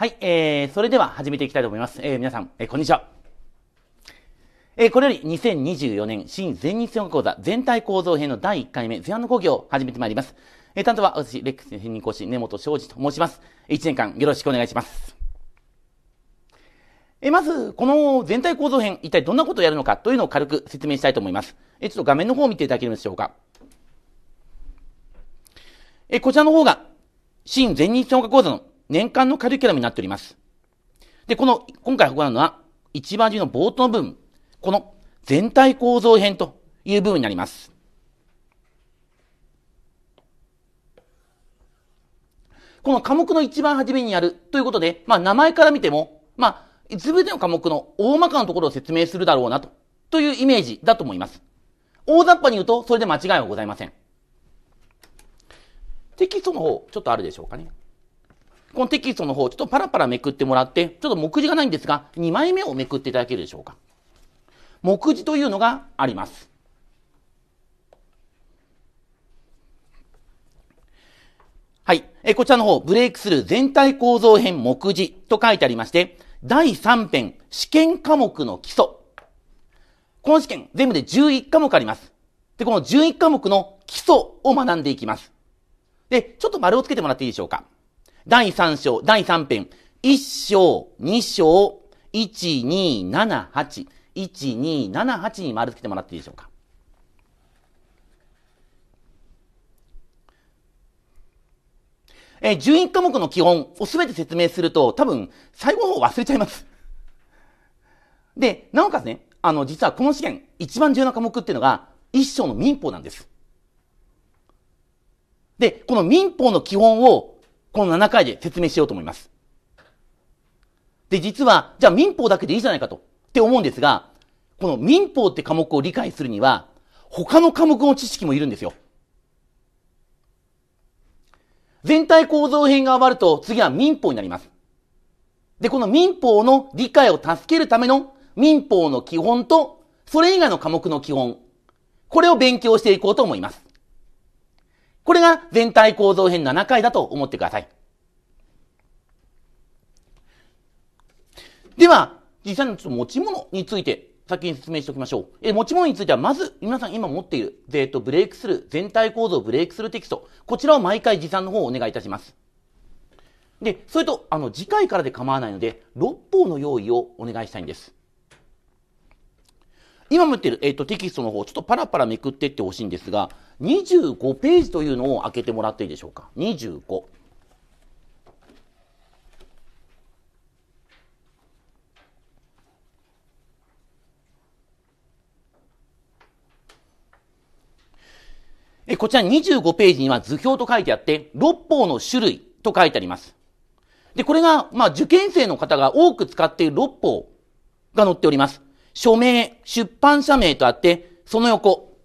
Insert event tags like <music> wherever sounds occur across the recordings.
はい、えー、それでは始めていきたいと思います。えー、皆さん、えー、こんにちは。えー、これより2024年新全日本講座全体構造編の第1回目、前半の講義を始めてまいります。えー、担当は私、レックス編任講師、根本昌司と申します。1年間よろしくお願いします。えー、まず、この全体構造編、一体どんなことをやるのかというのを軽く説明したいと思います。えー、ちょっと画面の方を見ていただけるでしょうか。えー、こちらの方が、新全日本講座の年間のカリキュラムになっております。で、この、今回行うのは、一番重要の冒頭の部分、この全体構造編という部分になります。この科目の一番初めにやるということで、まあ名前から見ても、まあ、全ての科目の大まかなところを説明するだろうなと、というイメージだと思います。大雑把に言うと、それで間違いはございません。テキストの方、ちょっとあるでしょうかね。このテキストの方、ちょっとパラパラめくってもらって、ちょっと目次がないんですが、2枚目をめくっていただけるでしょうか。目次というのがあります。はい。えこちらの方、ブレイクスルー全体構造編目次と書いてありまして、第3編、試験科目の基礎。この試験、全部で11科目あります。で、この11科目の基礎を学んでいきます。で、ちょっと丸をつけてもらっていいでしょうか。第3章、第3編、1章、2章、1278、1278に丸つけてもらっていいでしょうか。えー、11科目の基本をすべて説明すると、多分、最後の方忘れちゃいます。で、なおかつね、あの、実はこの試験、一番重要な科目っていうのが、一章の民法なんです。で、この民法の基本をこの7回で説明しようと思います。で、実は、じゃあ民法だけでいいじゃないかと、って思うんですが、この民法って科目を理解するには、他の科目の知識もいるんですよ。全体構造編が終わると、次は民法になります。で、この民法の理解を助けるための民法の基本と、それ以外の科目の基本、これを勉強していこうと思います。これが全体構造編7回だと思ってください。では、実際の持ち物について先に説明しておきましょう。え持ち物については、まず、皆さん今持っている、えっと、ブレイクスルー、全体構造ブレイクスルーテキスト。こちらを毎回持参の方をお願いいたします。で、それと、あの、次回からで構わないので、6方の用意をお願いしたいんです。今持ってる、えーと、テキストの方、ちょっとパラパラめくっていってほしいんですが、25ページというのを開けてもらっていいでしょうか。25。えこちら25ページには図表と書いてあって、六法の種類と書いてあります。で、これが、まあ、受験生の方が多く使っている六法が載っております。署名、出版社名とあって、その横、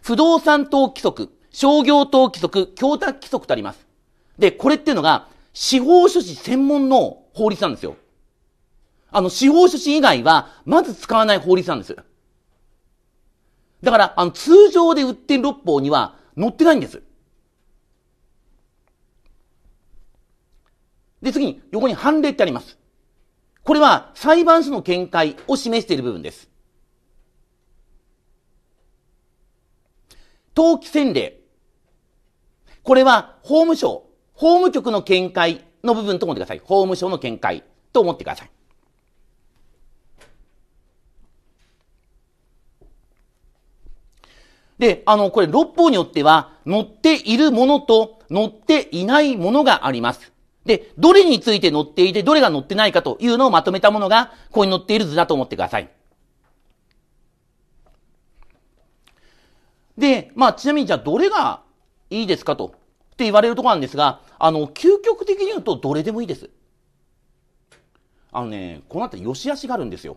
不動産等規則、商業等規則、供託規則とあります。で、これっていうのが、司法書士専門の法律なんですよ。あの、司法書士以外は、まず使わない法律なんです。だから、あの、通常で売ってる六法には載ってないんです。で、次に、横に判例ってあります。これは裁判所の見解を示している部分です。登記宣令。これは法務省、法務局の見解の部分と思ってください。法務省の見解と思ってください。で、あの、これ、六法によっては、載っているものと載っていないものがあります。で、どれについて載っていて、どれが載ってないかというのをまとめたものが、ここに載っている図だと思ってください。で、まあ、ちなみにじゃあ、どれがいいですかと、って言われるとこなんですが、あの、究極的に言うと、どれでもいいです。あのね、この後、良し悪しがあるんですよ。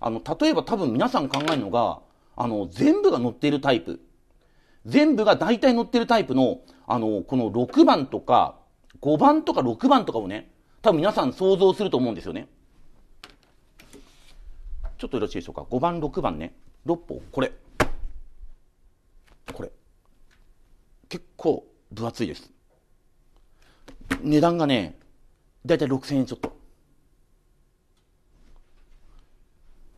あの、例えば多分皆さん考えるのが、あの、全部が載っているタイプ。全部が大体載ってるタイプの、あの、この6番とか、5番とか6番とかをね、多分皆さん想像すると思うんですよね。ちょっとよろしいでしょうか。5番、6番ね。6本、これ。これ。結構分厚いです。値段がね、だいたい6000円ちょっと。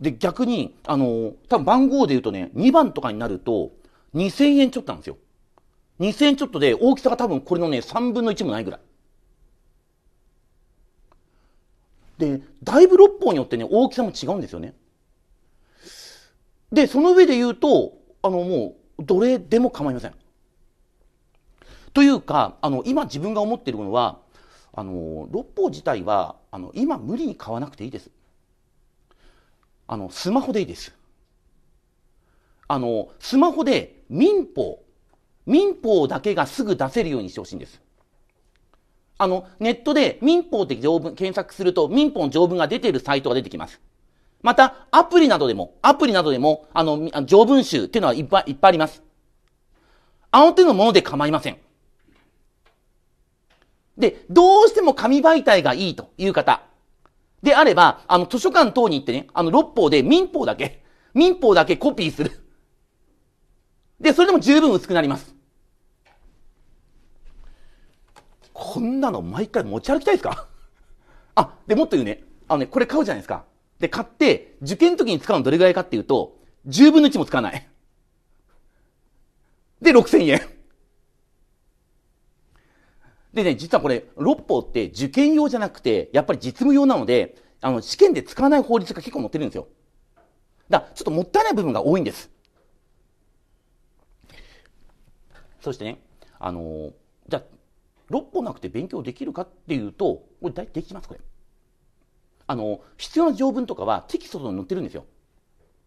で、逆に、あの多分番号で言うとね、2番とかになると、2000円ちょっとなんですよ。2000ちょっとで大きさが多分これのね、3分の1もないぐらい。で、だいぶ六法によってね、大きさも違うんですよね。で、その上で言うと、あの、もう、どれでも構いません。というか、あの、今自分が思っているものは、あの、六方自体は、あの、今無理に買わなくていいです。あの、スマホでいいです。あの、スマホで民法、民法だけがすぐ出せるようにしてほしいんです。あの、ネットで民法って条文検索すると民法の条文が出てるサイトが出てきます。また、アプリなどでも、アプリなどでも、あの、条文集っていうのはいっぱいいっぱいあります。あの手のもので構いません。で、どうしても紙媒体がいいという方。であれば、あの、図書館等に行ってね、あの、六法で民法だけ、民法だけコピーする。で、それでも十分薄くなります。こんなの毎回持ち歩きたいですか <laughs> あ、で、もっと言うね。あのね、これ買うじゃないですか。で、買って、受験の時に使うのどれぐらいかっていうと、10分の1も使わない。<laughs> で、6000円。でね、実はこれ、六法って受験用じゃなくて、やっぱり実務用なので、あの、試験で使わない法律が結構載ってるんですよ。だから、ちょっともったいない部分が多いんです。そしてね、あのー、じゃあ、6個なくて勉強できるかっていうと、これ大体できます、これ。あの、必要な条文とかはテキストと載ってるんですよ。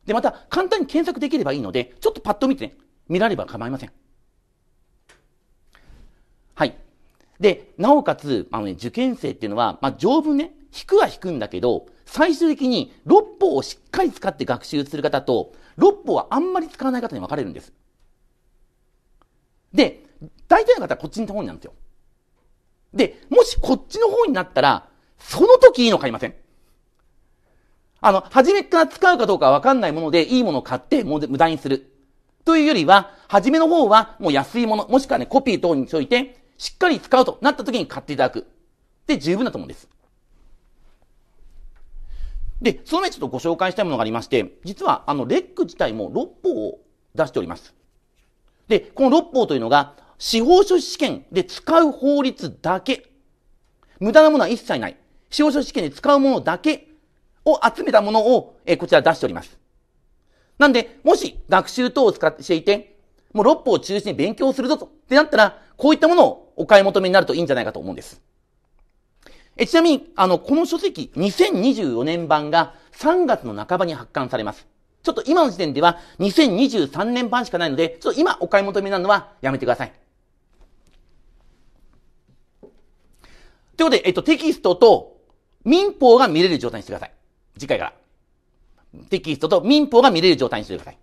で、また、簡単に検索できればいいので、ちょっとパッと見てね、見られば構いません。はい。で、なおかつ、あのね、受験生っていうのは、まあ、条文ね、引くは引くんだけど、最終的に6歩をしっかり使って学習する方と、6歩はあんまり使わない方に分かれるんです。で、大体の方はこっちの方になんですよ。で、もしこっちの方になったら、その時いいの買いません。あの、初めから使うかどうかわかんないもので、いいものを買ってもう無駄にする。というよりは、初めの方はもう安いもの、もしくはね、コピー等にしといて、しっかり使うとなった時に買っていただく。で、十分だと思うんです。で、その前ちょっとご紹介したいものがありまして、実はあの、レック自体も6法を出しております。で、この6法というのが、司法書士試験で使う法律だけ、無駄なものは一切ない。司法書士試験で使うものだけを集めたものを、えこちら出しております。なんで、もし学習等を使っていて、もう六法を中心に勉強するぞと、ってなったら、こういったものをお買い求めになるといいんじゃないかと思うんです。えちなみに、あの、この書籍、2024年版が3月の半ばに発刊されます。ちょっと今の時点では2023年版しかないので、ちょっと今お買い求めなのはやめてください。ということで、えっと、テキストと民法が見れる状態にしてください。次回から。テキストと民法が見れる状態にしてください。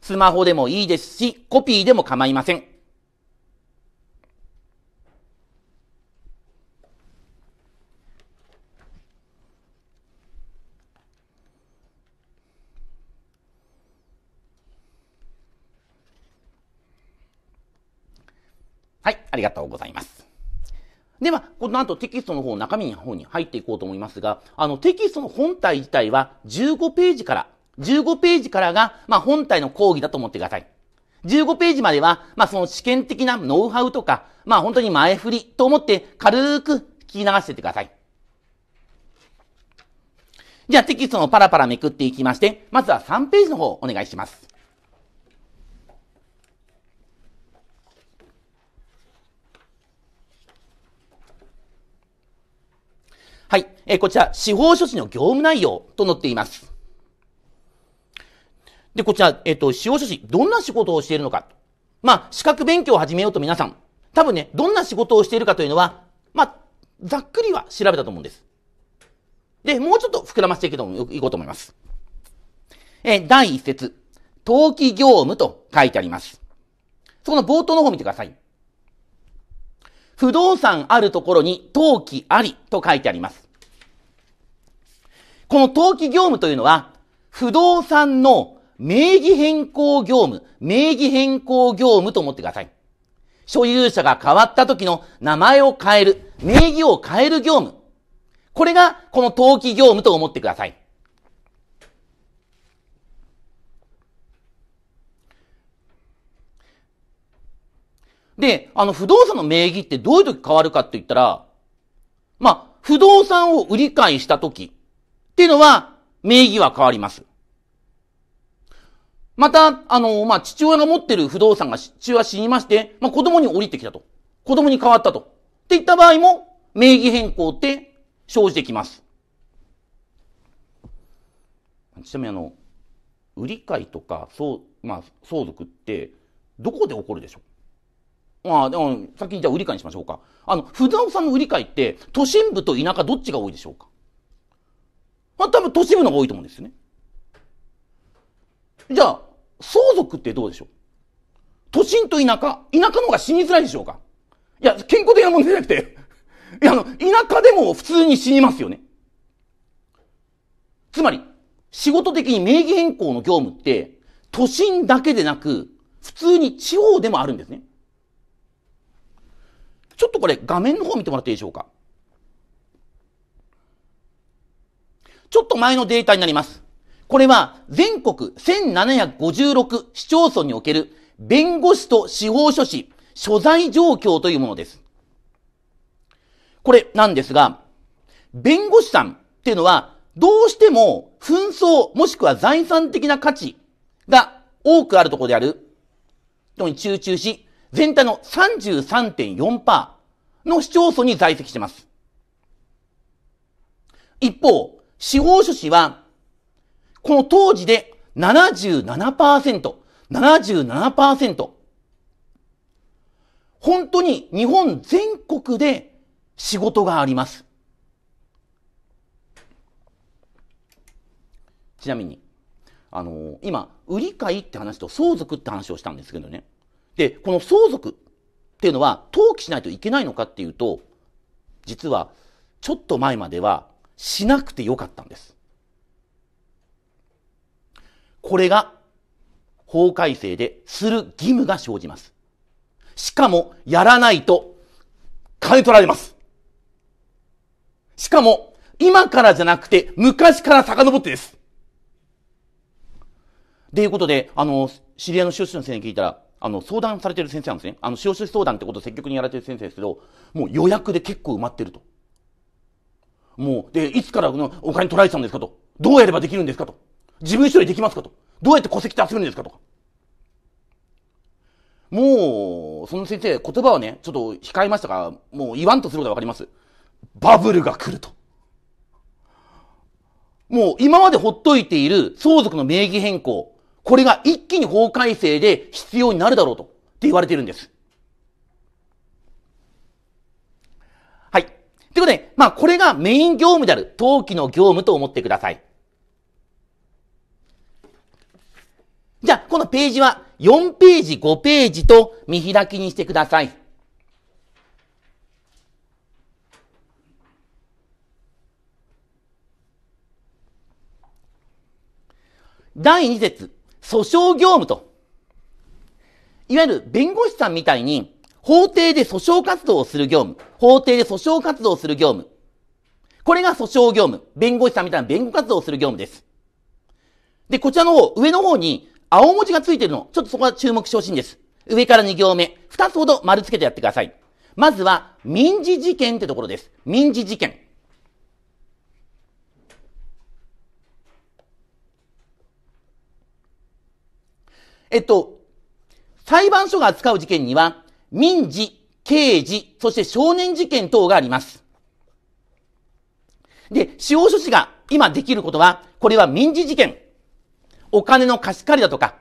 スマホでもいいですし、コピーでも構いません。はい、ありがとうございます。では、まあ、なんとテキストの方、中身の方に入っていこうと思いますが、あの、テキストの本体自体は15ページから、15ページからが、まあ、本体の講義だと思ってください。15ページまでは、まあ、その試験的なノウハウとか、まあ、本当に前振りと思って軽く聞き流しててください。じゃあ、テキストのパラパラめくっていきまして、まずは3ページの方お願いします。えこちら、司法書士の業務内容と載っています。で、こちら、えっ、と、司法書士、どんな仕事をしているのか。まあ、資格勉強を始めようと皆さん、多分ね、どんな仕事をしているかというのは、まあ、ざっくりは調べたと思うんです。で、もうちょっと膨らませていくと、いこうと思います。え第1節、登記業務と書いてあります。そこの冒頭の方を見てください。不動産あるところに登記ありと書いてあります。この登記業務というのは、不動産の名義変更業務、名義変更業務と思ってください。所有者が変わった時の名前を変える、名義を変える業務。これがこの登記業務と思ってください。で、あの、不動産の名義ってどういう時変わるかって言ったら、まあ、不動産を売り買いした時、っていうのは、名義は変わります。また、あの、まあ、父親が持ってる不動産が父親死にまして、まあ、子供に降りてきたと。子供に変わったと。っていった場合も、名義変更って生じてきます。ちなみにあの、売り買いとか、そう、まあ、相続って、どこで起こるでしょうまあ、でも、先にじゃあ売り買いにしましょうか。あの、不動産の売り買いって、都心部と田舎どっちが多いでしょうかまあ、多分都市部の方が多いと思うんですよね。じゃあ、相続ってどうでしょう都心と田舎、田舎の方が死にづらいでしょうかいや、健康的な問題じゃなくていや、あの、田舎でも普通に死にますよね。つまり、仕事的に名義変更の業務って、都心だけでなく、普通に地方でもあるんですね。ちょっとこれ画面の方見てもらっていいでしょうか。ちょっと前のデータになります。これは全国1756市町村における弁護士と司法書士所在状況というものです。これなんですが、弁護士さんっていうのはどうしても紛争もしくは財産的な価値が多くあるところである。とに集中し、全体の33.4%の市町村に在籍してます。一方、司法書士は、この当時で77%、77%、本当に日本全国で仕事があります。ちなみに、あのー、今、売り買いって話と相続って話をしたんですけどね。で、この相続っていうのは登記しないといけないのかっていうと、実は、ちょっと前まではしなくてよかったんです。これが法改正でする義務が生じます。しかも、やらないと、金取られます。しかも、今からじゃなくて、昔から遡ってです。っていうことで、あの、知り合いの塩師の先生に聞いたら、あの、相談されてる先生なんですね。あの、塩師相談ってことを積極にやられてる先生ですけど、もう予約で結構埋まってると。もう、で、いつからこのお金取られてたんですかと。どうやればできるんですかと。自分一人できますかと。どうやって戸籍って集めるんですかとか。もう、その先生、言葉はね、ちょっと控えましたが、もう言わんとすることはわかります。バブルが来ると。もう今までほっといている相続の名義変更、これが一気に法改正で必要になるだろうとって言われてるんです。ということで、まあこれがメイン業務である、登記の業務と思ってください。じゃあ、このページは4ページ、5ページと見開きにしてください。第2節、訴訟業務と、いわゆる弁護士さんみたいに、法廷で訴訟活動をする業務。法廷で訴訟活動をする業務。これが訴訟業務。弁護士さんみたいな弁護活動をする業務です。で、こちらの方、上の方に青文字がついてるの。ちょっとそこは注目してほしいんです。上から2行目。2つほど丸つけてやってください。まずは、民事事件ってところです。民事事件。えっと、裁判所が扱う事件には、民事、刑事、そして少年事件等があります。で、司法書士が今できることは、これは民事事件、お金の貸し借りだとか、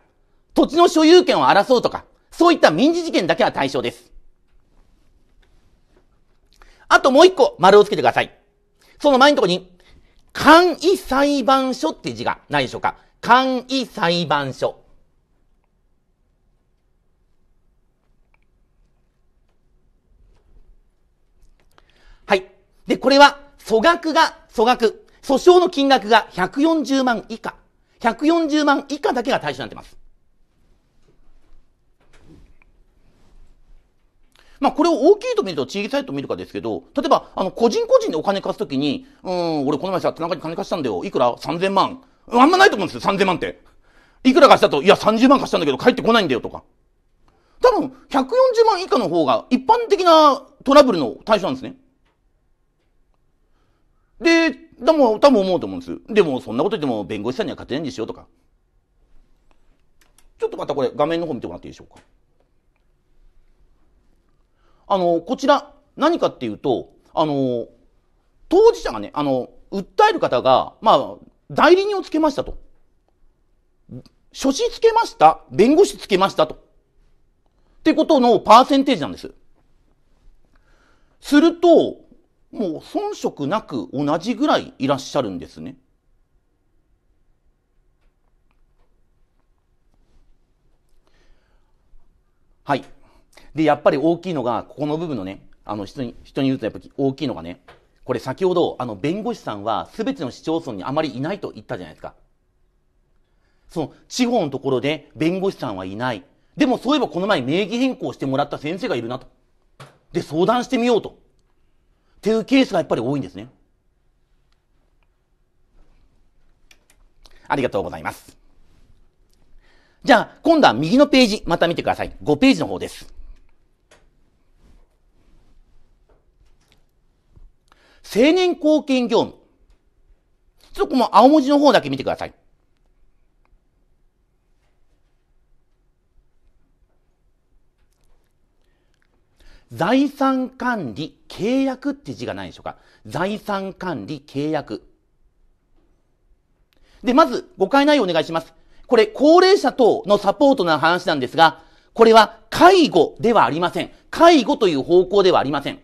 土地の所有権を争うとか、そういった民事事件だけは対象です。あともう一個丸をつけてください。その前のとこに、簡易裁判所って字がないでしょうか。簡易裁判所。で、これは、粗額が、粗額、訴訟の金額が140万以下。140万以下だけが対象になってます。まあ、これを大きいと見ると、地域サイト見るかですけど、例えば、あの、個人個人でお金貸すときに、うん、俺この前さ、田中に金貸したんだよ。いくら ?3000 万。あんまないと思うんですよ、3000万って。いくら貸したと、いや、30万貸したんだけど、返ってこないんだよ、とか。多分、140万以下の方が、一般的なトラブルの対象なんですね。で、でも、多分思うと思うんです。でも、そんなこと言っても弁護士さんには勝てないんですよ、とか。ちょっとまたこれ、画面の方見てもらっていいでしょうか。あの、こちら、何かっていうと、あの、当事者がね、あの、訴える方が、まあ、代理人をつけましたと。書士つけました弁護士つけましたと。ってことのパーセンテージなんです。すると、もう遜色なく同じぐらいいらっしゃるんですね。はい。で、やっぱり大きいのが、ここの部分のね、あの人に、人に言うとやっぱり大きいのがね、これ先ほど、あの、弁護士さんは全ての市町村にあまりいないと言ったじゃないですか。その、地方のところで弁護士さんはいない。でもそういえばこの前名義変更してもらった先生がいるなと。で、相談してみようと。っていうケースがやっぱり多いんですね。ありがとうございます。じゃあ、今度は右のページ、また見てください。5ページの方です。青年貢献業務。ちょっとこの青文字の方だけ見てください。財産管理契約って字がないでしょうか。財産管理契約。で、まず誤解ないお願いします。これ、高齢者等のサポートの話なんですが、これは介護ではありません。介護という方向ではありません。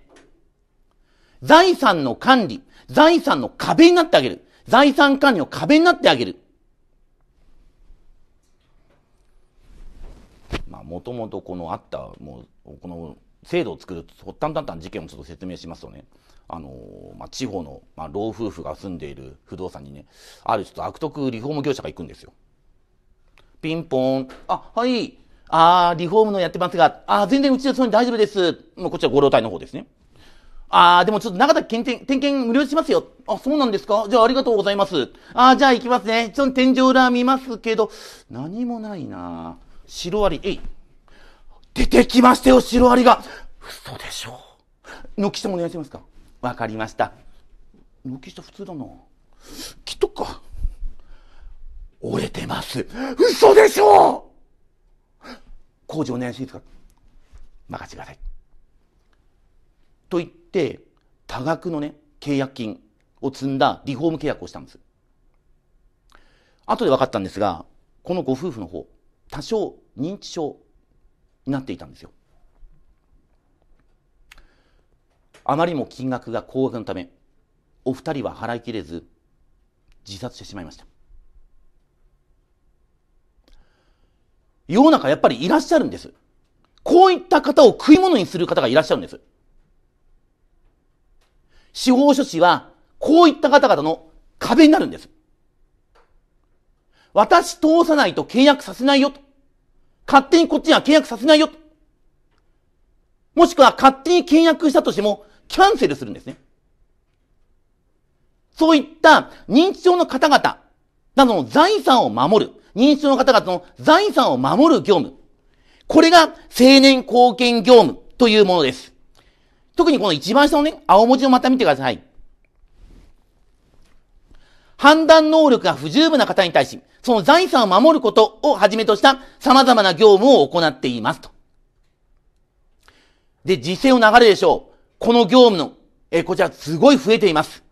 財産の管理、財産の壁になってあげる。財産管理の壁になってあげる。まあ、もともとこのあった、もう、この制度を作るったんだんた事件をちょっと説明しますとね、あのー、まあ、地方の、まあ、老夫婦が住んでいる不動産にね、あるちょっと悪徳リフォーム業者が行くんですよ。ピンポーン。あ、はい。あー、リフォームのやってますが、あー、全然うちのそうに大丈夫です。もうこっちはご老体の方ですね。あー、でもちょっと中田け点検、点検無料しますよ。あ、そうなんですかじゃあありがとうございます。あー、じゃあ行きますね。ちょっと天井裏見ますけど、何もないな白割り、えい。出てきましたよ、シロアリが。嘘でしょう。軒下もお願いしますかわかりました。軒下普通だな。きっとか。折れてます。嘘でしょう工事お願いしますか任せてください。と言って、多額のね、契約金を積んだリフォーム契約をしたんです。後で分かったんですが、このご夫婦の方、多少認知症になっていたんですよ。あまりも金額が高額のため、お二人は払いきれず、自殺してしまいました。世の中やっぱりいらっしゃるんです。こういった方を食い物にする方がいらっしゃるんです。司法書士は、こういった方々の壁になるんです。私通さないと契約させないよと。勝手にこっちには契約させないよ。もしくは勝手に契約したとしても、キャンセルするんですね。そういった認知症の方々などの財産を守る、認知症の方々の財産を守る業務。これが青年貢献業務というものです。特にこの一番下のね、青文字をまた見てください。判断能力が不十分な方に対し、その財産を守ることをはじめとした様々な業務を行っていますと。で、時勢の流れでしょう。この業務の、え、こちらすごい増えています。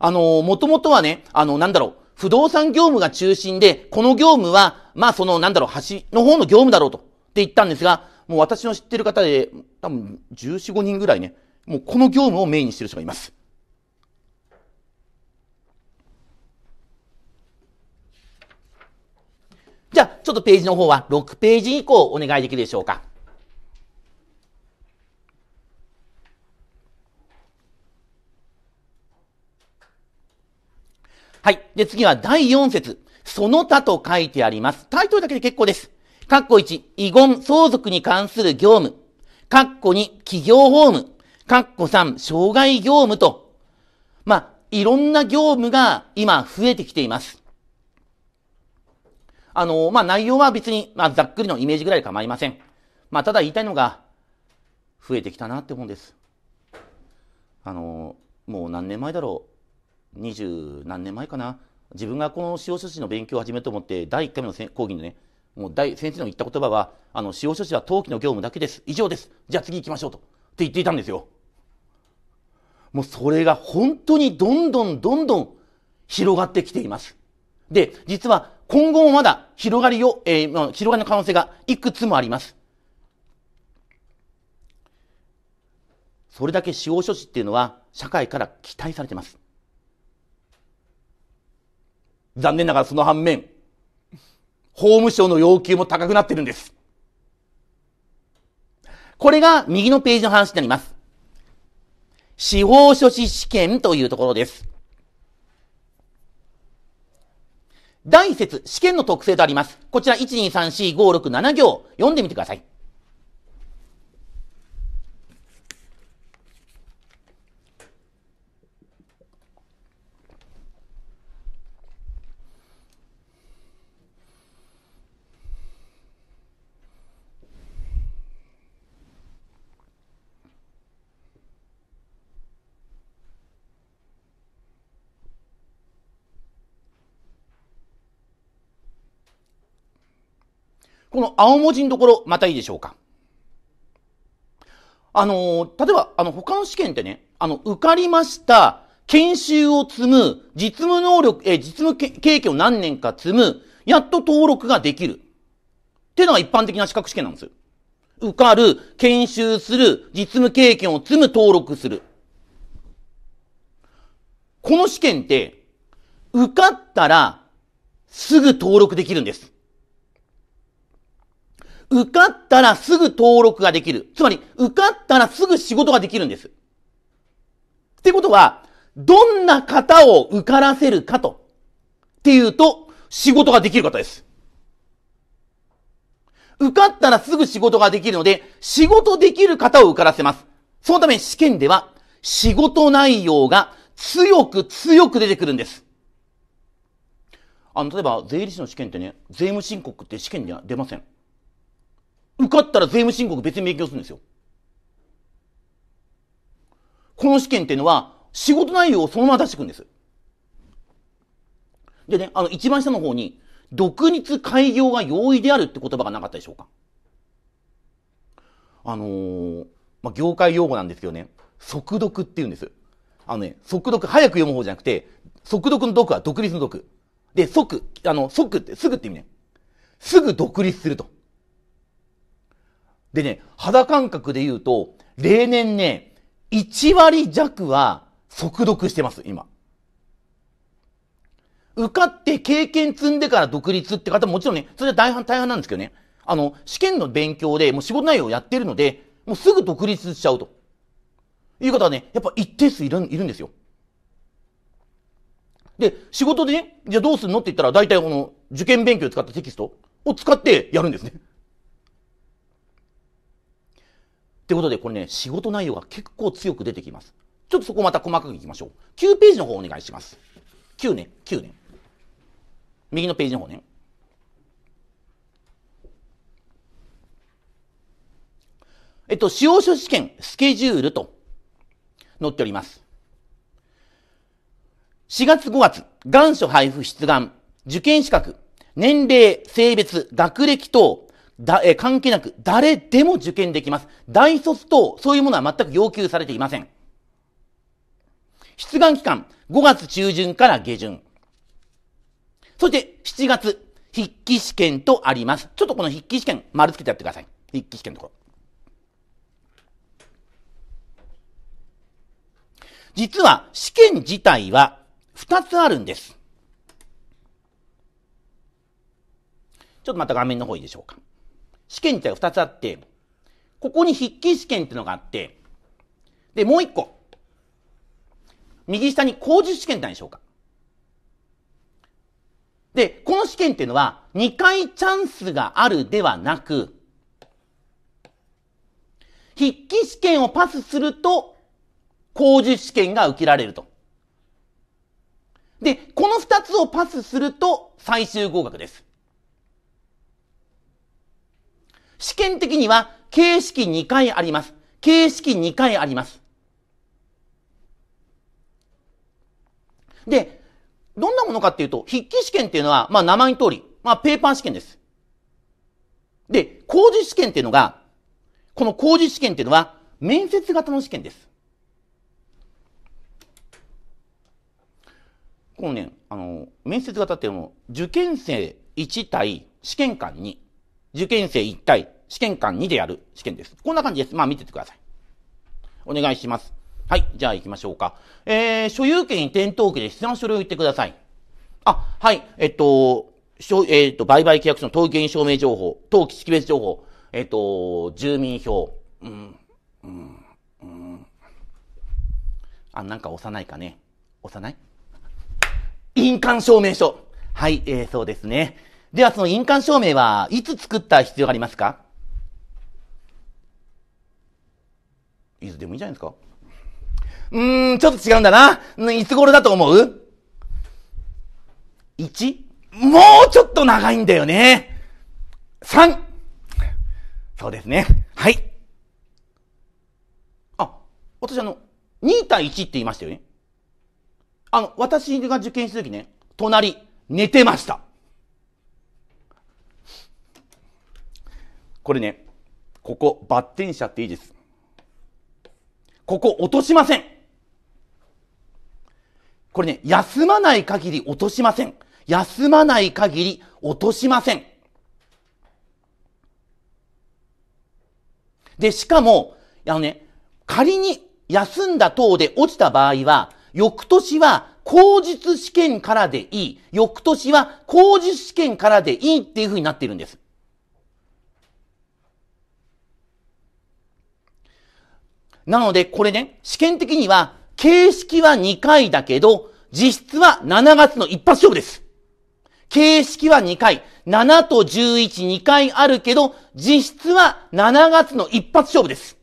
あの、もともとはね、あの、なんだろう、不動産業務が中心で、この業務は、まあその、なんだろう、橋の方の業務だろうと、って言ったんですが、もう私の知ってる方で、多分、14、5人ぐらいね、もうこの業務をメインにしてる人がいます。じゃあ、ちょっとページの方は6ページ以降お願いできるでしょうか。はい。で、次は第4節。その他と書いてあります。タイトルだけで結構です。カッコ1、遺言、相続に関する業務。カッコ2、企業法務。カッコ3、障害業務と。まあ、いろんな業務が今増えてきています。あの、まあ、内容は別に、まあ、ざっくりのイメージぐらいで構いません。まあ、ただ言いたいのが、増えてきたなって思うんです。あの、もう何年前だろう。二十何年前かな。自分がこの使用書士の勉強を始めると思って、第1回目の講義のね、もう大先生の言った言葉は、あの、使用書士は登記の業務だけです。以上です。じゃあ次行きましょうと。って言っていたんですよ。もうそれが本当にどんどんどんどん広がってきています。で、実は今後もまだ広がりを、えー、広がりの可能性がいくつもあります。それだけ司法書士っていうのは社会から期待されてます。残念ながらその反面、法務省の要求も高くなってるんです。これが右のページの話になります。司法書士試験というところです。第一節、試験の特性とあります。こちら、1、2、3、4、5、6、7行、読んでみてください。この青文字のところ、またいいでしょうか。あの例えば、あの、他の試験ってね、あの、受かりました、研修を積む、実務能力、え、実務経験を何年か積む、やっと登録ができる。っていうのが一般的な資格試験なんですよ。受かる、研修する、実務経験を積む、登録する。この試験って、受かったら、すぐ登録できるんです。受かったらすぐ登録ができる。つまり、受かったらすぐ仕事ができるんです。ってことは、どんな方を受からせるかと、っていうと、仕事ができる方です。受かったらすぐ仕事ができるので、仕事できる方を受からせます。そのため試験では、仕事内容が強く強く出てくるんです。あの、例えば税理士の試験ってね、税務申告って試験には出ません。受かったら税務申告別に勉強するんですよ。この試験っていうのは、仕事内容をそのまま出していくんです。でね、あの、一番下の方に、独立開業が容易であるって言葉がなかったでしょうかあのー、まあ、業界用語なんですけどね、速読って言うんです。あのね、速読、早く読む方じゃなくて、速読の読は独立の読。で、即、あの、即って、すぐって意味ね。すぐ独立すると。でね、肌感覚で言うと、例年ね、1割弱は速読してます、今。受かって経験積んでから独立って方ももちろんね、それは大半、大半なんですけどね。あの、試験の勉強でもう仕事内容をやってるので、もうすぐ独立しちゃうと。いう方はね、やっぱ一定数いるいるんですよ。で、仕事でね、じゃあどうするのって言ったら、大体この受験勉強を使ったテキストを使ってやるんですね。ってことで、これね、仕事内容が結構強く出てきます。ちょっとそこまた細かくいきましょう。9ページの方お願いします。9年、9年。右のページの方ね。えっと、使用書試験、スケジュールと載っております。4月5月、願書配布出願、受験資格、年齢、性別、学歴等、だ、え関係なく誰でも受験できます。大卒等、そういうものは全く要求されていません。出願期間、5月中旬から下旬。そして7月、筆記試験とあります。ちょっとこの筆記試験、丸つけてやってください。筆記試験のところ。実は試験自体は2つあるんです。ちょっとまた画面の方いいでしょうか。試験っていが2つあって、ここに筆記試験っていうのがあって、で、もう一個。右下に工事試験って何でしょうかで、この試験っていうのは、2回チャンスがあるではなく、筆記試験をパスすると、工事試験が受けられると。で、この2つをパスすると、最終合格です。試験的には形式2回あります。形式2回あります。で、どんなものかっていうと、筆記試験っていうのは、まあ名前の通り、まあペーパー試験です。で、工事試験っていうのが、この工事試験っていうのは、面接型の試験です。このね、あの、面接型っていうのも、受験生1対試験官2。受験生1対、試験官2でやる試験です。こんな感じです。まあ見ててください。お願いします。はい、じゃあ行きましょうか。えー、所有権移転登記で質問書類を言ってください。あ、はい、えっと、えっと、売買契約書の登記証明情報、登記識別情報、えっと、住民票、うん、うん、うん。あ、なんか押さないかね。押さない <laughs> 印鑑証明書。はい、えー、そうですね。ではその印鑑証明はいつ作った必要がありますかいつでもいいんじゃないですか。うーん、ちょっと違うんだな。いつ頃だと思う ?1? もうちょっと長いんだよね。3! そうですね。はい。あ、私あの、2対1って言いましたよね。あの、私が受験した時ね、隣、寝てました。これね、ここ、バッテン車っていいです。ここ、落としません。これね、休まない限り落としません。休まない限り落としません。で、しかも、あのね、仮に休んだ等で落ちた場合は、翌年は口実試験からでいい。翌年は口実試験からでいいっていうふうになっているんです。なので、これね、試験的には、形式は2回だけど、実質は7月の一発勝負です。形式は2回、7と11、2回あるけど、実質は7月の一発勝負です。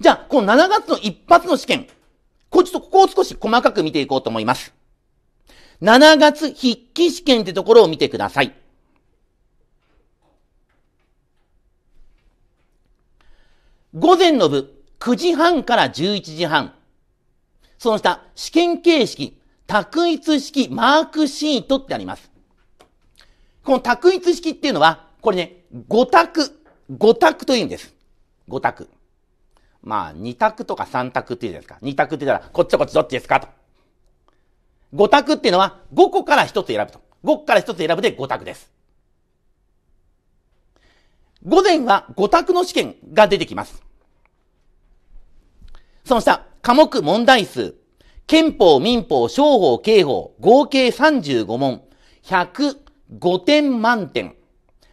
じゃあ、この7月の一発の試験、こちとここを少し細かく見ていこうと思います。7月筆記試験ってところを見てください。午前の部、9時半から11時半。その下、試験形式、択一式マークシートってあります。この択一式っていうのは、これね、5択、5択というんです。5択。まあ、二択とか三択って言うじゃないですか。二択って言ったら、こっちこっちどっちですかと。五択っていうのは、五個から一つ選ぶと。五個から一つ選ぶで五択です。午前は五択の試験が出てきます。その下、科目問題数。憲法、民法、商法、刑法、合計35問、105点満点。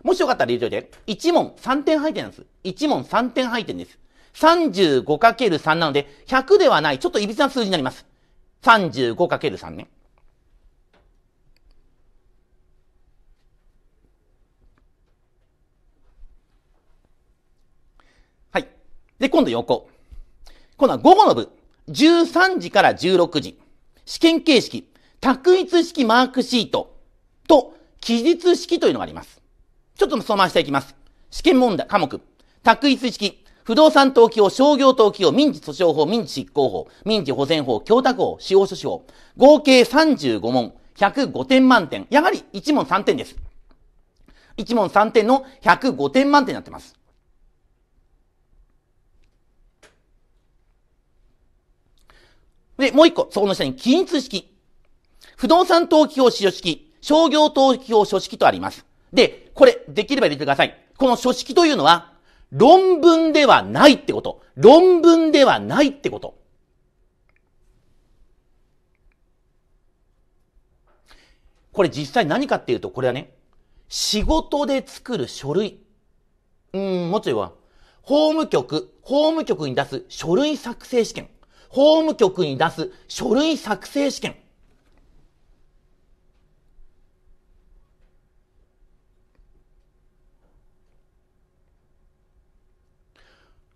もしよかったら入れておいて、1問3点配点なんです。1問3点配点です。35×3 なので、100ではない、ちょっといびつな数字になります。35×3 ね。はい。で、今度横。今度は午後の部。13時から16時。試験形式、択一式マークシートと記述式というのがあります。ちょっとそのまましていきます。試験問題、科目。択一式。不動産登記法、商業登記法、民事訴訟法、民事執行法、民事保全法、供託法、司法書士法、合計35問、105点満点。やはり1問3点です。1問3点の105点満点になってます。で、もう一個、そこの下に均一式。不動産登記法使用式、商業登記法書式とあります。で、これ、できれば入れてください。この書式というのは、論文ではないってこと。論文ではないってこと。これ実際何かっていうと、これはね、仕事で作る書類。うん、もうちょいば、法務局、法務局に出す書類作成試験。法務局に出す書類作成試験。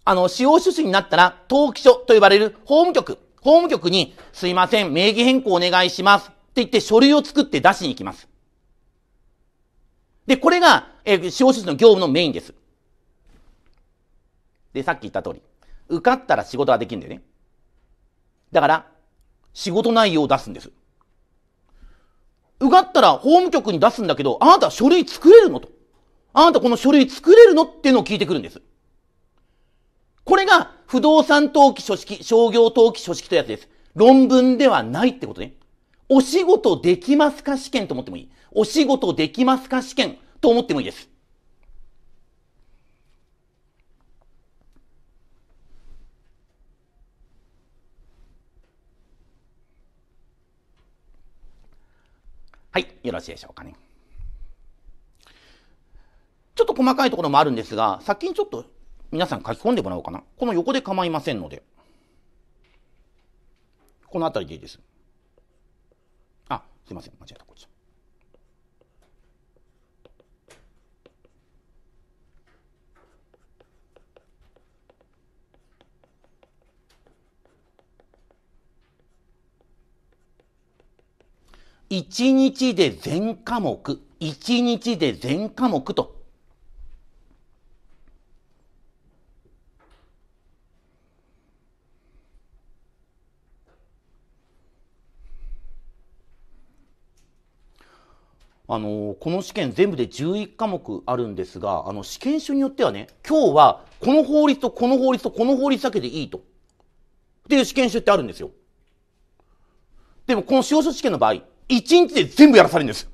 あの、使用趣旨になったら、登記書と呼ばれる法務局、法務局に、すいません、名義変更お願いします。って言って書類を作って出しに行きます。で、これが、えー、司法書士の業務のメインです。で、さっき言った通り、受かったら仕事ができるんだよね。だから、仕事内容を出すんです。受かったら法務局に出すんだけど、あなた書類作れるのと。あなたこの書類作れるのっていうのを聞いてくるんです。これが不動産登記書式、商業登記書式というやつです。論文ではないってことね。お仕事できますか試験と思ってもいい。お仕事できますか試験と思ってもいいです。はい、よろしいでしょうかね。ちょっと細かいところもあるんですが、先にちょっと皆さん書き込んでもらおうかな。この横で構いませんので。このあたりでいいです。あ、すいません。間違えた、こっち。1日で全科目、一日で全科目とあのこの試験全部で11科目あるんですが、あの、試験書によってはね、今日はこの法律とこの法律とこの法律だけでいいと。っていう試験書ってあるんですよ。でもこの司法書試験の場合、1日で全部やらされるんです。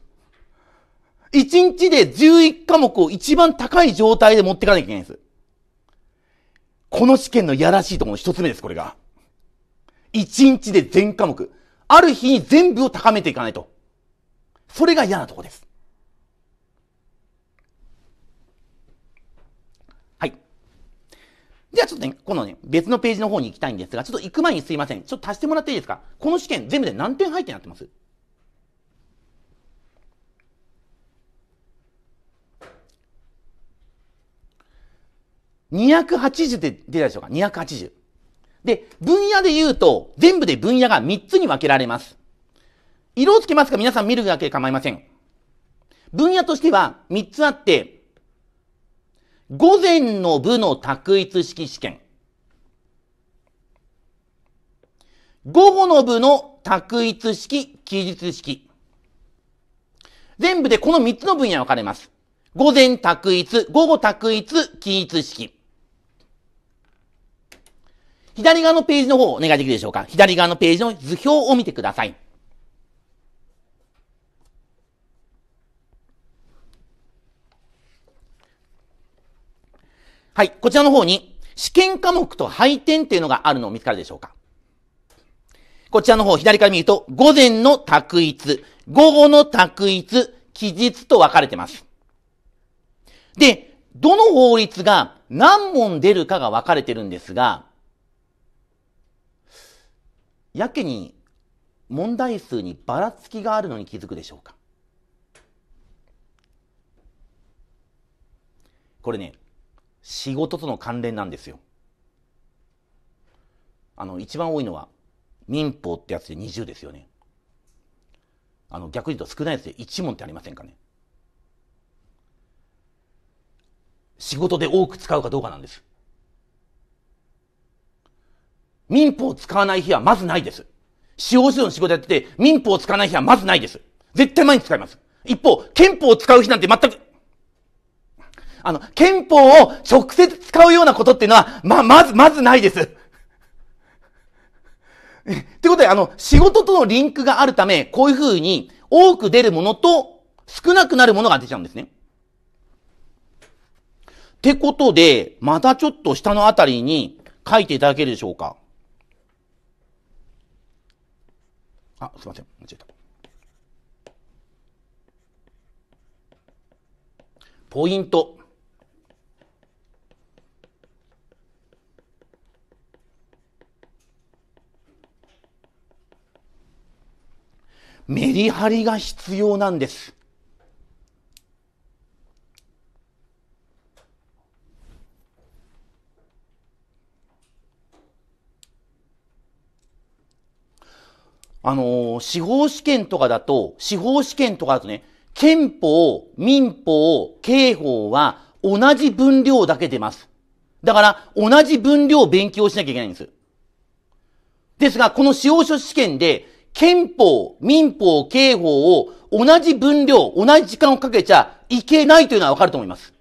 1日で11科目を一番高い状態で持っていかなきゃいけないんです。この試験のやらしいところの一つ目です、これが。1日で全科目。ある日に全部を高めていかないと。それが嫌なとこです。はい。じゃあちょっとね、このね、別のページの方に行きたいんですが、ちょっと行く前にすいません。ちょっと足してもらっていいですかこの試験全部で何点入ってなってます280で出たでしょうか ?280。で、分野で言うと、全部で分野が3つに分けられます。色をつけますか皆さん見るだけで構いません。分野としては3つあって、午前の部の択一式試験。午後の部の択一式、記述式。全部でこの3つの分野分かれます。午前択一、午後択一、記述式。左側のページの方をお願いできるでしょうか左側のページの図表を見てください。はい、こちらの方に、試験科目と配点っていうのがあるのを見つかるでしょうかこちらの方、左から見ると、午前の択一、午後の択一、期日と分かれてます。で、どの法律が何問出るかが分かれてるんですが、やけに問題数にばらつきがあるのに気づくでしょうかこれね、仕事との関連なんですよ。あの、一番多いのは民法ってやつで20ですよね。あの、逆に言うと少ないやつで1問ってありませんかね。仕事で多く使うかどうかなんです。民法を使わない日はまずないです。司法書の仕事やってて、民法を使わない日はまずないです。絶対毎日使います。一方、憲法を使う日なんて全くあの、憲法を直接使うようなことっていうのは、ま、まず、まずないです。ってことで、あの、仕事とのリンクがあるため、こういうふうに、多く出るものと、少なくなるものが出ちゃうんですね。ってことで、またちょっと下のあたりに書いていただけるでしょうか。あ、すいません。間違えた。ポイント。メリハリが必要なんです。あの司法試験とかだと、司法試験とかだとね、憲法、民法、刑法は同じ分量だけ出ます。だから、同じ分量を勉強しなきゃいけないんです。ですが、この司法書試験で、憲法、民法、刑法を同じ分量、同じ時間をかけちゃいけないというのはわかると思います。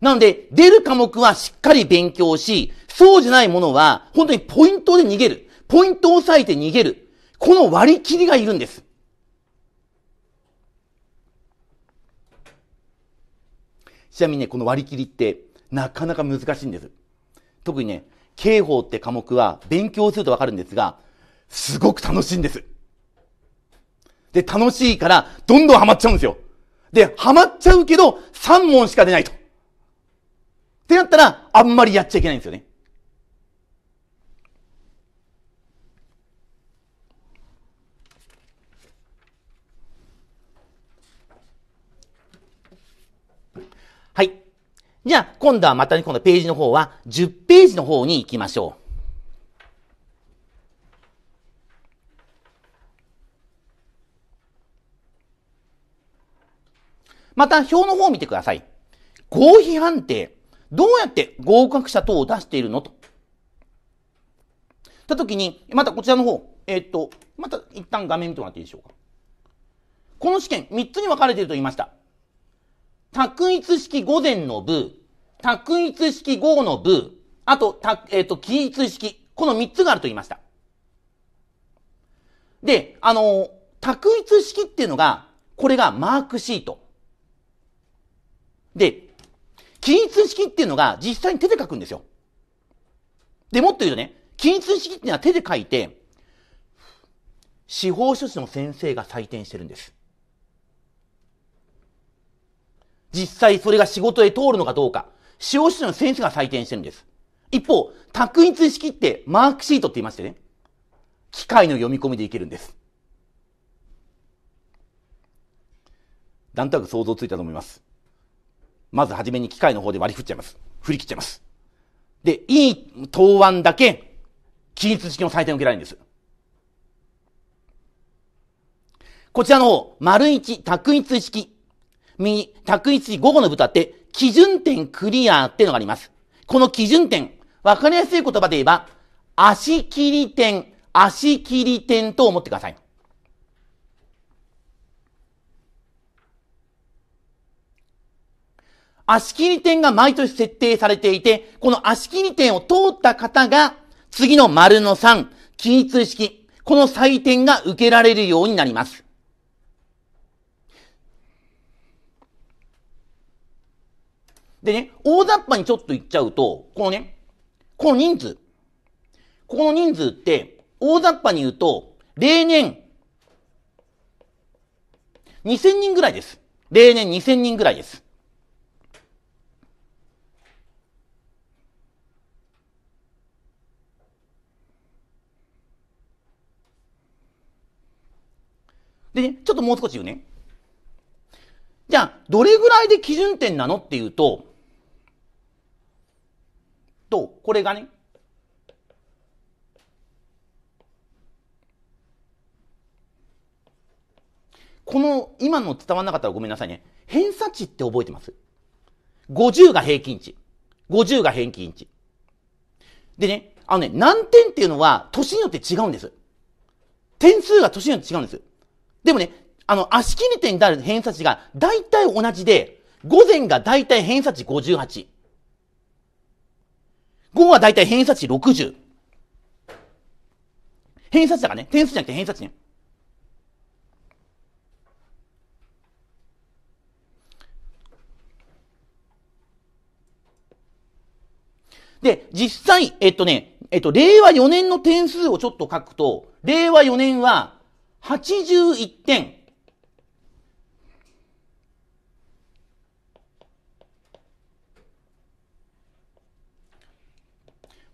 なので、出る科目はしっかり勉強し、そうじゃないものは、本当にポイントで逃げる。ポイントを押さえて逃げる。この割り切りがいるんです。ちなみにね、この割り切りって、なかなか難しいんです。特にね、刑法って科目は勉強するとわかるんですが、すごく楽しいんです。で、楽しいから、どんどんハマっちゃうんですよ。で、ハマっちゃうけど、3問しか出ないと。ってなったら、あんまりやっちゃいけないんですよね。じゃあ、今度はまたね、このページの方は、10ページの方に行きましょう。また、表の方を見てください。合否判定。どうやって合格者等を出しているのと。たときに、またこちらの方、えー、っと、また一旦画面見てもらっていいでしょうか。この試験、3つに分かれていると言いました。択一式午前の部、択一式午後の部、あと、た、えっ、ー、と、起立式。この三つがあると言いました。で、あの、択一式っていうのが、これがマークシート。で、起立式っていうのが実際に手で書くんですよ。で、もっと言うとね、起立式っていうのは手で書いて、司法書士の先生が採点してるんです。実際それが仕事へ通るのかどうか、使用者の先生が採点してるんです。一方、択一式ってマークシートって言いましてね、機械の読み込みでいけるんです。なんとなく想像ついたと思います。まずはじめに機械の方で割り振っちゃいます。振り切っちゃいます。で、いい答案だけ、均一式の採点を受けられるんです。こちらの方、丸一、択一式、み、択一午後の豚って、基準点クリアってのがあります。この基準点、わかりやすい言葉で言えば、足切り点、足切り点と思ってください。足切り点が毎年設定されていて、この足切り点を通った方が、次の丸の3、均一式、この採点が受けられるようになります。でね、大雑把にちょっと言っちゃうと、このね、この人数。ここの人数って、大雑把に言うと、例年、2000人ぐらいです。例年2000人ぐらいです。でね、ちょっともう少し言うね。じゃあ、どれぐらいで基準点なのっていうと、と、これがね、この、今の伝わんなかったらごめんなさいね。偏差値って覚えてます ?50 が平均値。50が平均値。でね、あのね、難点っていうのは、年によって違うんです。点数が年によって違うんです。でもね、あの、足切り点である偏差値が大体同じで、午前が大体偏差値58。5はだいたい偏差値60。偏差値だからね。点数じゃなくて偏差値ね。で、実際、えっとね、えっと、令和4年の点数をちょっと書くと、令和4年は81点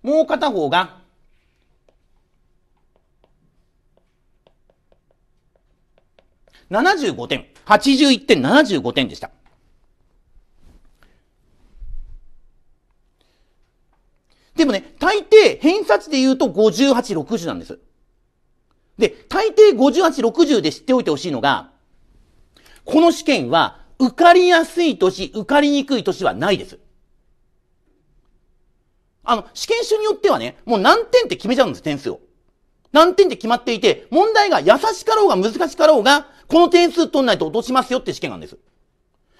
もう片方が、75点、81点、75点でした。でもね、大抵偏差値で言うと58、60なんです。で、大抵58、60で知っておいてほしいのが、この試験は受かりやすい年、受かりにくい年はないです。あの、試験種によってはね、もう何点って決めちゃうんです、点数を。何点って決まっていて、問題が優しかろうが難しかろうが、この点数取んないと落としますよって試験なんです。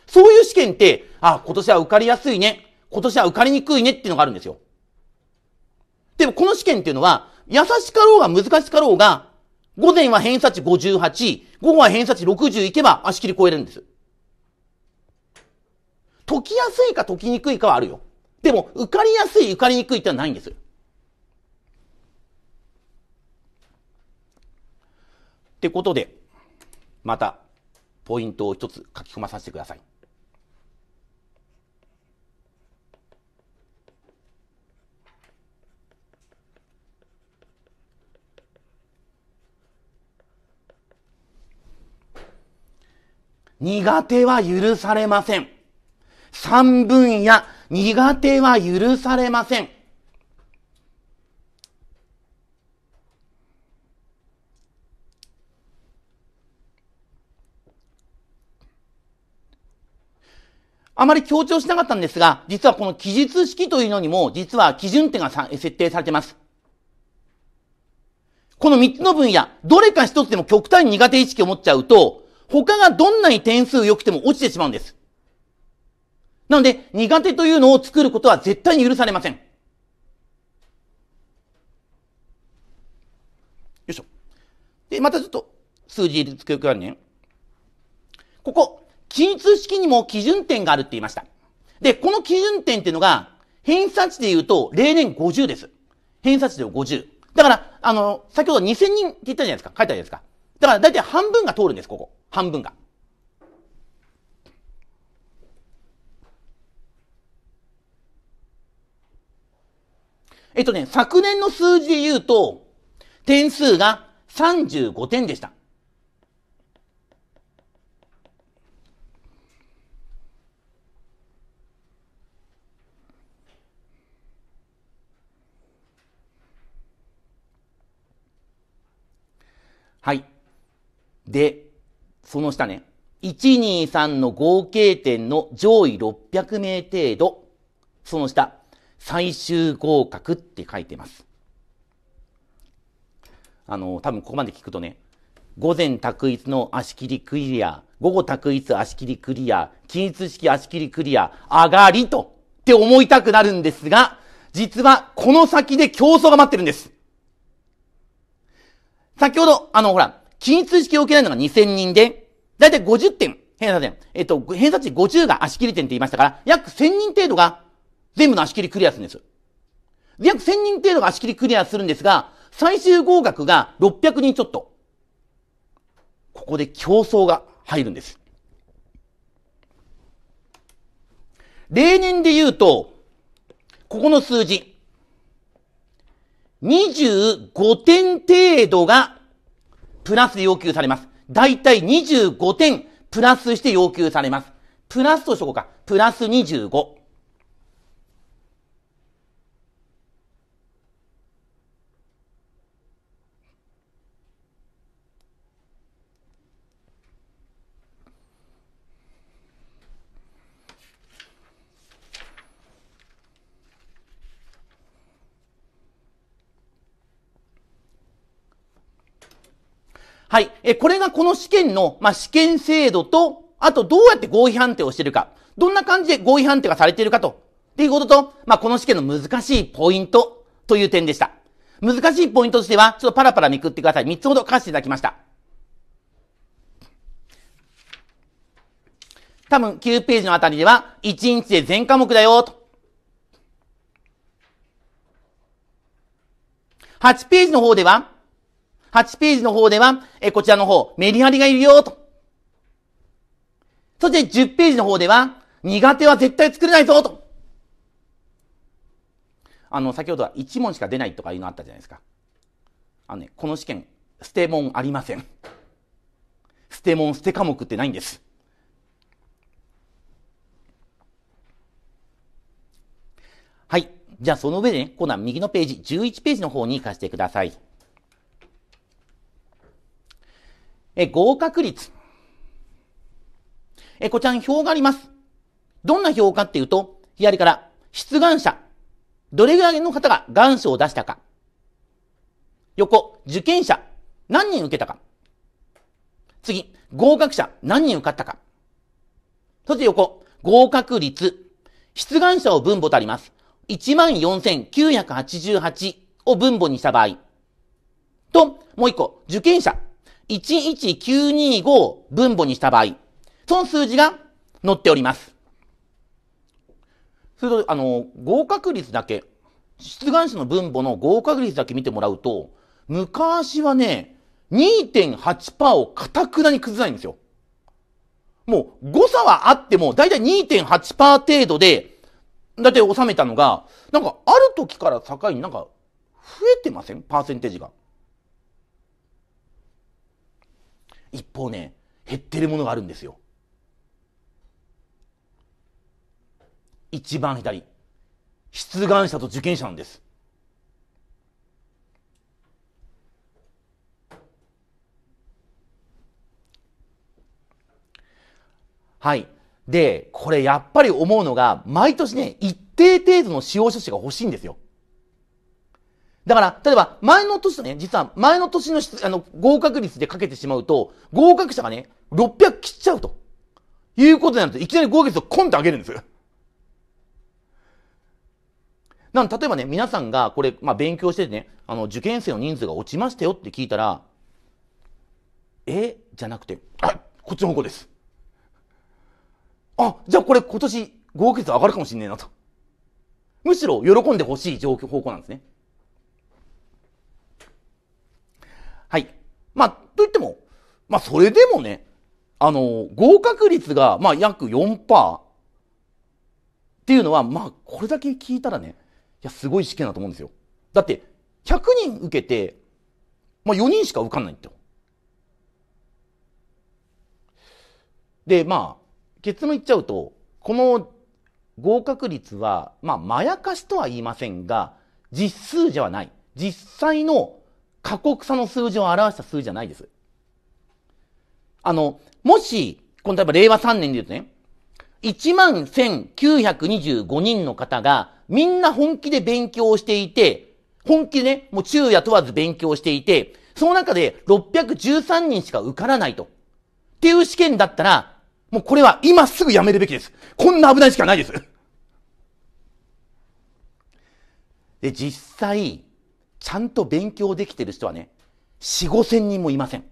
そういう試験って、あ、今年は受かりやすいね。今年は受かりにくいねっていうのがあるんですよ。でもこの試験っていうのは、優しかろうが難しかろうが、午前は偏差値58、午後は偏差値60いけば足切り超えるんです。解きやすいか解きにくいかはあるよ。でも、受かりやすい、受かりにくいってのはないんです。ってことで、また、ポイントを一つ書き込まさせてください。苦手は許されません。三分や苦手は許されません。あまり強調しなかったんですが、実はこの記述式というのにも、実は基準点が設定されています。この3つの分野、どれか1つでも極端に苦手意識を持っちゃうと、他がどんなに点数良くても落ちてしまうんです。なので、苦手というのを作ることは絶対に許されません。よいしょ。で、またちょっと数字入れてくるね。ここ、均一式にも基準点があるって言いました。で、この基準点っていうのが、偏差値で言うと、例年50です。偏差値で50。だから、あの、先ほど2000人って言ったじゃないですか。書いたじゃないですか。だから、だいたい半分が通るんです、ここ。半分が。えっとね、昨年の数字で言うと、点数が35点でした。はい。で、その下ね。123の合計点の上位600名程度。その下。最終合格って書いてます。あの、多分ここまで聞くとね、午前択一の足切りクリア、午後択一足切りクリア、均一式足切りクリア、上がりと、って思いたくなるんですが、実はこの先で競争が待ってるんです。先ほど、あの、ほら、均一式を受けないのが2000人で、だいたい50点、偏差点、えっと、偏差値50が足切り点って言いましたから、約1000人程度が全部の足切りクリアするんです。約1000人程度が足切りクリアするんですが、最終合格が600人ちょっと。ここで競争が入るんです。例年で言うと、ここの数字。25点程度がプラスで要求されます。だいたい25点プラスして要求されます。プラスとしとこうか。プラス25。はい。え、これがこの試験の、まあ、試験制度と、あとどうやって合意判定をしてるか。どんな感じで合意判定がされているかと。っていうことと、まあ、この試験の難しいポイントという点でした。難しいポイントとしては、ちょっとパラパラめくってください。3つほど書かせていただきました。多分9ページのあたりでは、1日で全科目だよ、と。8ページの方では、8ページの方では、えこちらの方、メリハリがいるよ、と。そして10ページの方では、苦手は絶対作れないぞ、と。あの、先ほどは1問しか出ないとかいうのあったじゃないですか。あのね、この試験、捨て問ありません。捨て問、捨て科目ってないんです。はい。じゃあその上でね、今度は右のページ、11ページの方に行かせてください。え合格率。えこちらに表があります。どんな表かっていうと、左から、出願者。どれぐらいの方が願書を出したか。横、受験者。何人受けたか。次、合格者。何人受かったか。そして横、合格率。出願者を分母とあります。14,988を分母にした場合。と、もう一個、受験者。11925を分母にした場合、その数字が載っております。それと、あの、合格率だけ、出願者の分母の合格率だけ見てもらうと、昔はね、2.8%をかたくなに崩さないんですよ。もう誤差はあっても、だいたい2.8%程度で、だって収めたのが、なんかある時から境になんか増えてませんパーセンテージが。一方ね減ってるものがあるんですよ一番左出願者と受験者なんですはいでこれやっぱり思うのが毎年ね一定程度の使用書士が欲しいんですよだから、例えば、前の年ね、実は前の年のあの合格率でかけてしまうと、合格者がね、600切っちゃうと。いうことになると、いきなり合格率をコンて上げるんですよ。なん例えばね、皆さんがこれ、まあ、勉強しててね、あの、受験生の人数が落ちましたよって聞いたら、えじゃなくて、あこっちの方向です。あ、じゃあこれ今年合格率上がるかもしんねえなと。むしろ喜んでほしい状況方向なんですね。まあ、といっても、まあ、それでもね、あの、合格率が、まあ、約4%っていうのは、まあ、これだけ聞いたらね、いや、すごい試験だと思うんですよ。だって、100人受けて、まあ、4人しか受かんないってで、まあ、結論言っちゃうと、この合格率は、まあ、まやかしとは言いませんが、実数じゃない。実際の過酷さの数字を表した数字じゃないです。あの、もし、この例えば令和3年で言うとね、11,925人の方が、みんな本気で勉強していて、本気でね、もう昼夜問わず勉強していて、その中で613人しか受からないと。っていう試験だったら、もうこれは今すぐやめるべきです。こんな危ないしかないです。で、実際、ちゃんと勉強できてる人はね、四五千人もいません。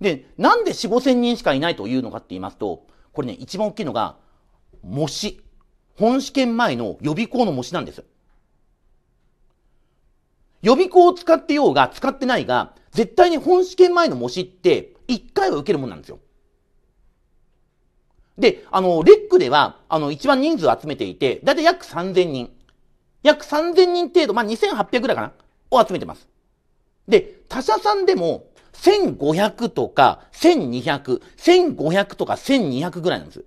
で、なんで四五千人しかいないというのかって言いますと、これね、一番大きいのが、模試。本試験前の予備校の模試なんですよ。予備校を使ってようが、使ってないが、絶対に本試験前の模試って、一回は受けるもんなんですよ。で、あの、レックでは、あの、一番人数を集めていて、だいたい約3000人。約3000人程度、まあ、2800ぐらいかなを集めてます。で、他社さんでも、1500とか、1200、1500とか1200ぐらいなんです。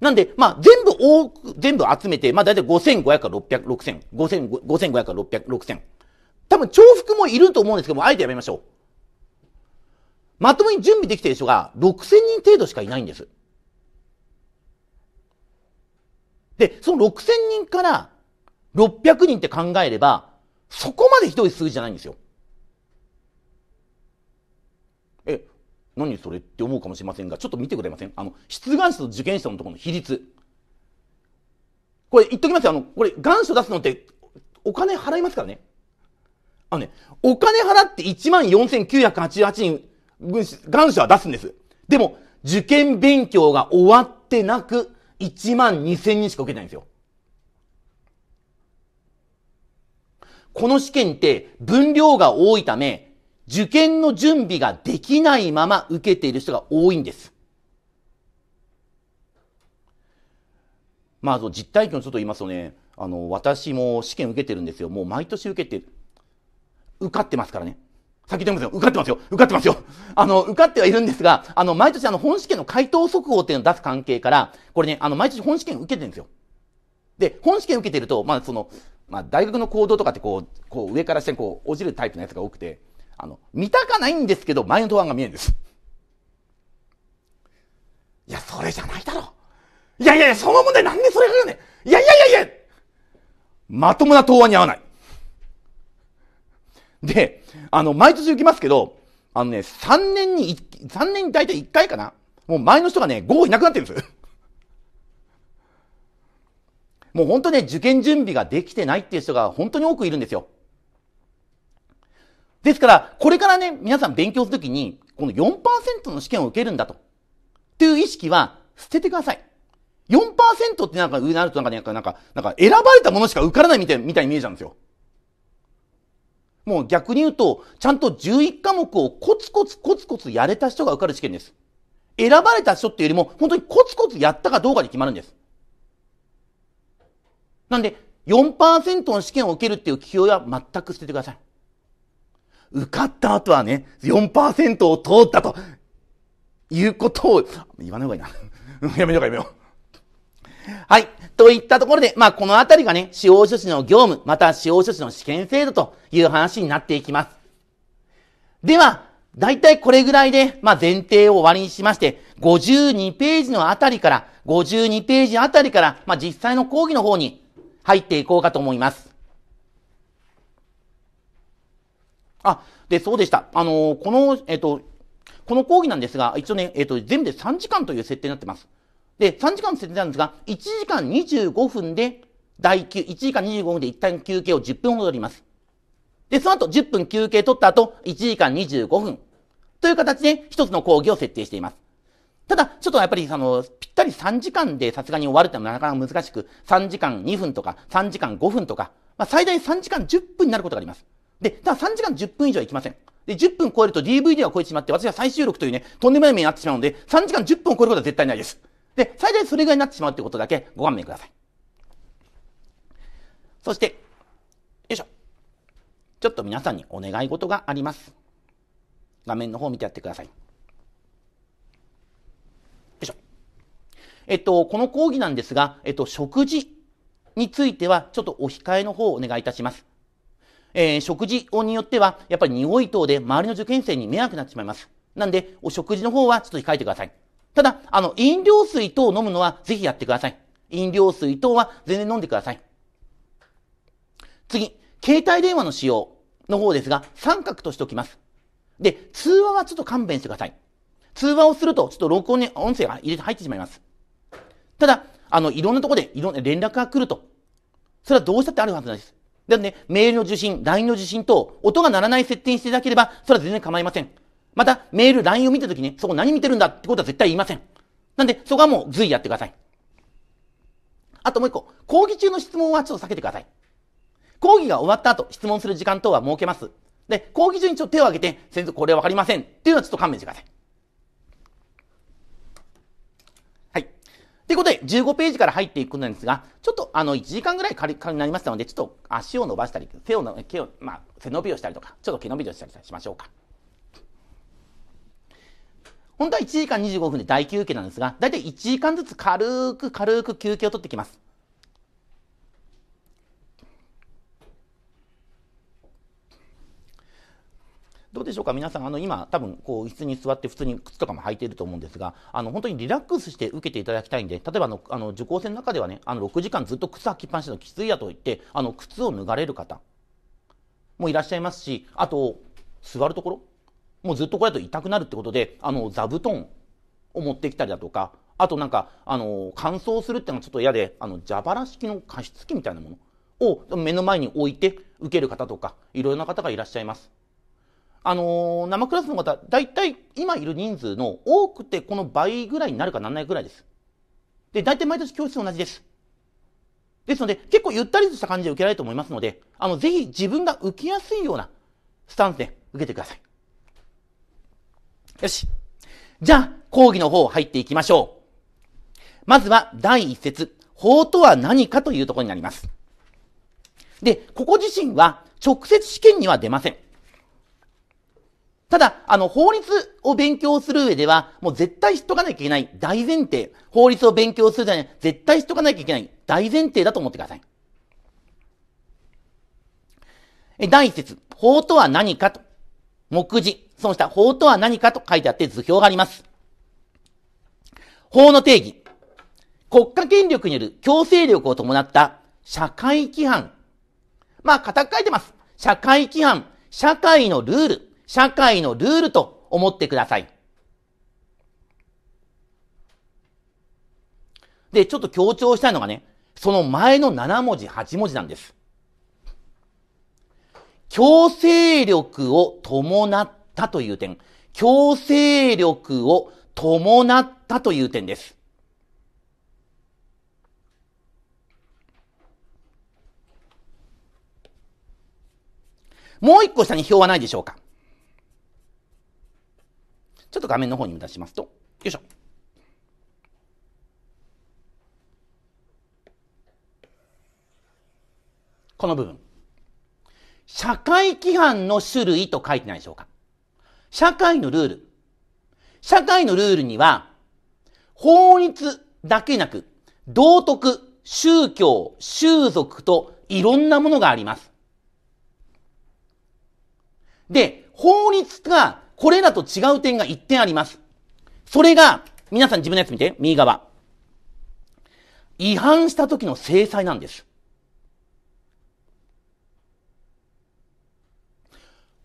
なんで、まあ、全部多く、全部集めて、まあ、だいたい5500か600、6000、5500か600、6000。多分、重複もいると思うんですけども、あえてやめましょう。まともに準備できている人が6000人程度しかいないんです。で、その6000人から600人って考えれば、そこまでひどい数字じゃないんですよ。え、何それって思うかもしれませんが、ちょっと見てくれませんあの、出願者と受験者のところの比率。これ言っときますよ。あの、これ、願書出すのって、お金払いますからね。あのね、お金払って14,988人願書は出すんです。でも、受験勉強が終わってなく、1万2000人しか受けないんですよ。この試験って分量が多いため、受験の準備ができないまま受けている人が多いんです。まあ、実体験をちょっと言いますとね、あの、私も試験受けてるんですよ。もう毎年受けてる。受かってますからね。先言ってますよ。受かってますよ。受かってますよ。あの、受かってはいるんですが、あの、毎年あの、本試験の回答速報っていうのを出す関係から、これね、あの、毎年本試験受けてるんですよ。で、本試験受けてると、まあ、その、まあ、大学の行動とかってこう、こう、上から下にこう、落ちるタイプのやつが多くて、あの、見たかないんですけど、前の答案が見えるんです。いや、それじゃないだろ。いやいやいや、その問題なんでそれがねいやいやいやいやまともな答案に合わない。で、あの、毎年行きますけど、あのね、3年に、3年に大体1回かなもう前の人がね、午後いなくなってるんです。<laughs> もう本当ね、受験準備ができてないっていう人が本当に多くいるんですよ。ですから、これからね、皆さん勉強するときに、この4%の試験を受けるんだと。っていう意識は捨ててください。4%ってなんか、なるとなんか、ね、なんか、なんか、選ばれたものしか受からないみたい、みたいなイメージなんですよ。もう逆に言うと、ちゃんと11科目をコツコツコツコツやれた人が受かる試験です。選ばれた人っていうよりも、本当にコツコツやったかどうかで決まるんです。なんで、4%の試験を受けるっていう気負いは全く捨ててください。受かった後はね、4%を通ったと、いうことを、言わない方がいいな。<laughs> やめようかやめよう。はい。といったところで、まあ、このあたりがね、司法書士の業務、また司法書士の試験制度という話になっていきます。では、だいたいこれぐらいで、まあ、前提を終わりにしまして、52ページのあたりから、52ページあたりから、まあ、実際の講義の方に入っていこうかと思います。あ、で、そうでした。あのー、この、えっ、と、この講義なんですが、一応ね、えっ、と、全部で3時間という設定になってます。で、3時間設定なんですが、1時間25分で第9、1時間25分で一旦休憩を10分ほど取ります。で、その後10分休憩取った後、1時間25分。という形で一つの講義を設定しています。ただ、ちょっとやっぱりその、ぴったり3時間でさすがに終わるってのはなかなか難しく、3時間2分とか、3時間5分とか、まあ、最大3時間10分になることがあります。で、ただ3時間10分以上はいきません。で、10分超えると DVD は超えてしまって、私は再収録というね、とんでもない目になってしまうので、3時間10分を超えることは絶対ないです。で、最大それぐらいになってしまうということだけご勘弁ください。そして、よいしょ。ちょっと皆さんにお願い事があります。画面の方を見てやってください。よいしょ。えっと、この講義なんですが、えっと、食事については、ちょっとお控えの方をお願いいたします。えー、食事によっては、やっぱり匂い等で周りの受験生に迷惑になってしまいます。なんで、お食事の方はちょっと控えてください。ただ、あの、飲料水等を飲むのはぜひやってください。飲料水等は全然飲んでください。次、携帯電話の使用の方ですが、三角としておきます。で、通話はちょっと勘弁してください。通話をすると、ちょっと録音に音声が入って入ってしまいます。ただ、あの、いろんなところで、いろんな連絡が来ると。それはどうしたってあるはずなんです。だってね、メールの受信、LINE の受信等、音が鳴らない設定にしていただければ、それは全然構いません。また、メール、LINE を見たときに、そこ何見てるんだってことは絶対言いません。なんで、そこはもう随意やってください。あともう一個、講義中の質問はちょっと避けてください。講義が終わった後、質問する時間等は設けます。で、講義中にちょっと手を挙げて、先生、これわかりません。っていうのはちょっと勘弁してください。はい。ということで、15ページから入っていくんですが、ちょっとあの、1時間ぐらい軽かになりましたので、ちょっと足を伸ばしたり、手を毛を、まあ、背伸びをしたりとか、ちょっと毛伸びをしたりしましょうか。本当は1時間25分で大休憩なんですが、だいたい1時間ずつ軽く軽く休憩を取ってきます。どうでしょうか皆さん、あの今、多分こう椅子に座って普通に靴とかも履いていると思うんですが、あの本当にリラックスして受けていただきたいんで、例えばあのあの受講生の中ではね、あの6時間ずっと靴履きっぱなしのきついやと言って、あの靴を脱がれる方もいらっしゃいますし、あと、座るところ、もうずっとこれだと痛くなるってことで、あの、座布団を持ってきたりだとか、あとなんか、あの、乾燥するってのはちょっと嫌で、あの、蛇腹式の加湿器みたいなものを目の前に置いて受ける方とか、いろいろな方がいらっしゃいます。あの生クラスの方、大体今いる人数の多くてこの倍ぐらいになるかなんないぐらいです。で、大体毎年教室同じです。ですので、結構ゆったりとした感じで受けられると思いますので、あの、ぜひ自分が受けやすいようなスタンスで受けてください。よし。じゃあ、講義の方入っていきましょう。まずは第一節、法とは何かというところになります。で、ここ自身は直接試験には出ません。ただ、あの、法律を勉強する上では、もう絶対知っとかなきゃいけない大前提。法律を勉強するじゃない、絶対知っとかなきゃいけない大前提だと思ってください。え第一節、法とは何かと。目次。その下、法とは何かと書いてあって図表があります。法の定義。国家権力による強制力を伴った社会規範。まあ、固く書いてます。社会規範、社会のルール、社会のルールと思ってください。で、ちょっと強調したいのがね、その前の7文字、8文字なんです。強制力を伴っったという点、強制力を伴ったという点です。もう一個下に表はないでしょうかちょっと画面の方に出しますと、よいしょ。この部分。社会規範の種類と書いてないでしょうか社会のルール。社会のルールには、法律だけなく、道徳、宗教、習俗といろんなものがあります。で、法律がこれらと違う点が1点あります。それが、皆さん自分のやつ見て、右側。違反した時の制裁なんです。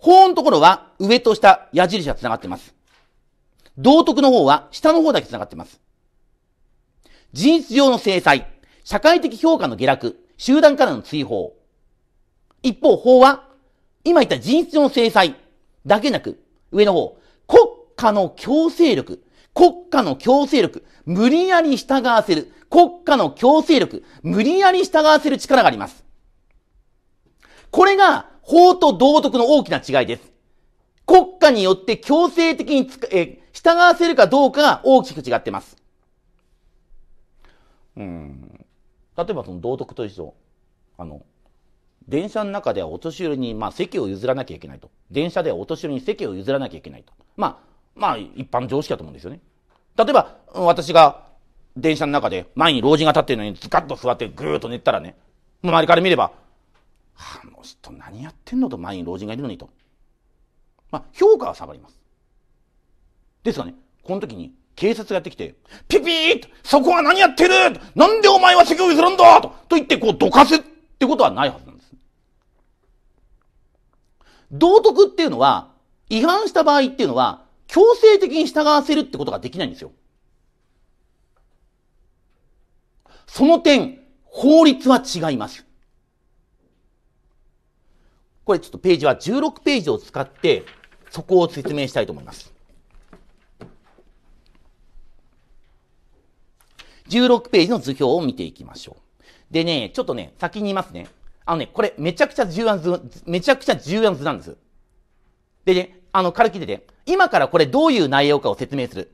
法のところは上と下矢印が繋がっています。道徳の方は下の方だけ繋がっています。事実上の制裁、社会的評価の下落、集団からの追放。一方、法は、今言った事実上の制裁だけなく、上の方、国家の強制力、国家の強制力、無理やり従わせる、国家の強制力、無理やり従わせる力があります。これが法と道徳の大きな違いです。国家によって強制的にえ従わせるかどうかが大きく違ってます。うん。例えばその道徳と一緒。あの、電車の中ではお年寄りに、まあ、席を譲らなきゃいけないと。電車ではお年寄りに席を譲らなきゃいけないと。まあ、まあ、一般常識だと思うんですよね。例えば、私が電車の中で前に老人が立ってるのにズカッと座ってぐーっと寝たらね、周りから見れば、あの人何やってんのと前に老人がいるのにと、まあ、評価は下がりますですがねこの時に警察がやってきて、ピピーとそこは何やってるなんでお前は席を譲るんだとと言って、こう、どかすってことはないはずなんです。道徳っていうのは、違反した場合っていうのは、強制的に従わせるってことができないんですよ。その点、法律は違います。これちょっとページは16ページを使って、そこを説明したいと思います。16ページの図表を見ていきましょう。でね、ちょっとね、先に言いますね。あのね、これめちゃくちゃ重要な図、めちゃくちゃ重要な図なんです。でね、あの、軽く聞いてて、今からこれどういう内容かを説明する。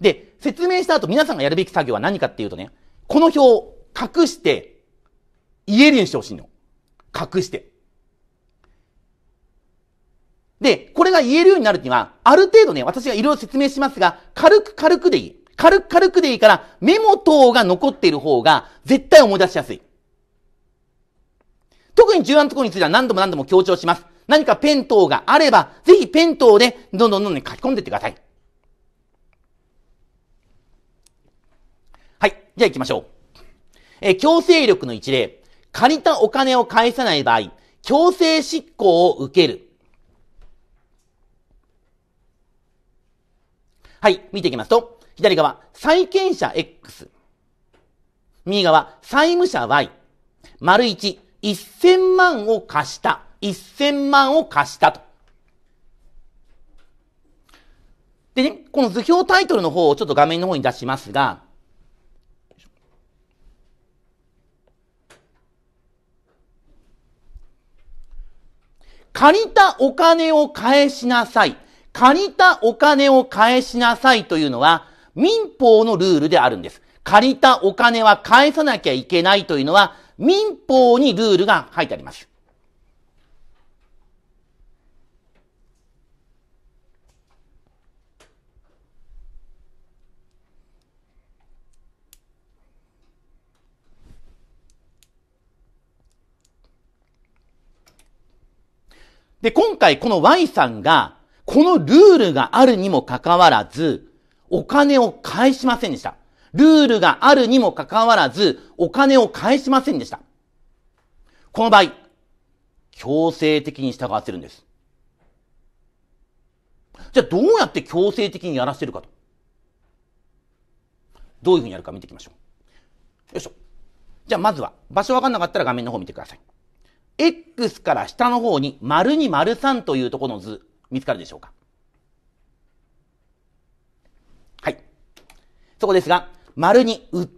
で、説明した後皆さんがやるべき作業は何かっていうとね、この表を隠して、言えるようにしてほしいの。隠して。で、これが言えるようになるには、ある程度ね、私がいろいろ説明しますが、軽く軽くでいい。軽く軽くでいいから、メモ等が残っている方が、絶対思い出しやすい。特に重要なところについては何度も何度も強調します。何かペン等があれば、ぜひペン等で、どんどんどんどん書き込んでいってください。はい。じゃあ行きましょう。え強制力の一例。借りたお金を返さない場合、強制執行を受ける。はい、見ていきますと、左側、債権者 X。右側、債務者 Y。丸1、1000万を貸した。1000万を貸したと。でね、この図表タイトルの方をちょっと画面の方に出しますが、借りたお金を返しなさい。借りたお金を返しなさいというのは民法のルールであるんです。借りたお金は返さなきゃいけないというのは民法にルールが入ってあります。で、今回この Y さんがこのルールがあるにもかかわらず、お金を返しませんでした。ルールがあるにもかかわらず、お金を返しませんでした。この場合、強制的に従わせるんです。じゃあどうやって強制的にやらせるかと。どういうふうにやるか見ていきましょう。よいしょ。じゃあまずは、場所わかんなかったら画面の方見てください。X から下の方に、丸2、丸3というところの図、見つかるでしょうかはい。そこですが、丸に訴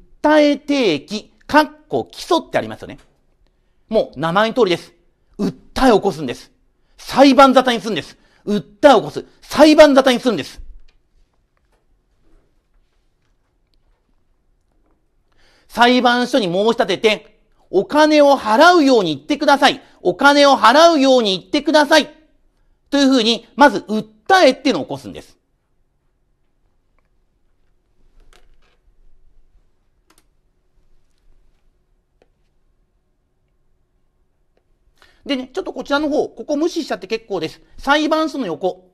え定期、かっこ基礎ってありますよね。もう名前の通りです。訴えを起こすんです。裁判沙汰にするんです。訴えを起こす。裁判沙汰にするんです。裁判所に申し立てて、お金を払うように言ってください。お金を払うように言ってください。というふうに、まず訴えっていうのを起こすんです。でね、ちょっとこちらの方、ここ無視しちゃって結構です。裁判所の横。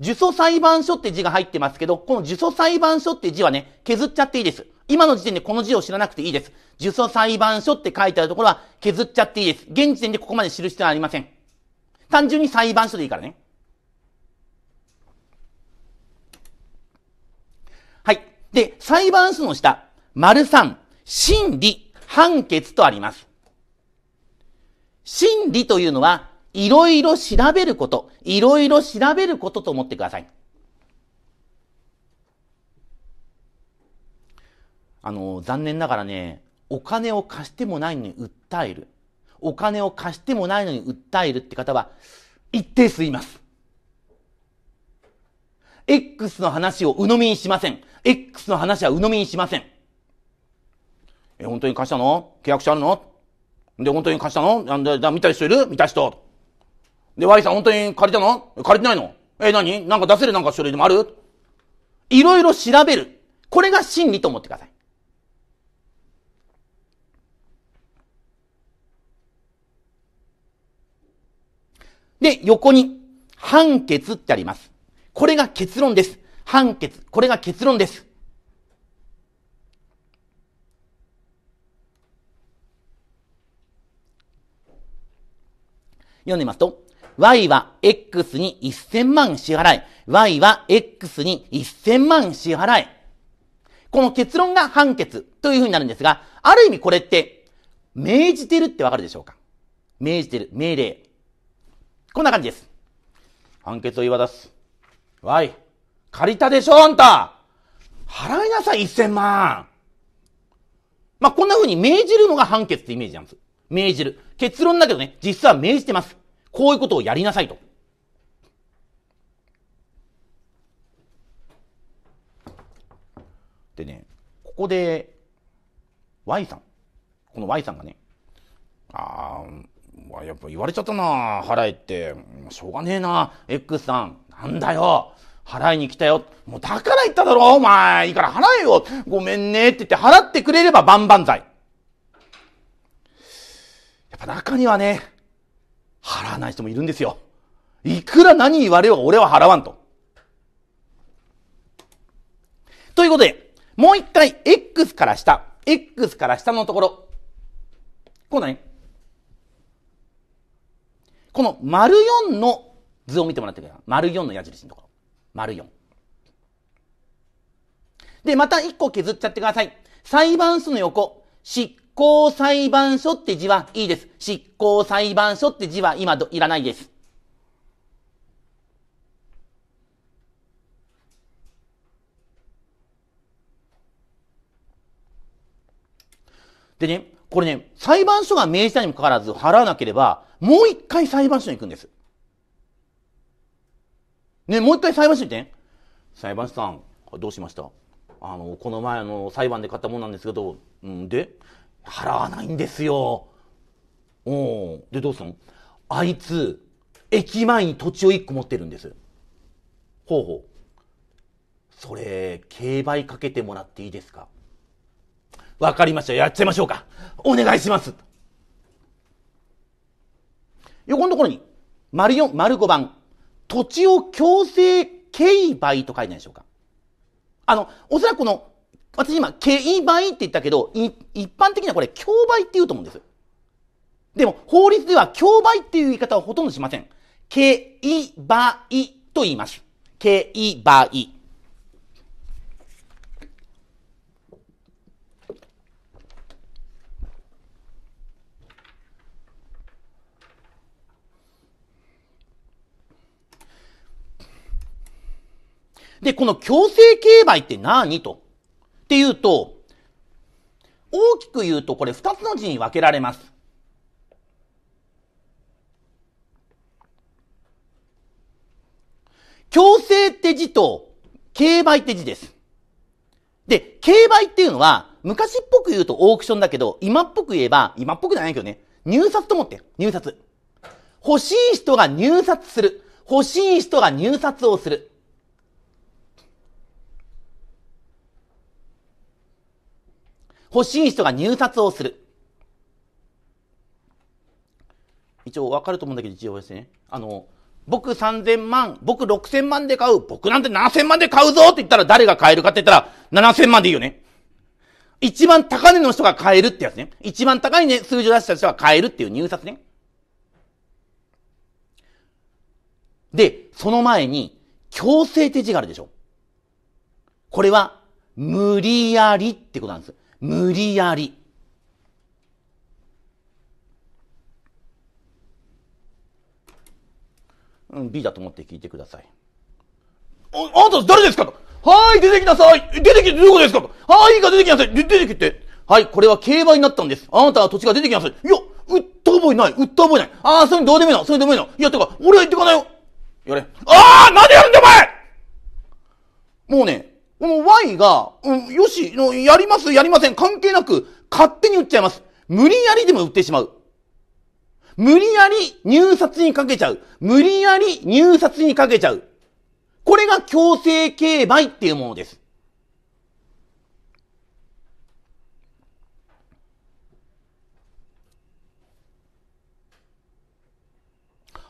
受訴裁判所って字が入ってますけど、この受訴裁判所って字はね、削っちゃっていいです。今の時点でこの字を知らなくていいです。受訴裁判所って書いてあるところは削っちゃっていいです。現時点でここまで知る必要はありません。単純に裁判所でいいからね。はい。で、裁判所の下、丸三、審理、判決とあります。審理というのは、いろいろ調べること、いろいろ調べることと思ってください。あの、残念ながらね、お金を貸してもないのに訴える。お金を貸してもないのに訴えるって方は一定数います。X の話を鵜呑みにしません。X の話は鵜呑みにしません。え、本当に貸したの契約書あるので、本当に貸したのなんだ、見た人いる見た人。で、Y さん本当に借りたの借りてないのえ、何なんか出せるなんか書類でもあるいろいろ調べる。これが真理と思ってください。で、横に判決ってあります。これが結論です。判決。これが結論です。読んでみますと、y は x に1000万支払い。y は x に1000万支払い。この結論が判決というふうになるんですが、ある意味これって、命じてるってわかるでしょうか命じてる。命令。こんな感じです。判決を言い渡す。わい。借りたでしょ、あんた払いなさい、一千万まあ、こんな風に命じるのが判決ってイメージなんです。命じる。結論だけどね、実は命じてます。こういうことをやりなさいと。でね、ここで、Y さん。この Y さんがね、あー、やっぱ言われちゃったな、払えって。しょうがねえな、X さん。なんだよ。払いに来たよ。もうだから言っただろ、お前。いいから払えよ。ごめんねって言って払ってくれれば万々歳。やっぱ中にはね、払わない人もいるんですよ。いくら何言われようが俺は払わんと。ということで、もう一回 X から下、X から下のところ。こうだね。この丸4の図を見てもらってください。丸4の矢印のところ。丸4。で、また1個削っちゃってください。裁判所の横、執行裁判所って字はいいです。執行裁判所って字は今いらないです。でね、これね、裁判所が命じたにもかかわらず払わなければ、もう一回裁判所に行くんです。ね、もう一回裁判所に行って、ね、裁判所さん、どうしましたあの、この前の裁判で買ったもんなんですけど、うんで、払わないんですよ。おで、どうすんのあいつ、駅前に土地を一個持ってるんです。ほうほう。それ、競売かけてもらっていいですかわかりました。やっちゃいましょうか。お願いします。横のところに、丸4、丸5番、土地を強制競売と書いてないでしょうか。あの、おそらくこの、私今、競売って言ったけど、一般的にはこれ、競売って言うと思うんです。でも、法律では競売っていう言い方はほとんどしません。競売と言います。競売。で、この強制競売って何と。っていうと、大きく言うとこれ二つの字に分けられます。強制って字と、競売って字です。で、競売っていうのは、昔っぽく言うとオークションだけど、今っぽく言えば、今っぽくじゃないけどね、入札と思って、入札。欲しい人が入札する。欲しい人が入札をする。欲しい人が入札をする。一応わかると思うんだけど、一応ですね。あの、僕3000万、僕6000万で買う、僕なんて7000万で買うぞって言ったら誰が買えるかって言ったら7000万でいいよね。一番高値の人が買えるってやつね。一番高いね、数字を出した人が買えるっていう入札ね。で、その前に、強制手地があるでしょ。これは、無理やりってことなんです。無理やり。うん、B だと思って聞いてください。あ、あんた誰ですかとはい、出てきなさい出てきて、どこですかとはい、いいか出てきなさい出てきて。はい、これは競馬になったんです。あなたは土地が出てきなさい。いや、売った覚えない。売った覚えない。ああ、それどうでもいいの。それでもいいの。いや、てか、俺は言ってかないよ。やれ。ああ何やるんだお前もうね、この Y が、うん、よし、やります、やりません、関係なく、勝手に売っちゃいます。無理やりでも売ってしまう。無理やり入札にかけちゃう。無理やり入札にかけちゃう。これが強制競売っていうものです。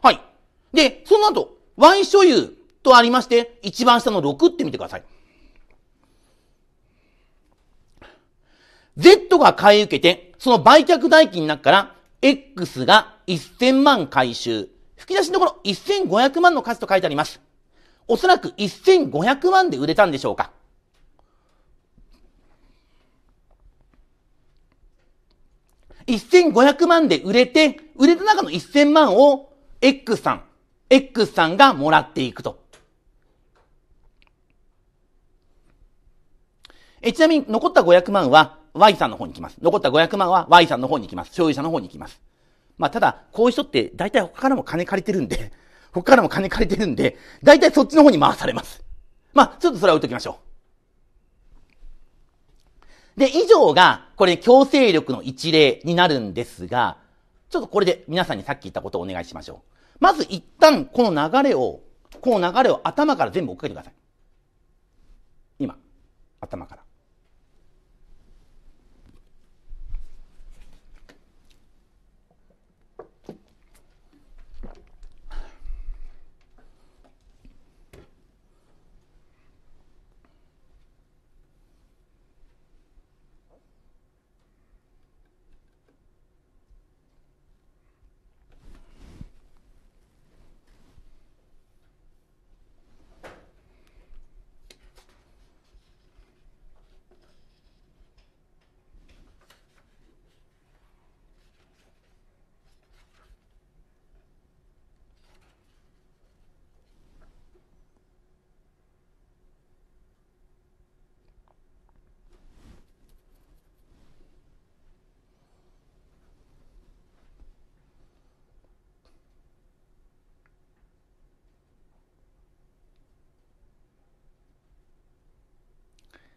はい。で、その後、Y 所有とありまして、一番下の6ってみてください。Z が買い受けて、その売却代金の中から、X が1000万回収。吹き出しのところ1500万の価値と書いてあります。おそらく1500万で売れたんでしょうか。1500万で売れて、売れた中の1000万を X さん、X さんがもらっていくと。え、ちなみに残った500万は Y さんの方に行きます。残った500万は Y さんの方に行きます。所有者の方に行きます。まあ、ただ、こういう人って、大体他からも金借りてるんで、<laughs> 他からも金借りてるんで、大体そっちの方に回されます。まあ、ちょっとそれは置いときましょう。で、以上が、これ、強制力の一例になるんですが、ちょっとこれで皆さんにさっき言ったことをお願いしましょう。まず一旦、この流れを、この流れを頭から全部追っかけてください。今、頭から。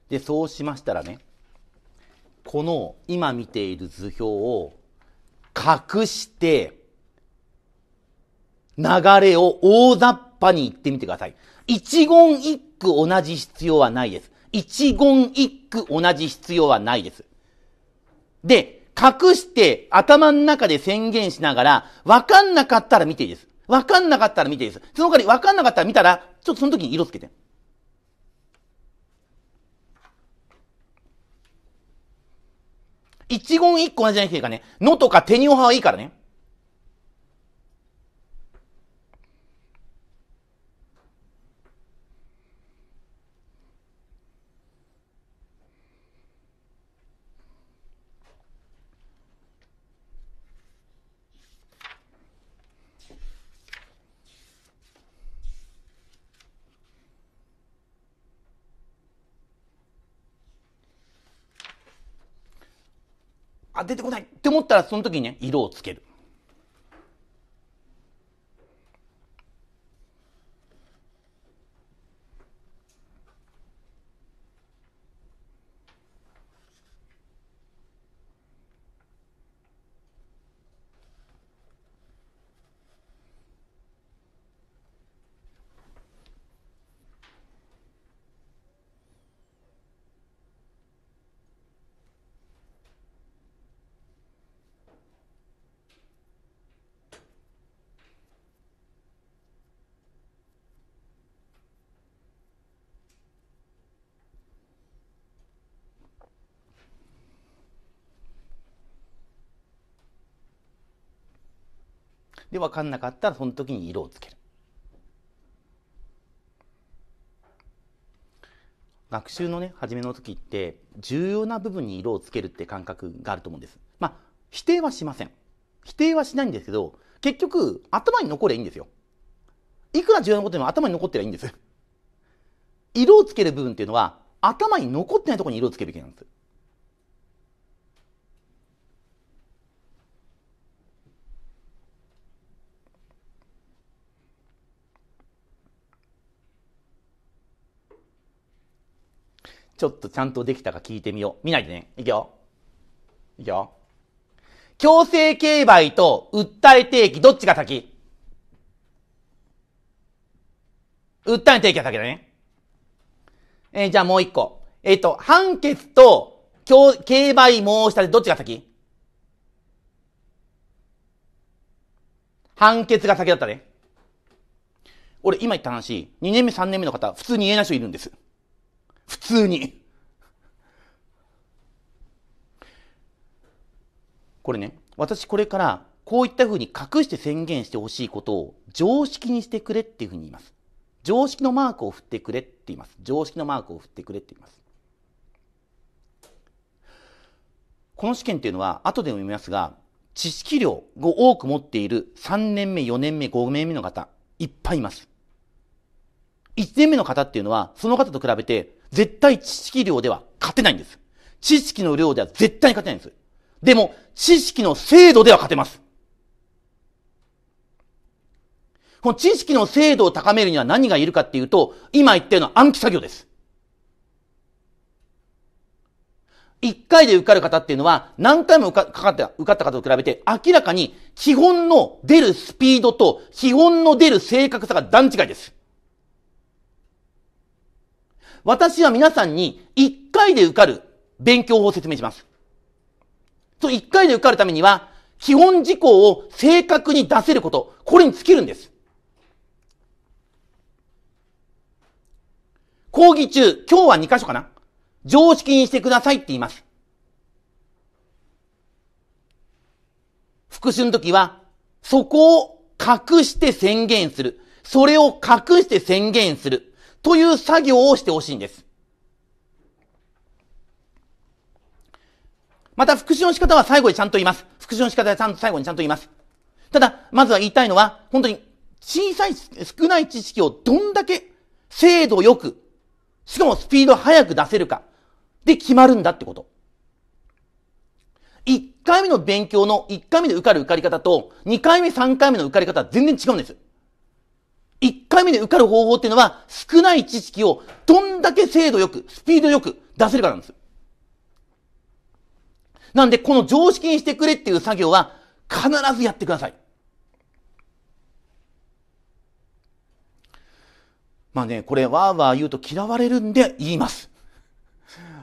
で、そうしましたらね、この今見ている図表を隠して、流れを大雑把に言ってみてください。一言一句同じ必要はないです。一言一句同じ必要はないです。で、隠して頭の中で宣言しながら、わかんなかったら見ていいです。わかんなかったら見ていいです。その代わりわかんなかったら見たら、ちょっとその時に色つけて。一言一個同じじゃなくていいからね、のとか手におははいいからね。あ、出てこないって思ったら、その時にね、色をつける。で、分かんなかったらその時に色をつける。学習のね、初めの時って、重要な部分に色をつけるって感覚があると思うんです。まあ、否定はしません。否定はしないんですけど、結局、頭に残ればいいんですよ。いくら重要なことでも頭に残ってりゃいいんです。色をつける部分っていうのは、頭に残ってないところに色をつけるべきなんです。ちょっとちゃんとできたか聞いてみよう。見ないでね。いくよ。いくよ。強制競売と訴え定起、どっちが先訴え定起が先だね。えー、じゃあもう一個。えっ、ー、と、判決と、競売申し立て、どっちが先判決が先だったね。俺、今言った話、2年目、3年目の方、普通に言えない人いるんです。普通に。これね、私これからこういったふうに隠して宣言してほしいことを常識にしてくれっていうふうに言います。常識のマークを振ってくれって言います。常識のマークを振ってくれって言います。この試験っていうのは後でも読みますが、知識量を多く持っている3年目、4年目、5年目の方、いっぱいいます。1年目の方っていうのは、その方と比べて絶対知識量では勝てないんです。知識の量では絶対に勝てないんです。でも、知識の精度では勝てます。この知識の精度を高めるには何がいるかっていうと、今言ったような暗記作業です。一回で受かる方っていうのは、何回も受かかった受かった方と比べて、明らかに基本の出るスピードと基本の出る正確さが段違いです。私は皆さんに一回で受かる勉強法を説明します。そ回で受かるためには、基本事項を正確に出せること、これに尽きるんです。講義中、今日は2箇所かな常識にしてくださいって言います。復習の時は、そこを隠して宣言する。それを隠して宣言する。という作業をしてほしいんです。また、復習の仕方は最後にちゃんと言います。復習の仕方はちゃんと最後にちゃんと言います。ただ、まずは言いたいのは、本当に小さい、少ない知識をどんだけ精度よく、しかもスピード早く出せるか、で決まるんだってこと。1回目の勉強の1回目で受かる受かり方と、2回目3回目の受かり方は全然違うんです。一回目で受かる方法っていうのは、少ない知識をどんだけ精度よく、スピードよく出せるかなんです。なんで、この常識にしてくれっていう作業は、必ずやってください。まあね、これ、わーわー言うと嫌われるんで言います。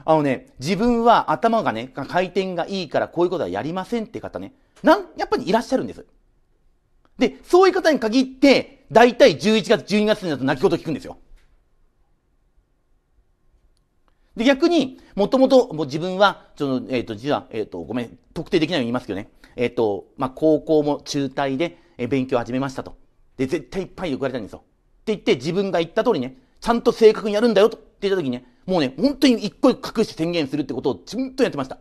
あのね、自分は頭がね、回転がいいからこういうことはやりませんって方ね、なん、やっぱりいらっしゃるんです。で、そういう方に限って、だいたい11月、12月になると泣き言聞くんですよ。で、逆に、もともと、もう自分は、ちょっと、えっ、ー、と、実は、えっ、ー、と、ごめん、特定できないように言いますけどね。えっ、ー、と、まあ、高校も中退で、え勉強を始めましたと。で、絶対いっぱい言われたんですよ。って言って、自分が言った通りね、ちゃんと正確にやるんだよと、って言った時にね、もうね、本当に一個一個隠して宣言するってことを、ちんとやってました。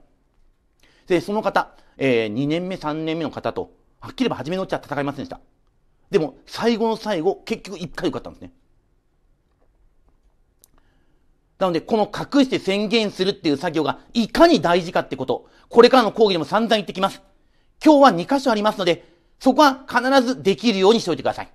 で、その方、えー、2年目、3年目の方と、はっきり言えば初めのうちは戦いませんでした。でも、最後の最後、結局1回受かったんですね。なので、この隠して宣言するっていう作業がいかに大事かってこと、これからの講義でも散々言ってきます。今日は2箇所ありますので、そこは必ずできるようにしておいてください。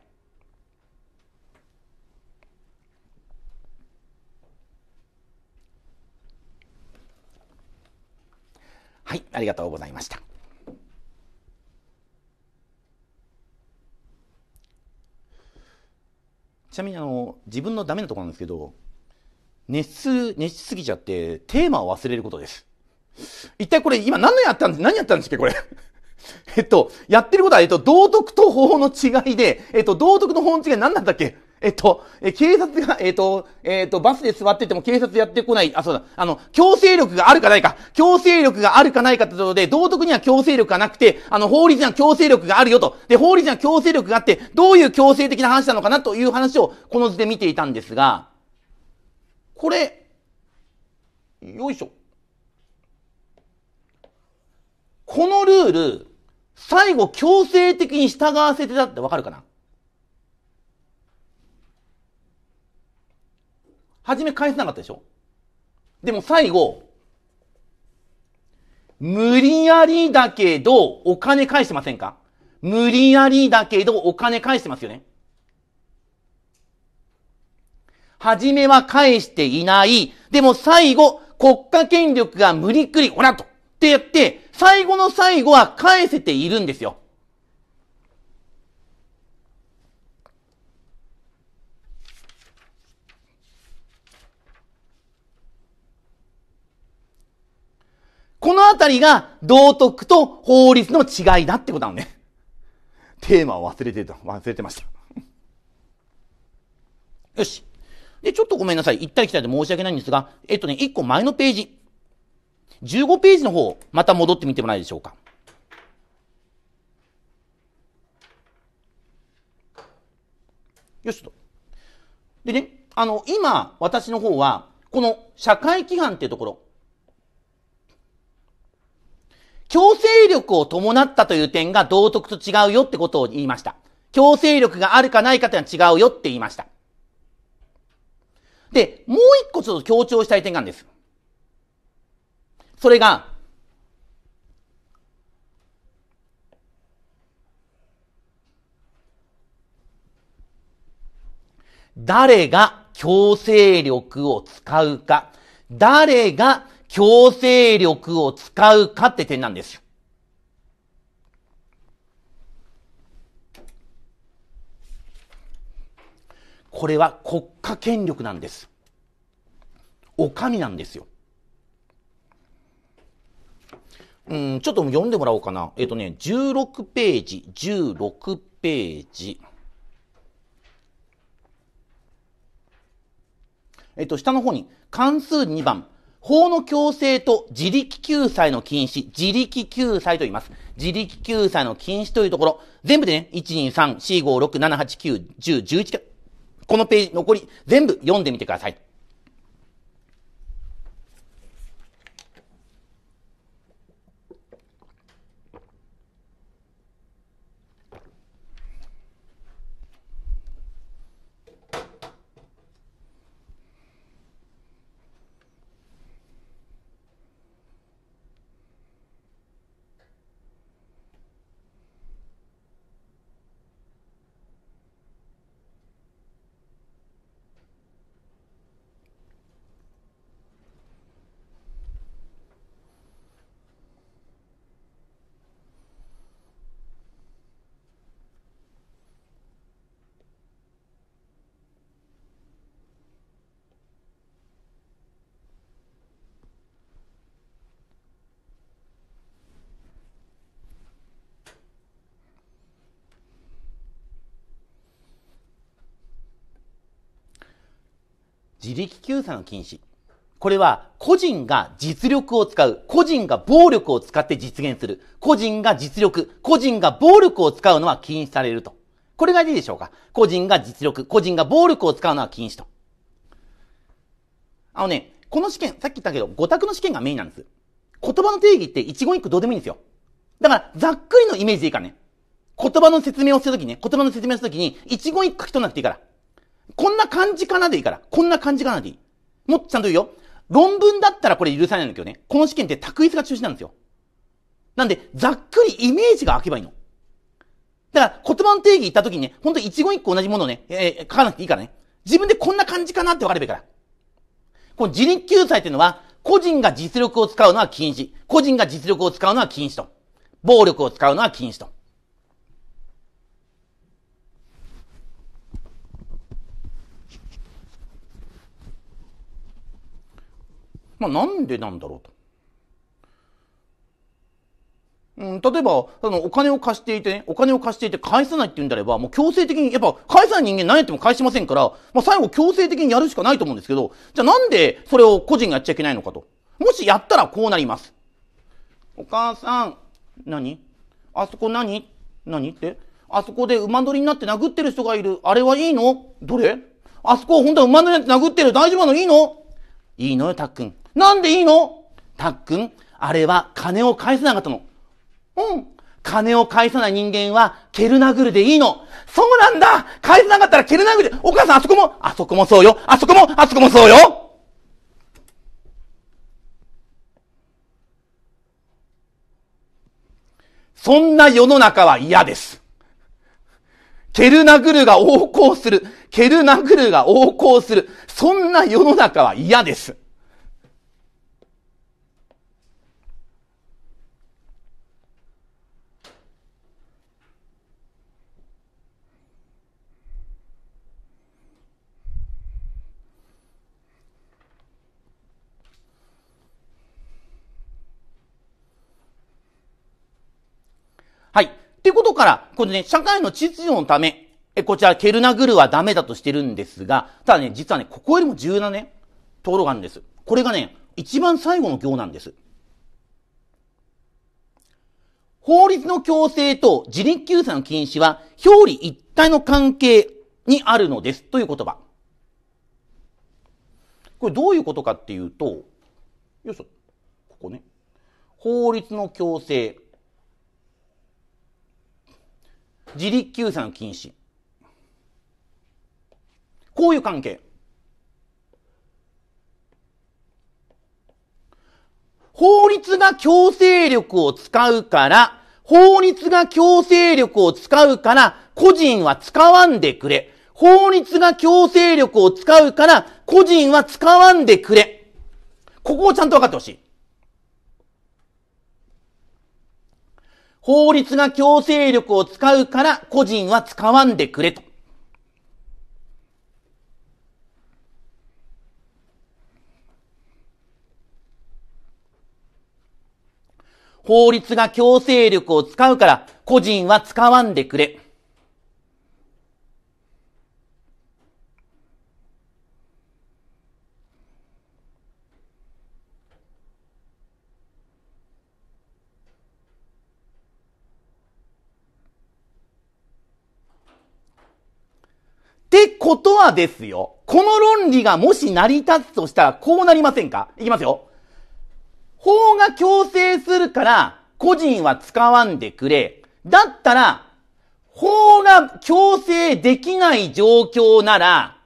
はい、ありがとうございました。ちなみにあの、自分のダメなところなんですけど、熱す、熱しすぎちゃって、テーマを忘れることです。一体これ、今何のやったんです、何やったんですっけ、これ。<laughs> えっと、やってることは、えっと、道徳と法の違いで、えっと、道徳の法の違い何なんだっけえっと、え、警察が、えっと、えっと、バスで座ってても警察やってこない、あ、そうだ、あの、強制力があるかないか、強制力があるかないかってことで、道徳には強制力がなくて、あの、法律には強制力があるよと。で、法律には強制力があって、どういう強制的な話なのかなという話を、この図で見ていたんですが、これ、よいしょ。このルール、最後強制的に従わせてたってわかるかな初め返せなかったでしょでも最後、無理やりだけどお金返してませんか無理やりだけどお金返してますよね。初めは返していない。でも最後、国家権力が無理くり、おらとってやって、最後の最後は返せているんですよ。このあたりが道徳と法律の違いだってことなのね。テーマを忘れてた。忘れてました。よし。で、ちょっとごめんなさい。行ったり来たりで申し訳ないんですが、えっとね、一個前のページ。15ページの方、また戻ってみてもらいでしょうか。よしと。でね、あの、今、私の方は、この社会規範っていうところ、強制力を伴ったという点が道徳と違うよってことを言いました。強制力があるかないかというのは違うよって言いました。で、もう一個ちょっと強調したい点があるんです。それが、誰が強制力を使うか、誰が強制力を使うかって点なんですよ。これは国家権力なんです。お将なんですよ。うん、ちょっと読んでもらおうかな。えっ、とね、16ページ、16ページ。えっと、下の方に、関数2番、法の強制と自力救済の禁止、自力救済と言います。自力救済の禁止というところ、全部でね、1234567891011このページ残り全部読んでみてください。自力救済の禁止。これは個人が実力を使う。個人が暴力を使って実現する。個人が実力。個人が暴力を使うのは禁止されると。これがいいでしょうか個人が実力。個人が暴力を使うのは禁止と。あのね、この試験、さっき言ったけど、5択の試験がメインなんです。言葉の定義って一言一句どうでもいいんですよ。だから、ざっくりのイメージでいいからね。言葉の説明をするときね、言葉の説明をするときに、一言一句書き取らなくていいから。こんな感じかなでいいから。こんな感じかなでいい。もっとちゃんと言うよ。論文だったらこれ許されないんだけどね。この試験って択一が中心なんですよ。なんで、ざっくりイメージが開けばいいの。だから、言葉の定義言った時にね、ほんと一言一個同じものをね、えー、書かなくていいからね。自分でこんな感じかなって分かればいいから。この自力救済っていうのは、個人が実力を使うのは禁止。個人が実力を使うのは禁止と。暴力を使うのは禁止と。まあ、なんでなんだろうと。うん、例えば、そのお金を貸していてね、お金を貸していて返さないって言うんであれば、もう強制的に、やっぱ返さない人間何やっても返しませんから、まあ最後強制的にやるしかないと思うんですけど、じゃあなんでそれを個人がやっちゃいけないのかと。もしやったらこうなります。お母さん、何あそこ何何って。あそこで馬乗りになって殴ってる人がいる。あれはいいのどれあそこ本当は馬乗りになって殴ってる。大丈夫なのいいのいいのよ、たっくん。なんでいいのたっくん、あれは金を返せなかったの。うん。金を返さない人間は、蹴る殴るでいいの。そうなんだ返せなかったら蹴る殴るで、お母さんあそこも、あそこもそうよあそこも、あそこもそうよそんな世の中は嫌です。蹴る殴るが横行する。蹴る殴るが横行する。そんな世の中は嫌です。はい。ってことから、これね、社会の秩序のため、え、こちら、ケルナグルはダメだとしてるんですが、ただね、実はね、ここよりも重要なね、ところがあるんです。これがね、一番最後の行なんです。法律の強制と自力救済の禁止は表裏一体の関係にあるのですという言葉。これどういうことかっていうと、よいしょ、ここね。法律の強制、自力救済の禁止。こういう関係。法律が強制力を使うから、法律が強制力を使うから、個人は使わんでくれ。法律が強制力を使うから、個人は使わんでくれ。ここをちゃんと分かってほしい。法律が強制力を使うから個人は使わんでくれと。法律が強制力を使うから個人は使わんでくれ。ことはですよ、この論理がもし成り立つとしたらこうなりませんかいきますよ。法が強制するから個人は使わんでくれ。だったら、法が強制できない状況なら、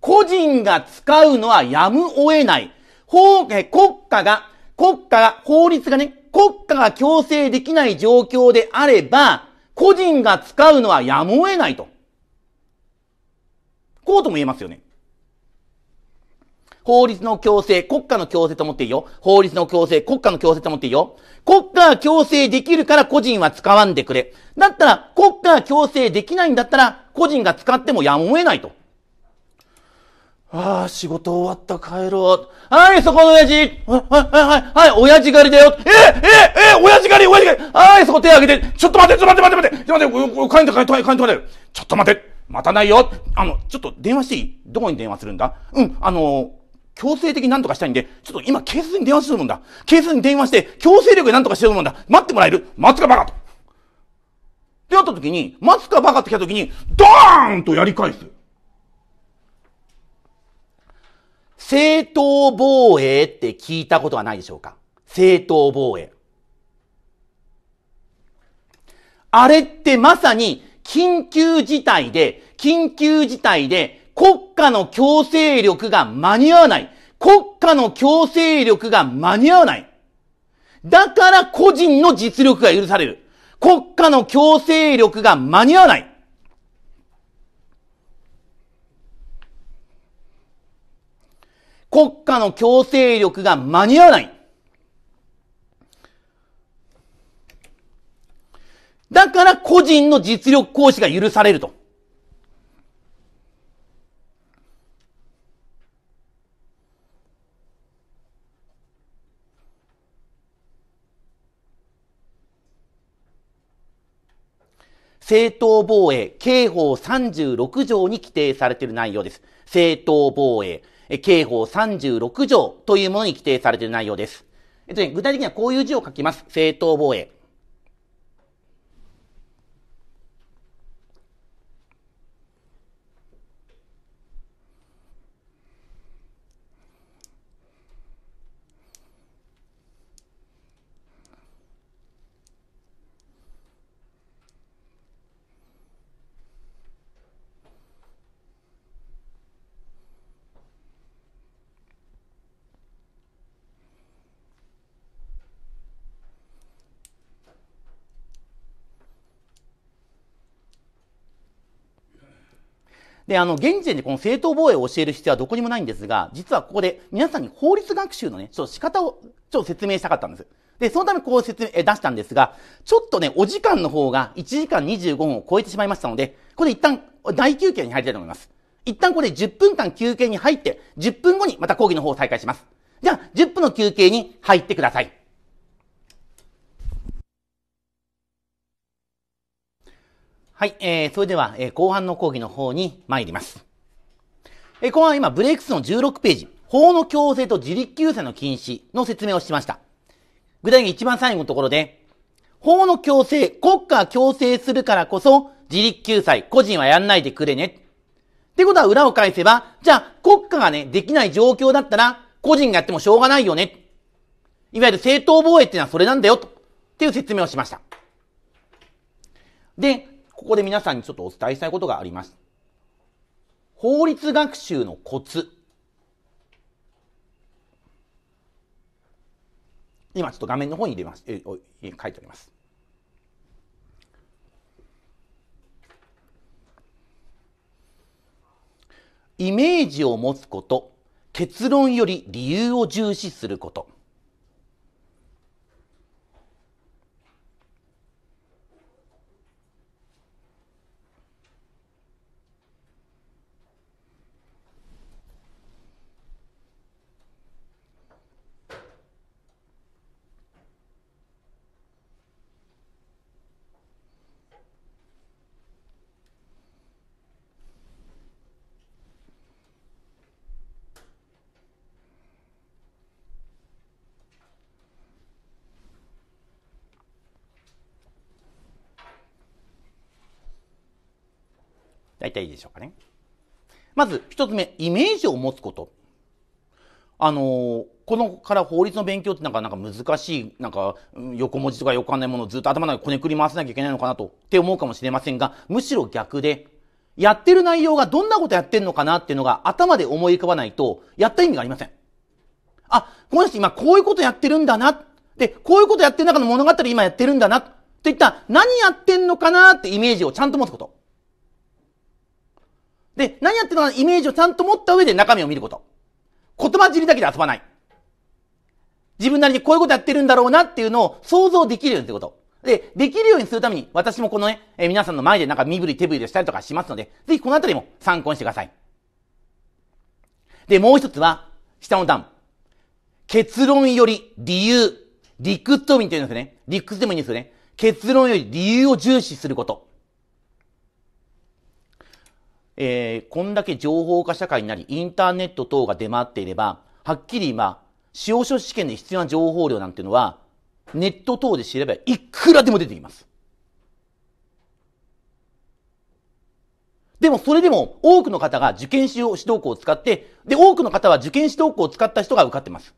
個人が使うのはやむを得ない。法、え、国家が、国家が、法律がね、国家が強制できない状況であれば、個人が使うのはやむを得ないと。こうとも言えますよね。法律の強制、国家の強制と思っていいよ。法律の強制、国家の強制と思っていいよ。国家が強制できるから個人は使わんでくれ。だったら、国家が強制できないんだったら、個人が使ってもやむを得ないと。ああ、仕事終わった、帰ろう。はい、そこの親父はい、はい、はい、はい、親父狩りだよええええ親父狩り親父狩りはい、そこ手挙げてちょっと待って、ちょっと待って、待って、待って、ちょっと待って、帰って帰って帰って帰んと、ちょっと待って待たないよあの、ちょっと電話していいどこに電話するんだうん、あの強制的に何とかしたいんで、ちょっと今警察に電話してるもんだ。警察に電話して、強制力で何とかしてるもんだ。待ってもらえる待つかバカと。ってなった時に、待つかバカって来た時に、ドーンとやり返す。正当防衛って聞いたことはないでしょうか正当防衛。あれってまさに緊急事態で、緊急事態で国家の強制力が間に合わない。国家の強制力が間に合わない。だから個人の実力が許される。国家の強制力が間に合わない。国家の強制力が間に合わない。だから個人の実力行使が許されると。正当防衛、刑法36条に規定されている内容です。正当防衛、刑法36条というものに規定されている内容です。えっとね、具体的にはこういう字を書きます。正当防衛。で、あの、現時点でこの正当防衛を教える必要はどこにもないんですが、実はここで皆さんに法律学習のね、ちょっと仕方を、ちょっと説明したかったんです。で、そのためこう説明、え、出したんですが、ちょっとね、お時間の方が1時間25分を超えてしまいましたので、これ一旦大休憩に入りたいと思います。一旦これ10分間休憩に入って、10分後にまた講義の方を再開します。じゃあ、10分の休憩に入ってください。はい、えー、それでは、えー、後半の講義の方に参ります。えー、後半は今、ブレイクスの16ページ、法の強制と自力救済の禁止の説明をしました。具体的に一番最後のところで、法の強制、国家が強制するからこそ、自力救済、個人はやんないでくれね。ってことは裏を返せば、じゃあ国家がね、できない状況だったら、個人がやってもしょうがないよね。いわゆる正当防衛っていうのはそれなんだよ、と。っていう説明をしました。で、ここで皆さんにちょっとお伝えしたいことがあります。法律学習のコツ。今ちょっと画面の方に入れます、え、書いております。イメージを持つこと、結論より理由を重視すること。大体いいでしょうかね。まず、一つ目、イメージを持つこと。あのー、このから法律の勉強ってなんかなんか難しい、なんか横文字とかよくわかんないものをずっと頭の中でこねくり回さなきゃいけないのかなとって思うかもしれませんが、むしろ逆で、やってる内容がどんなことやってんのかなっていうのが頭で思い浮かばないと、やった意味がありません。あ、この人今こういうことやってるんだな。で、こういうことやってる中の物語今やってるんだな。といった何やってんのかなってイメージをちゃんと持つこと。で、何やってるのかイメージをちゃんと持った上で中身を見ること。言葉尻だけで遊ばない。自分なりにこういうことやってるんだろうなっていうのを想像できるようにってこと。で、できるようにするために、私もこのね、えー、皆さんの前でなんか身振り手振りをしたりとかしますので、ぜひこのあたりも参考にしてください。で、もう一つは、下の段。結論より理由。理屈とも言ってんですよね。理屈でもいいんですよね。結論より理由を重視すること。えー、こんだけ情報化社会になり、インターネット等が出回っていれば、はっきり今、司法書士試験で必要な情報量なんていうのは、ネット等で知ればいくらでも出てきます。でもそれでも多くの方が受験指導校を使って、で、多くの方は受験指導校を使った人が受かってます。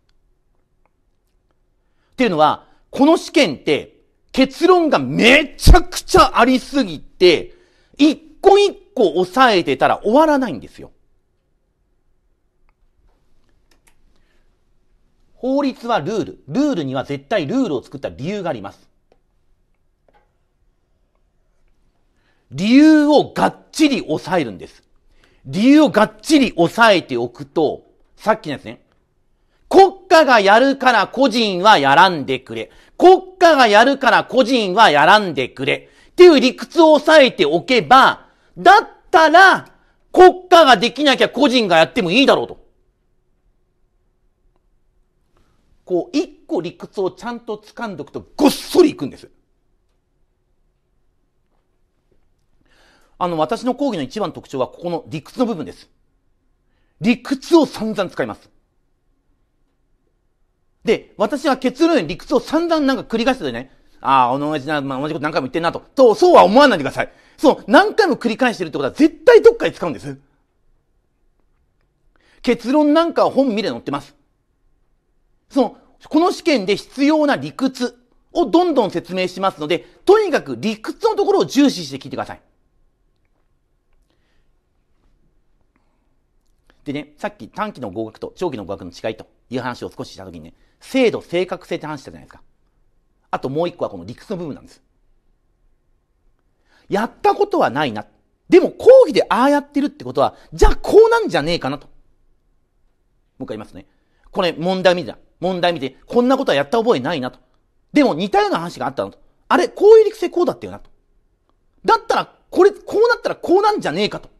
っていうのは、この試験って結論がめちゃくちゃありすぎて、一個一個押さえてたら終わらないんですよ。法律はルール。ルールには絶対ルールを作った理由があります。理由をがっちり押さえるんです。理由をがっちり押さえておくと、さっきのやつね。国家がやるから個人はやらんでくれ。国家がやるから個人はやらんでくれ。っていう理屈を押さえておけば、だったら、国家ができなきゃ個人がやってもいいだろうと。こう、一個理屈をちゃんと掴んどくと、ごっそりいくんです。あの、私の講義の一番特徴は、ここの理屈の部分です。理屈を散々使います。で、私は結論に理屈を散々なんか繰り返してなね、ああ、同じな、まあ、同じこと何回も言ってんなと。そう、そうは思わないでください。そう、何回も繰り返してるってことは絶対どっかで使うんです。結論なんかは本見れ載ってます。その、この試験で必要な理屈をどんどん説明しますので、とにかく理屈のところを重視して聞いてください。でね、さっき短期の合格と長期の合格の違いという話を少ししたときにね、精度、正確性って話したじゃないですか。あともう一個はこの理屈の部分なんです。やったことはないな。でも講義でああやってるってことは、じゃあこうなんじゃねえかなと。もう一回言いますね。これ問題見てた。問題見て、こんなことはやった覚えないなと。でも似たような話があったのと。あれ、こういう理屈でこうだったよなと。だったら、これ、こうなったらこうなんじゃねえかと。っ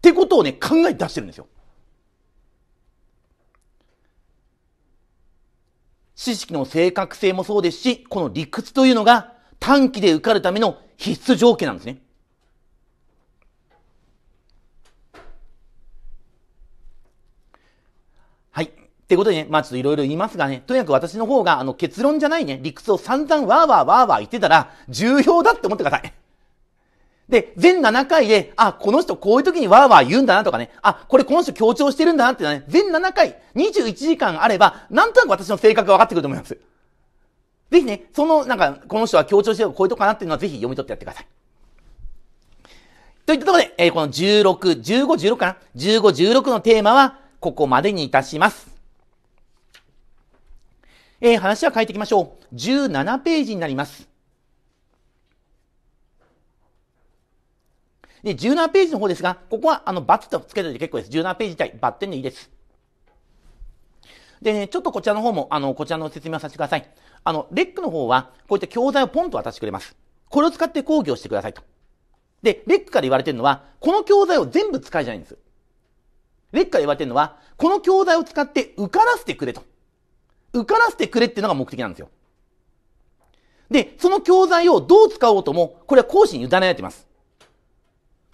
てことをね、考え出してるんですよ。知識の正確性もそうですし、この理屈というのが短期で受かるための必須条件なんですね。はい。ってことでね、まあちょっといろいろ言いますがね、とにかく私の方があの結論じゃないね、理屈を散々わーわーわーわー言ってたら重要だって思ってください。で、全7回で、あ、この人こういう時にわーわー言うんだなとかね、あ、これこの人強調してるんだなっていうのはね、全7回、21時間あれば、なんとなく私の性格が分かってくると思います。ぜひね、その、なんか、この人は強調してるこういうとこかなっていうのはぜひ読み取ってやってください。といったところで、えー、この16、15、16かな ?15、16のテーマは、ここまでにいたします。えー、話は変えていきましょう。17ページになります。で、17ページの方ですが、ここはあのバツとつけといて結構です。17ページ自体、バッテンでいいです。で、ね、ちょっとこちらの方も、あの、こちらの説明をさせてください。あの、レックの方は、こういった教材をポンと渡してくれます。これを使って講義をしてくださいと。で、レックから言われてるのは、この教材を全部使いじゃないんです。レックから言われてるのは、この教材を使って受からせてくれと。受からせてくれっていうのが目的なんですよ。で、その教材をどう使おうとも、これは講師に委ねられています。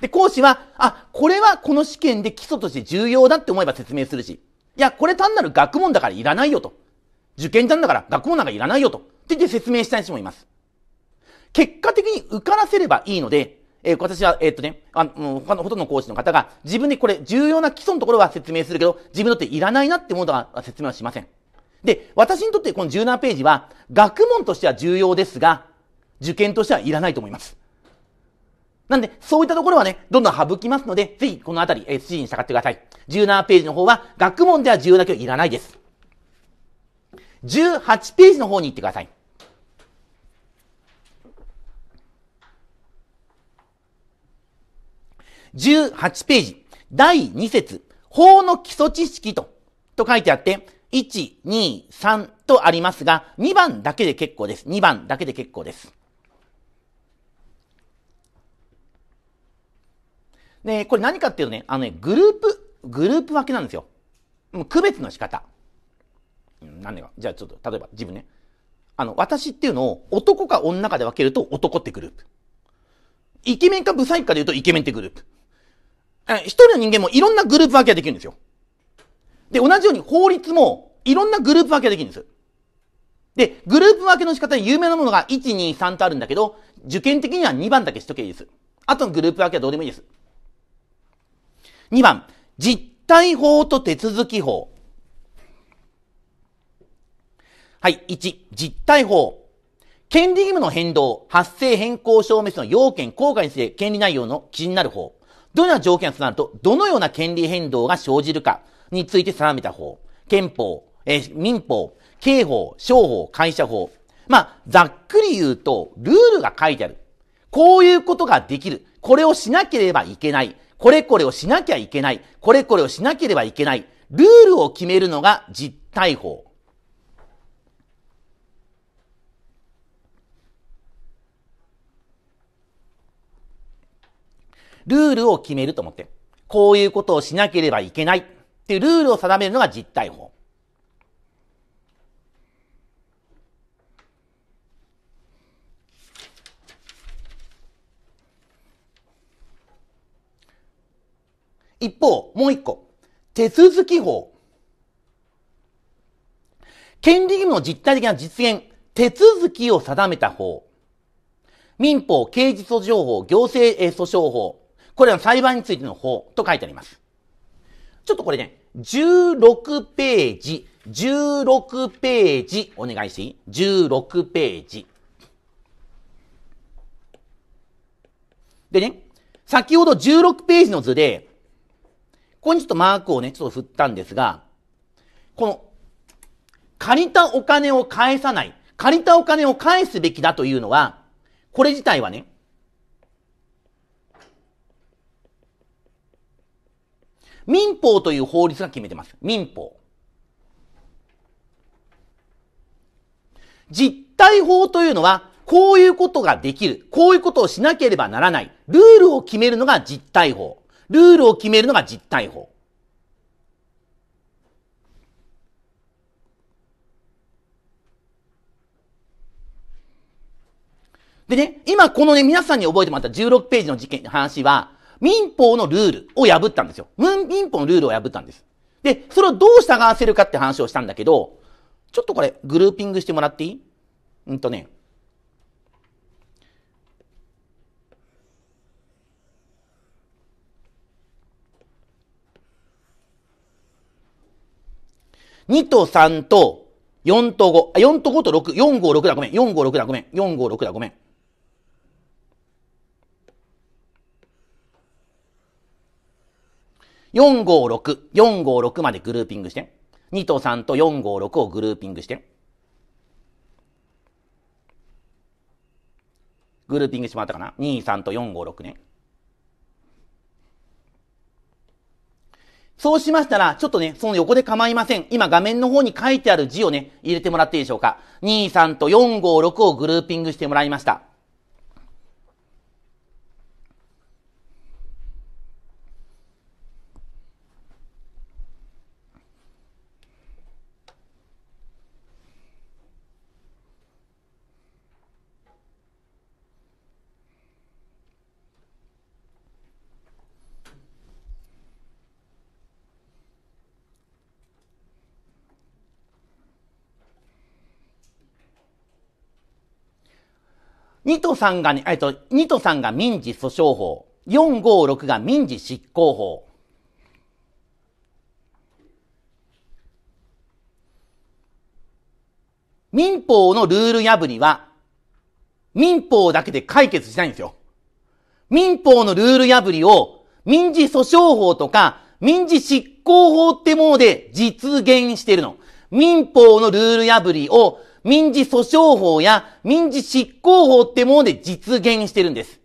で、講師は、あ、これはこの試験で基礎として重要だって思えば説明するし、いや、これ単なる学問だからいらないよと。受験なんだから学問なんかいらないよと。って言って説明したい人もいます。結果的に受からせればいいので、えー、私は、えー、っとね、あの、他のほとんどの講師の方が、自分でこれ重要な基礎のところは説明するけど、自分にとっていらないなってものは説明はしません。で、私にとってこの17ページは、学問としては重要ですが、受験としてはいらないと思います。なんで、そういったところはね、どんどん省きますので、ぜひこのあたり、え指示に従ってください。17ページの方は、学問ではだけはいらないです。18ページの方に行ってください。18ページ、第2節、法の基礎知識と、と書いてあって、1、2、3とありますが、2番だけで結構です。2番だけで結構です。で、これ何かっていうとね、あのね、グループ、グループ分けなんですよ。もう区別の仕方。何か、じゃあちょっと、例えば自分ね。あの、私っていうのを男か女かで分けると男ってグループ。イケメンかブサイクかで言うとイケメンってグループ。一人の人間もいろんなグループ分けができるんですよ。で、同じように法律もいろんなグループ分けができるんです。で、グループ分けの仕方で有名なものが1、2、3とあるんだけど、受験的には2番だけしとけいいです。あとのグループ分けはどうでもいいです。2番、実態法と手続き法。はい、1、実態法。権利義務の変動、発生変更消滅の要件、効果について権利内容の基準になる法。どのような条件が備なると、どのような権利変動が生じるかについて定めた法。憲法、え民法、刑法、商法、会社法。まあ、ざっくり言うと、ルールが書いてある。こういうことができる。これをしなければいけない。これこれをしなきゃいけない。これこれをしなければいけない。ルールを決めるのが実体法。ルールを決めると思って。こういうことをしなければいけない。っていうルールを定めるのが実体法。一方、もう一個。手続き法。権利義務の実態的な実現、手続きを定めた法。民法、刑事訴訟法、行政訴訟法。これは裁判についての法と書いてあります。ちょっとこれね、16ページ、16ページ、お願いしていい ?16 ページ。でね、先ほど16ページの図で、ここにちょっとマークをね、ちょっと振ったんですが、この、借りたお金を返さない、借りたお金を返すべきだというのは、これ自体はね、民法という法律が決めてます。民法。実態法というのは、こういうことができる。こういうことをしなければならない。ルールを決めるのが実態法。ルールを決めるのが実態法。でね、今このね、皆さんに覚えてもらった16ページの事件の話は、民法のルールを破ったんですよ。民法のルールを破ったんです。で、それをどう従わせるかって話をしたんだけど、ちょっとこれ、グルーピングしてもらっていいうんとね、2と3と4と5、あ、4と5と6、4、5、6だ、ごめん。4、5、6だ、ごめん。4、5、6だ、ごめん。456、456までグルーピングして。2と3と456をグルーピングして。グルーピングしてもらったかな ?2、3と456ね。そうしましたら、ちょっとね、その横で構いません。今画面の方に書いてある字をね、入れてもらっていいでしょうか。2、3と4、5、6をグルーピングしてもらいました。2と3が、えっと、2と3が民事訴訟法。4、5、6が民事執行法。民法のルール破りは、民法だけで解決しないんですよ。民法のルール破りを民事訴訟法とか民事執行法ってもので実現してるの。民法のルール破りを民事訴訟法や民事執行法ってもので実現してるんです。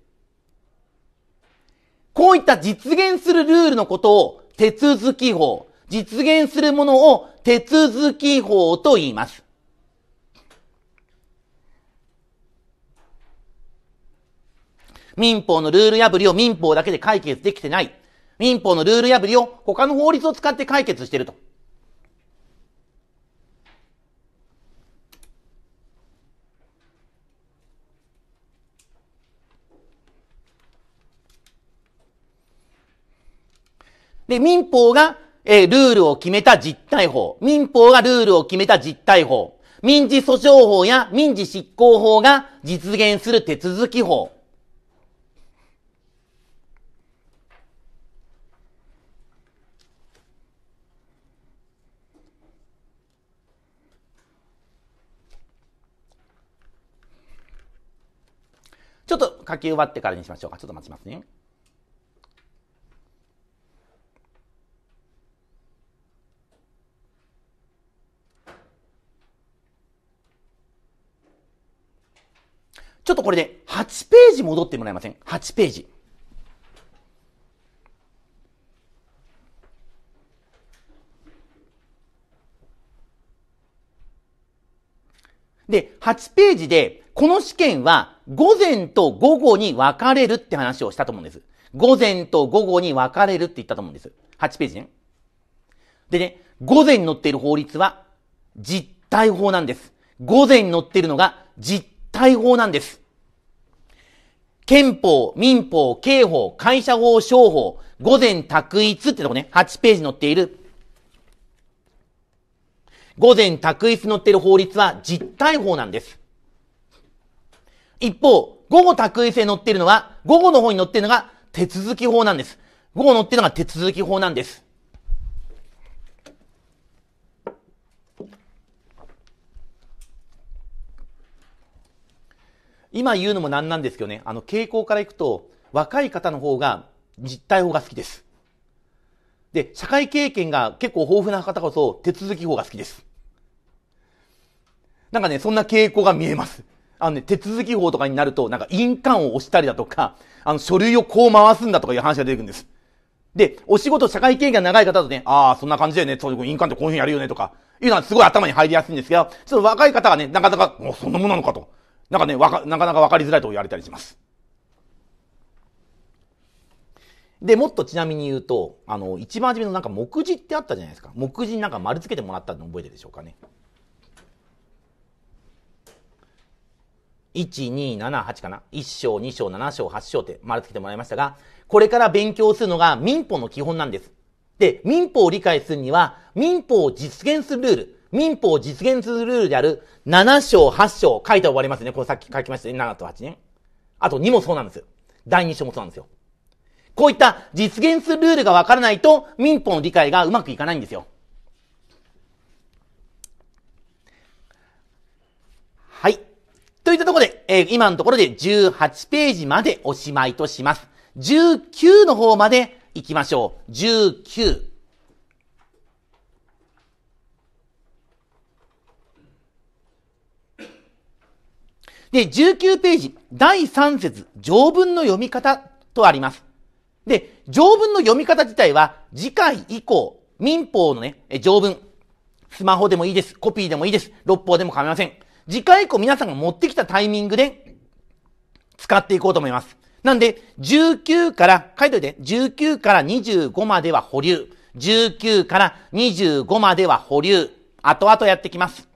こういった実現するルールのことを手続き法、実現するものを手続き法と言います。民法のルール破りを民法だけで解決できてない。民法のルール破りを他の法律を使って解決してると。で、民法が、えー、ルールを決めた実態法。民法がルールを決めた実態法。民事訴訟法や民事執行法が実現する手続き法。ちょっと書き終わってからにしましょうか。ちょっと待ちますね。ちょっとこれで8ページ戻ってもらえません ?8 ページ。で、8ページで、この試験は午前と午後に分かれるって話をしたと思うんです。午前と午後に分かれるって言ったと思うんです。8ページね。でね、午前に載っている法律は実体法なんです。午前に載っているのが実体法なんです。憲法、民法、刑法、会社法、商法、午前択一ってとこね、8ページ載っている。午前択一載っている法律は実態法なんです。一方、午後択一へ載っているのは、午後の方に載っているのが手続き法なんです。午後載っているのが手続き法なんです。今言うのもなんなんですけどね、あの傾向からいくと、若い方の方が実体法が好きです。で、社会経験が結構豊富な方こそ手続き法が好きです。なんかね、そんな傾向が見えます。あのね、手続き法とかになると、なんか印鑑を押したりだとか、あの書類をこう回すんだとかいう話が出てくるんです。で、お仕事、社会経験が長い方だとね、ああ、そんな感じだよね、そういう印鑑ってこういうふうにやるよねとか、いうのはすごい頭に入りやすいんですけど、ちょっと若い方がね、なかなか、もうそんなものなのかと。なんかね、わか、なかなかわかりづらいと言われたりします。で、もっとちなみに言うと、あの、一番初めのなんか目次ってあったじゃないですか。目次になんか丸つけてもらったの覚えてるでしょうかね。1278かな ?1 章、2章、7章、8章って丸つけてもらいましたが、これから勉強するのが民法の基本なんです。で、民法を理解するには、民法を実現するルール。民法実現するルールである7章、8章、書いて終わりますね。これさっき書きましたね。7と8ね。あと2もそうなんですよ。第2章もそうなんですよ。こういった実現するルールがわからないと民法の理解がうまくいかないんですよ。はい。といったところで、えー、今のところで18ページまでおしまいとします。19の方まで行きましょう。19。で、19ページ、第3節、条文の読み方とあります。で、条文の読み方自体は、次回以降、民法のね、条文、スマホでもいいです、コピーでもいいです、六法でも構いません。次回以降皆さんが持ってきたタイミングで、使っていこうと思います。なんで、19から、書いといて、19から25までは保留。19から25までは保留。後々やってきます。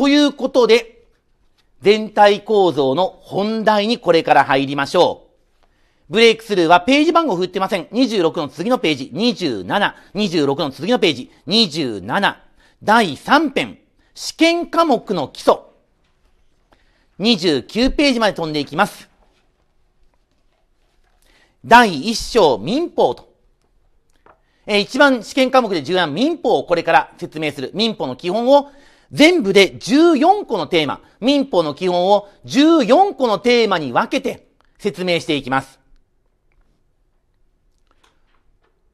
ということで、全体構造の本題にこれから入りましょう。ブレイクスルーはページ番号振ってません。26の次のページ、27、26の次のページ、27、第3編、試験科目の基礎、29ページまで飛んでいきます。第1章、民法と。えー、一番試験科目で重要な民法をこれから説明する。民法の基本を全部で14個のテーマ、民法の基本を14個のテーマに分けて説明していきます。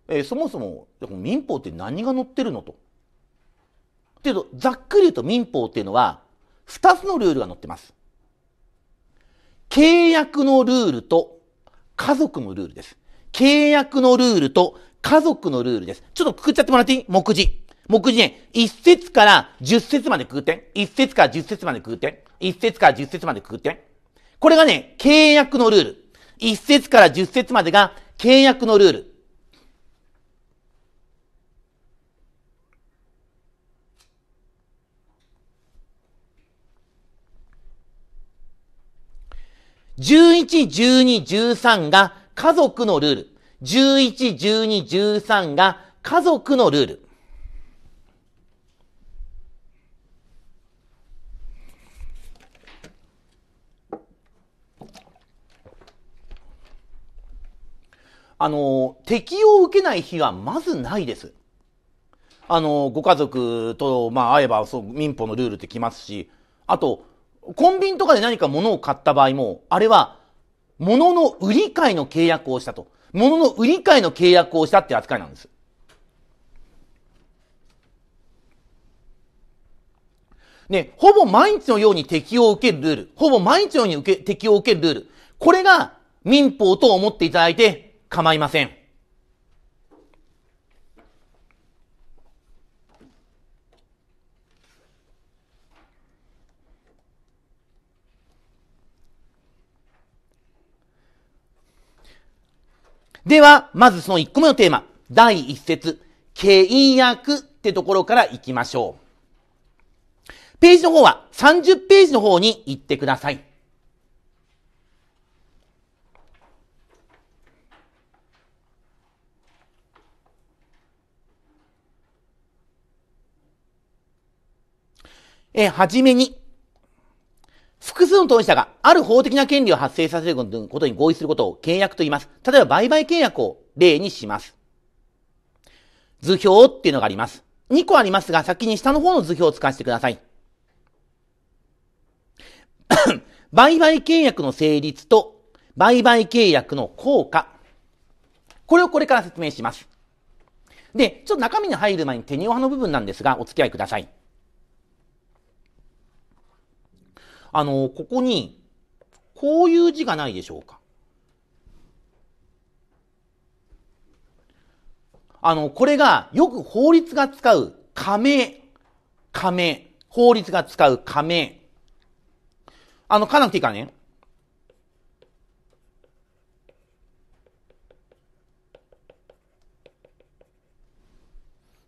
えー、そもそも、民法って何が載ってるのと。っていうと、ざっくり言うと民法っていうのは、2つのルールが載ってます。契約のルールと家族のルールです。契約のルールと家族のルールです。ちょっとくくっちゃってもらっていい目次。目次ね、一節から十節まで空転。一節から十節まで空転。一節から十節まで空転。これがね、契約のルール。一節から十節までが契約のルール。11、12、13が家族のルール。11、12、13が家族のルール。あの、適用を受けない日はまずないです。あの、ご家族と、まあ、会えば、そう、民法のルールってきますし、あと、コンビニとかで何か物を買った場合も、あれは、物の売り買いの契約をしたと。物の売り買いの契約をしたって扱いなんです。ね、ほぼ毎日のように適用を受けるルール。ほぼ毎日のように受け、適用を受けるルール。これが民法と思っていただいて構いません。では、まずその1個目のテーマ、第1節、契約ってところから行きましょう。ページの方は30ページの方に行ってください。えはじめに、複数の当事者がある法的な権利を発生させることに合意することを契約と言います。例えば売買契約を例にします。図表っていうのがあります。2個ありますが、先に下の方の図表を使わせてください。<coughs> 売買契約の成立と売買契約の効果。これをこれから説明します。で、ちょっと中身に入る前に手におの部分なんですが、お付き合いください。あの、ここに、こういう字がないでしょうか。あの、これが、よく法律が使う、加盟、加盟、法律が使う加盟。あの、書かなくていいからね。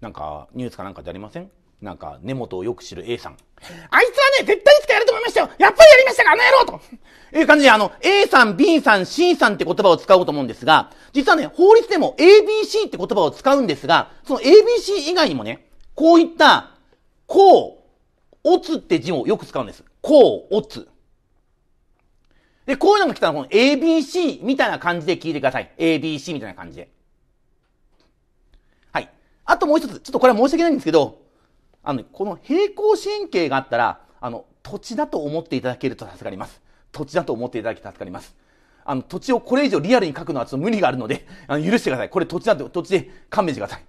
なんか、ニュースかなんかでありませんなんか根本をよく知る A さん。あいつはね、絶対いつかやると思いましたよやっぱりやりましたかあの野郎という感じで、あの、A さん、B さん、C さんって言葉を使おうと思うんですが、実はね、法律でも ABC って言葉を使うんですが、その ABC 以外にもね、こういった、こう、おつって字をよく使うんです。こう、おつ。で、こういうのが来たら、この ABC みたいな感じで聞いてください。ABC みたいな感じで。はい。あともう一つ、ちょっとこれは申し訳ないんですけど、あの、この平行四辺形があったら、あの、土地だと思っていただけると助かります。土地だと思っていただけ助かります。あの、土地をこれ以上リアルに書くのはちょっと無理があるので、あの許してください。これ土地だと、土地で勘弁してください。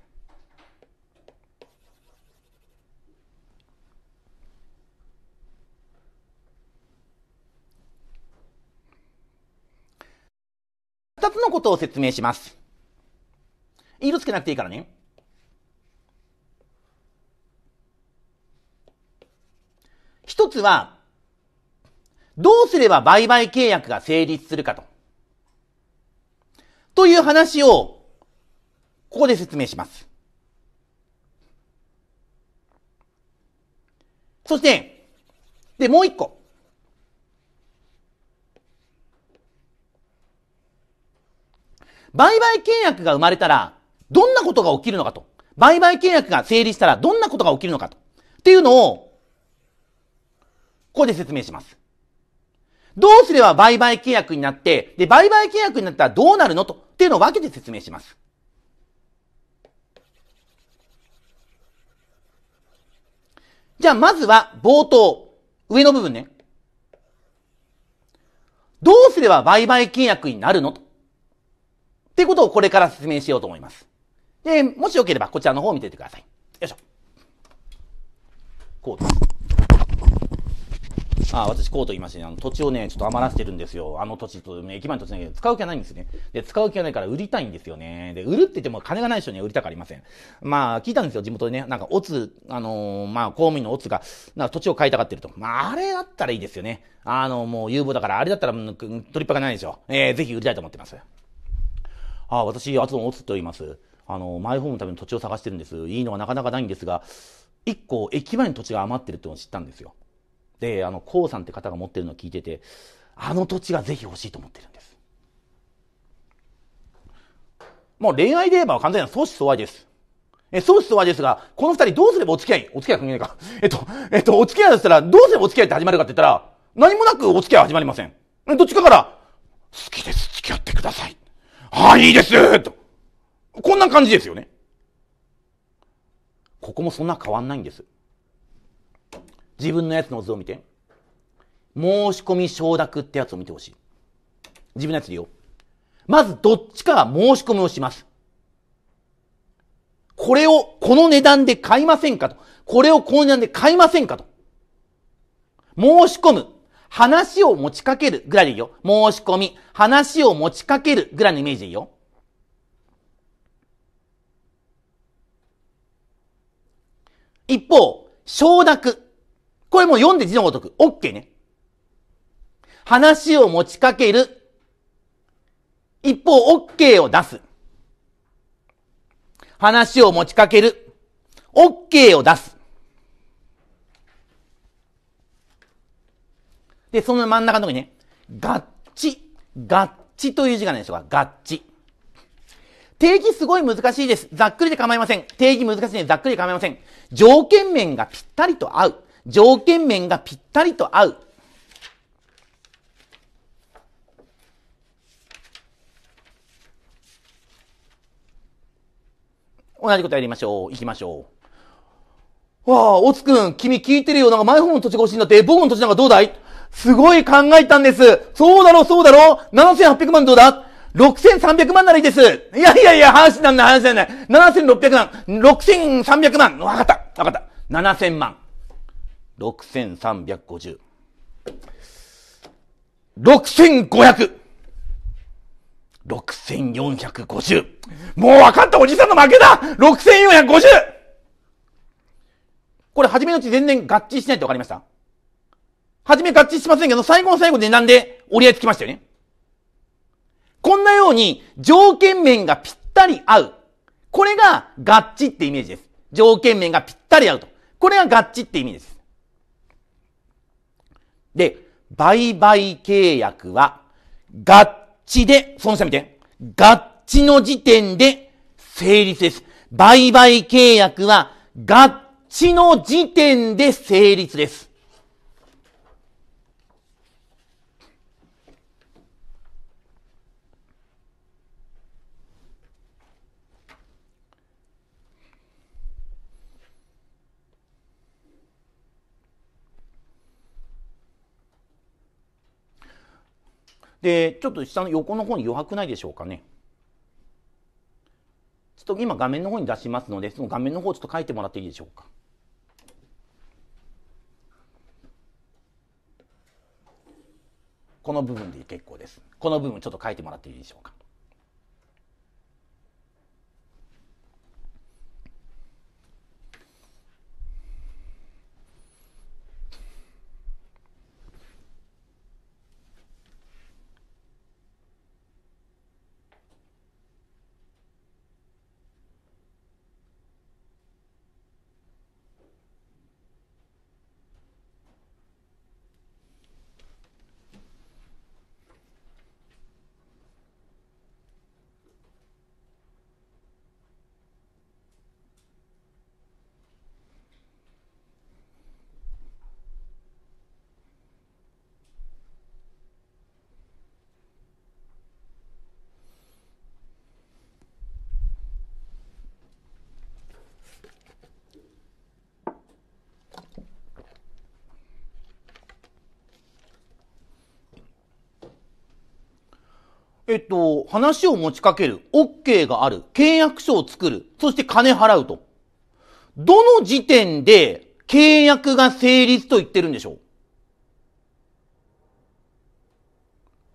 二つのことを説明します。色つけなくていいからね。一つは、どうすれば売買契約が成立するかと。という話を、ここで説明します。そして、で、もう一個。売買契約が生まれたら、どんなことが起きるのかと。売買契約が成立したら、どんなことが起きるのかと。っていうのを、ここで説明します。どうすれば売買契約になって、で、売買契約になったらどうなるのと、っていうのを分けて説明します。じゃあ、まずは冒頭、上の部分ね。どうすれば売買契約になるのと。っていうことをこれから説明しようと思います。で、もしよければこちらの方を見ていてください。よいしょ。こうです。あ私、こうと言いまして、ね、あの土地をね、ちょっと余らせてるんですよ。あの土地と、駅前の土地ね、使う気はないんですね。で、使う気はないから売りたいんですよね。で、売るって言っても金がない人には売りたくありません。まあ、聞いたんですよ、地元でね。なんか、オツ、あのー、まあ、公務員のオツが、なんか土地を買いたがってると。まあ、あれだったらいいですよね。あの、もう有望だから、あれだったら、取りっぱがないでしょ。えー、ぜひ売りたいと思ってます。あ、私、あつのオツと言います。あの、マイホームのための土地を探してるんです。いいのはなかなかないんですが、1個駅前の土地が余ってるってのを知ったんですよ。で、あの、コウさんって方が持ってるのを聞いてて、あの土地がぜひ欲しいと思ってるんです。もう恋愛で言えば完全に相思相愛です。え、相思相愛ですが、この二人どうすればお付き合い、お付き合い関係ないか。えっと、えっと、お付き合いだったら、どうすればお付き合いって始まるかって言ったら、何もなくお付き合い始まりません。どっちかから、好きです、付き合ってください。はい、いいですと。こんな感じですよね。ここもそんな変わんないんです。自分のやつの図を見て。申し込み承諾ってやつを見てほしい。自分のやつでいいよ。まずどっちかが申し込みをします。これをこの値段で買いませんかと。これをこの値段で買いませんかと。申し込む。話を持ちかけるぐらいでいいよ。申し込み。話を持ちかけるぐらいのイメージでいいよ。一方、承諾。これも読んで字のごとく。OK ね。話を持ちかける。一方、OK を出す。話を持ちかける。OK を出す。で、その真ん中のとこにね、チ、ガッチという字がないでしょうか。合致。定義すごい難しいです。ざっくりで構いません。定義難しいんでざっくりで構いません。条件面がぴったりと合う。条件面がぴったりと合う同じことやりましょう。行きましょう。わあ、おつくん、君聞いてるよ。なんかマイームの土地が欲しいんだって、僕の土地なんかどうだいすごい考えたんです。そうだろ、そうだろ。7800万どうだ ?6300 万ならいいです。いやいやいや、話なんだ、話なんだ。7600万。6300万。わかった。わかった。7000万。6350。6500。6450。もう分かったおじさんの負けだ !6450! これ、初めのうち全然合致しないって分かりました初め合致しませんけど、最後の最後でなんで折り合いつきましたよねこんなように、条件面がぴったり合う。これが合致ってイメージです。条件面がぴったり合うと。これが合致って意味です。で、売買契約は、合致で、その下見て、合致の時点で成立です。売買契約は、合致の時点で成立です。で、ちょっと下の横の方に余白ないでしょうかね。ちょっと今画面の方に出しますので、その画面の方ちょっと書いてもらっていいでしょうか。この部分で結構です。この部分ちょっと書いてもらっていいでしょうか。えっと、話を持ちかける、OK がある、契約書を作る、そして金払うと。どの時点で契約が成立と言ってるんでしょう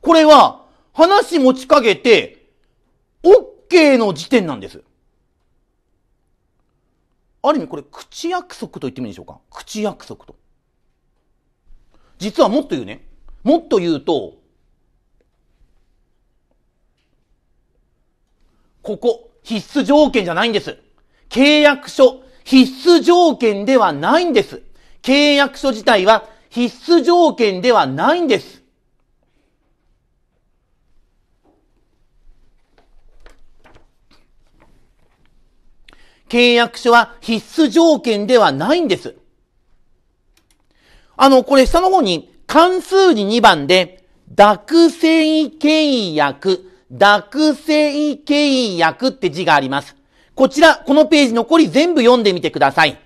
これは、話持ちかけて、OK の時点なんです。ある意味これ、口約束と言ってもいいでしょうか口約束と。実はもっと言うね。もっと言うと、ここ、必須条件じゃないんです。契約書、必須条件ではないんです。契約書自体は必須条件ではないんです。契約書は必須条件ではないんです。あの、これ下の方に、関数字2番で、濁成契約濁性経薬って字があります。こちら、このページ残り全部読んでみてください。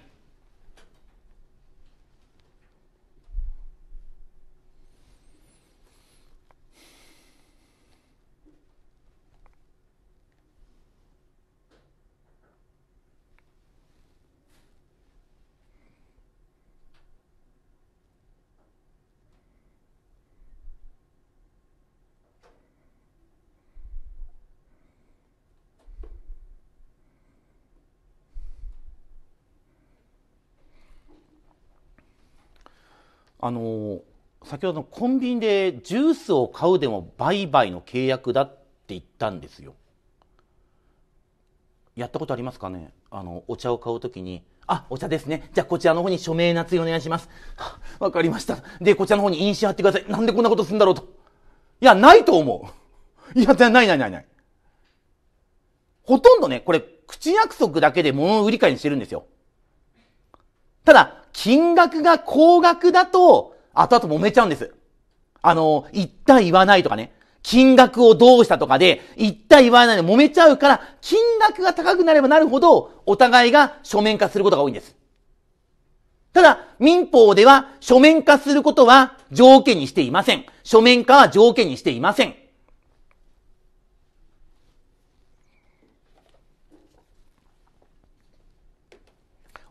あの先ほどのコンビニでジュースを買うでも売買の契約だって言ったんですよやったことありますかねあのお茶を買うときにあ、お茶ですね。じゃあ、こちらの方に署名夏お願いします。<laughs> わかりました。で、こちらの方に印紙貼ってください。なんでこんなことするんだろうと。いや、ないと思う。<laughs> いや、ないないないない。ほとんどね、これ、口約束だけで物売り買いにしてるんですよ。ただ、金額が高額だと、後々揉めちゃうんです。あの、言った言わないとかね。金額をどうしたとかで、言った言わないで揉めちゃうから、金額が高くなればなるほど、お互いが書面化することが多いんです。ただ、民法では書面化することは条件にしていません。書面化は条件にしていません。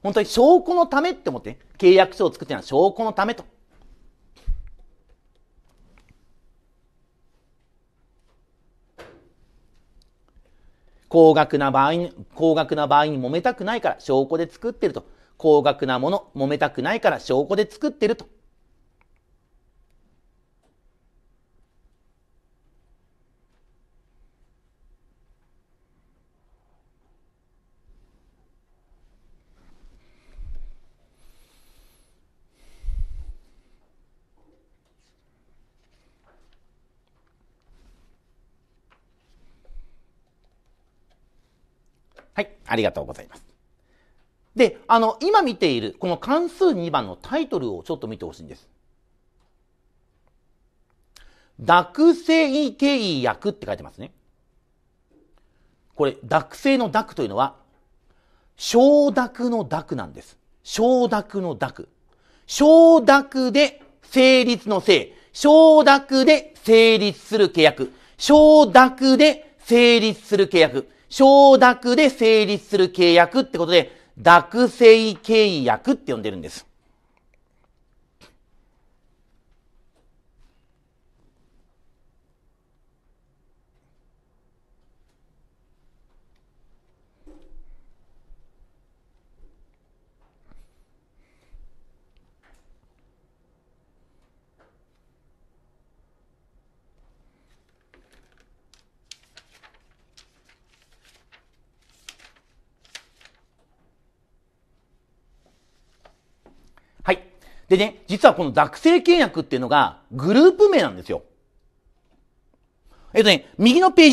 本当に証拠のためって思って、ね、契約書を作ってるのは証拠のためと。高額な場合に、高額な場合に揉めたくないから証拠で作ってると。高額なもの揉めたくないから証拠で作ってると。ありがとうございます。で、あの、今見ているこの関数2番のタイトルをちょっと見てほしいんです。濁性契約って書いてますね。これ、濁性の濁というのは、承諾の濁なんです。承諾の濁。承諾で成立のい。承諾で成立する契約。承諾で成立する契約。承諾で成立する契約ってことで、諾正契約って呼んでるんです。でね、実はこの学生契約っていうのがグループ名なんですよ。えっとね、右のペー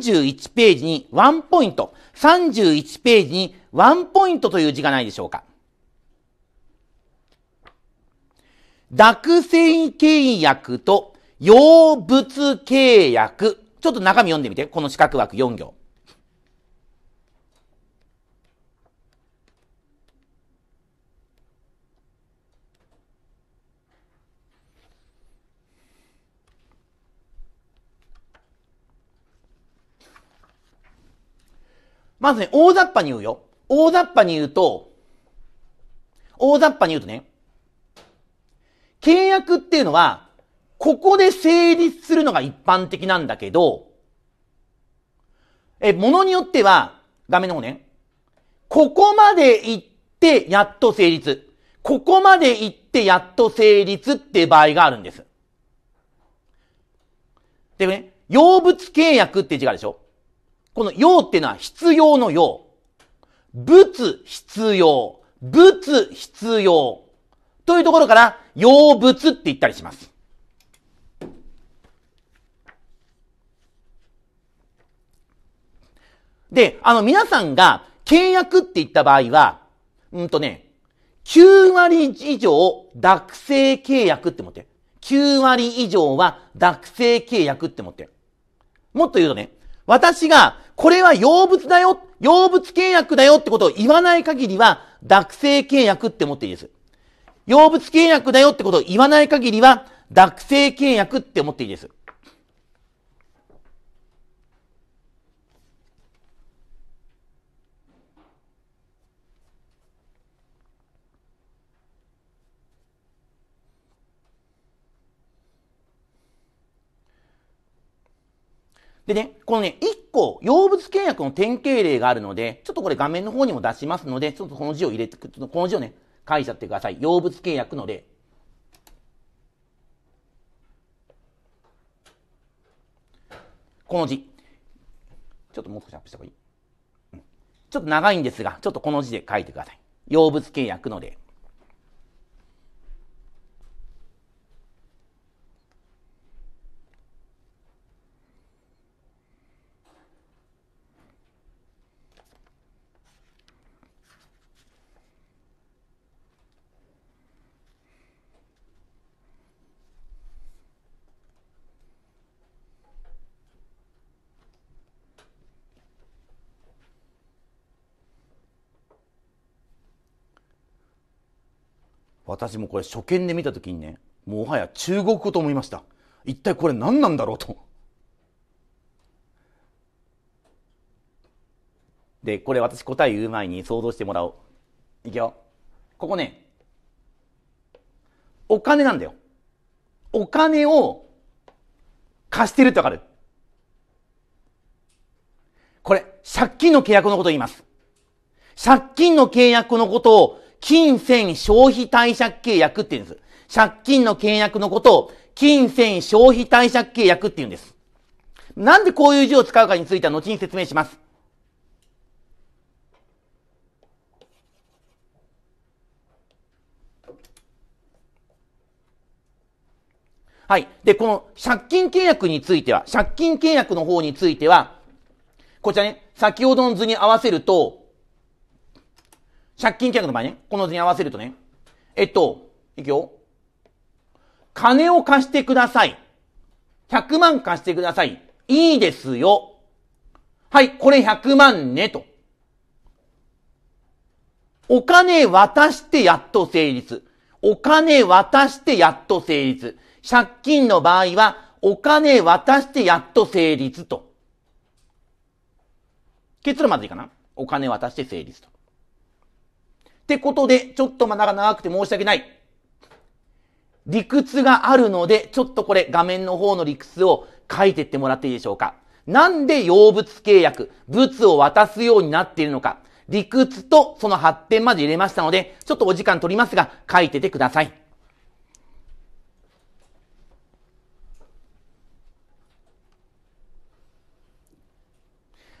ジ、31ページにワンポイント、31ページにワンポイントという字がないでしょうか。学生契約と、用物契約。ちょっと中身読んでみて。この四角枠4行。まずね、大雑把に言うよ。大雑把に言うと、大雑把に言うとね、契約っていうのは、ここで成立するのが一般的なんだけど、え、ものによっては、画面の方ね、ここまで行ってやっと成立。ここまで行ってやっと成立って場合があるんです。でね、用物契約って字があるでしょこの用っていうのは必要の用。物必要。物必要。というところから、用物って言ったりします。で、あの皆さんが契約って言った場合は、うんとね、9割以上学生契約って思って。9割以上は学生契約って思って。もっと言うとね、私がこれは用物だよ、用物契約だよってことを言わない限りは、脱税契約って思っていいです。用物契約だよってことを言わない限りは、脱税契約って思っていいです。でね、このね、1個、用物契約の典型例があるので、ちょっとこれ画面の方にも出しますので、ちょっとこの字を入れて、この字をね、書いちゃってください。用物契約の例。この字。ちょっともう少しアップした方がいい。ちょっと長いんですが、ちょっとこの字で書いてください。用物契約の例。私もこれ初見で見た時にね、もはや中国語と思いました。一体これ何なんだろうと。で、これ私答え言う前に想像してもらおう。いくよ。ここね、お金なんだよ。お金を貸してるってわかるこれ、借金の契約のことを言います。借金の契約のことを金銭消費貸借契約って言うんです。借金の契約のことを、金銭消費貸借契約って言うんです。なんでこういう字を使うかについては後に説明します。はい。で、この借金契約については、借金契約の方については、こちらね、先ほどの図に合わせると、借金契約の場合ね、この図に合わせるとね、えっと、いくよ。金を貸してください。100万貸してください。いいですよ。はい、これ100万ね、と。お金渡してやっと成立。お金渡してやっと成立。借金の場合は、お金渡してやっと成立と。結論まずいかなお金渡して成立と。ってことで、ちょっとまだ長くて申し訳ない。理屈があるので、ちょっとこれ画面の方の理屈を書いてってもらっていいでしょうか。なんで用物契約、物を渡すようになっているのか、理屈とその発展まで入れましたので、ちょっとお時間取りますが、書いててください。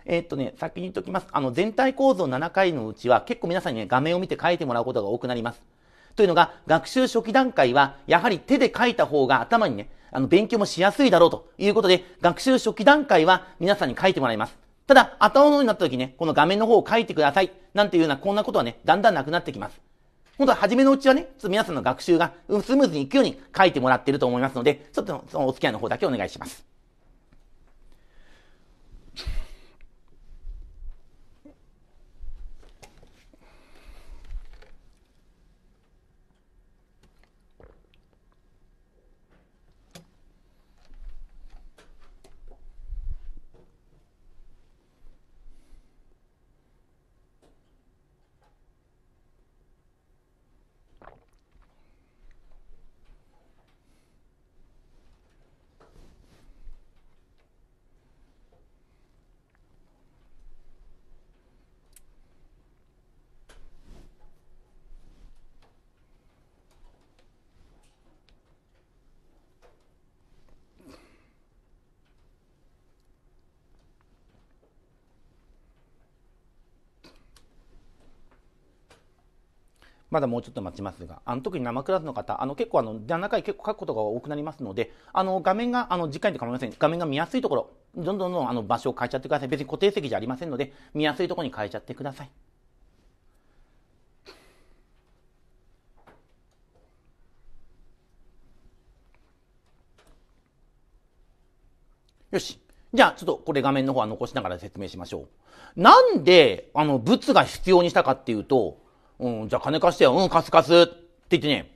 えー、っとね、先に言っときます。あの、全体構造7回のうちは結構皆さんにね、画面を見て書いてもらうことが多くなります。というのが、学習初期段階は、やはり手で書いた方が頭にね、あの、勉強もしやすいだろうということで、学習初期段階は皆さんに書いてもらいます。ただ、頭のようになった時ね、この画面の方を書いてください。なんていうような、こんなことはね、だんだんなくなってきます。本当は初めのうちはね、ちょっと皆さんの学習がスムーズにいくように書いてもらってると思いますので、ちょっとそのお付き合いの方だけお願いします。まだもうちょっと待ちますが、あの特に生クラスの方、あの結構あの7回結構書くことが多くなりますので、あの画面が、あの次回で構いません、画面が見やすいところ、どんどんどんどんあの場所を変えちゃってください。別に固定席じゃありませんので、見やすいところに変えちゃってください。よし。じゃあ、ちょっとこれ画面の方は残しながら説明しましょう。なんで、あの、仏が必要にしたかっていうと、うん、じゃあ金貸してよ。うん、貸す貸す。って言ってね、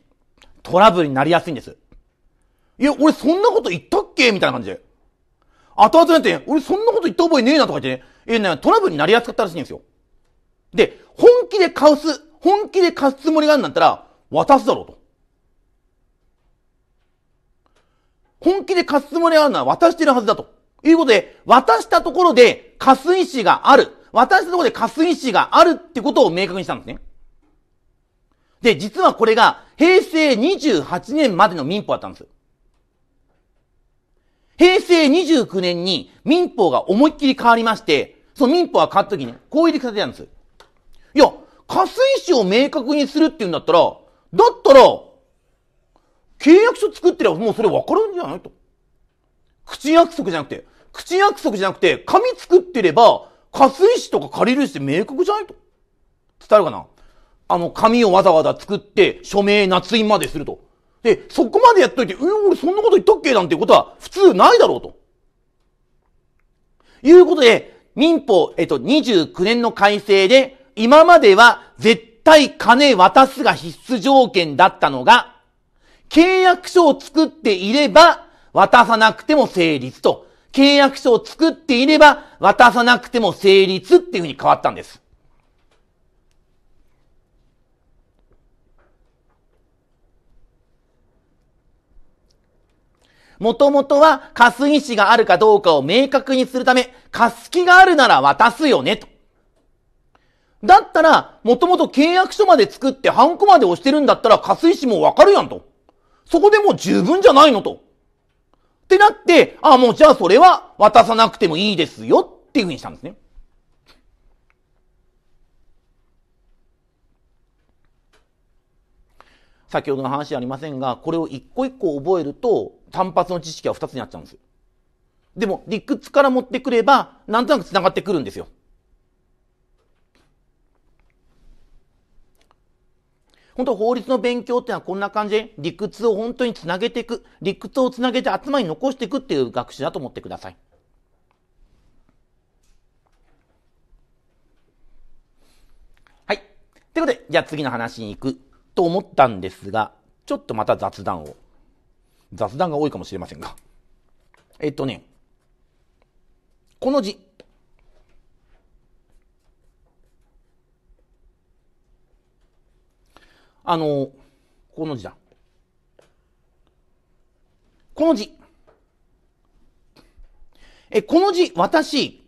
トラブルになりやすいんです。いや、俺そんなこと言ったっけみたいな感じで。後々になって、俺そんなこと言った覚えねえなとか言ってね、えね、トラブルになりやすかったらしいんですよ。で、本気で貸す、本気で貸すつもりがあるんだったら、渡すだろうと。本気で貸すつもりがあるのは渡してるはずだと。いうことで、渡したところで貸す意思がある。渡したところで貸す意思があるってことを明確にしたんですね。で、実はこれが平成28年までの民法だったんです。平成29年に民法が思いっきり変わりまして、その民法が変わった時に、こういう理でやるんです。いや、加水市を明確にするって言うんだったら、だったら、契約書作ってればもうそれ分かるんじゃないと。口約束じゃなくて、口約束じゃなくて、紙作ってれば、加水市とか借りるし明確じゃないと。伝わるかなあの、紙をわざわざ作って、署名、捺印まですると。で、そこまでやっといて、うん、俺そんなこと言ったっけなんていうことは普通ないだろうと。いうことで、民法、えっと、29年の改正で、今までは絶対金渡すが必須条件だったのが、契約書を作っていれば、渡さなくても成立と。契約書を作っていれば、渡さなくても成立っていうふうに変わったんです。もともとは貸す意思があるかどうかを明確にするため、貸す気があるなら渡すよね、と。だったら、もともと契約書まで作ってハンコまで押してるんだったら貸す意思もわかるやんと。そこでもう十分じゃないのと。ってなって、あもうじゃあそれは渡さなくてもいいですよっていうふうにしたんですね。先ほどの話ありませんが、これを一個一個覚えると、単発の知識は二つになっちゃうんですよ。でも、理屈から持ってくれば、なんとなく繋がってくるんですよ。本当法律の勉強っていうのはこんな感じで理屈を本当につなげていく理屈をつなげて集まに残していくっていう学習だと思ってください。はい。ということで、じゃあ次の話に行くと思ったんですが、ちょっとまた雑談を。雑談が多いかもしれませんが。えっとね、この字。あの、この字だ。この字。え、この字、私、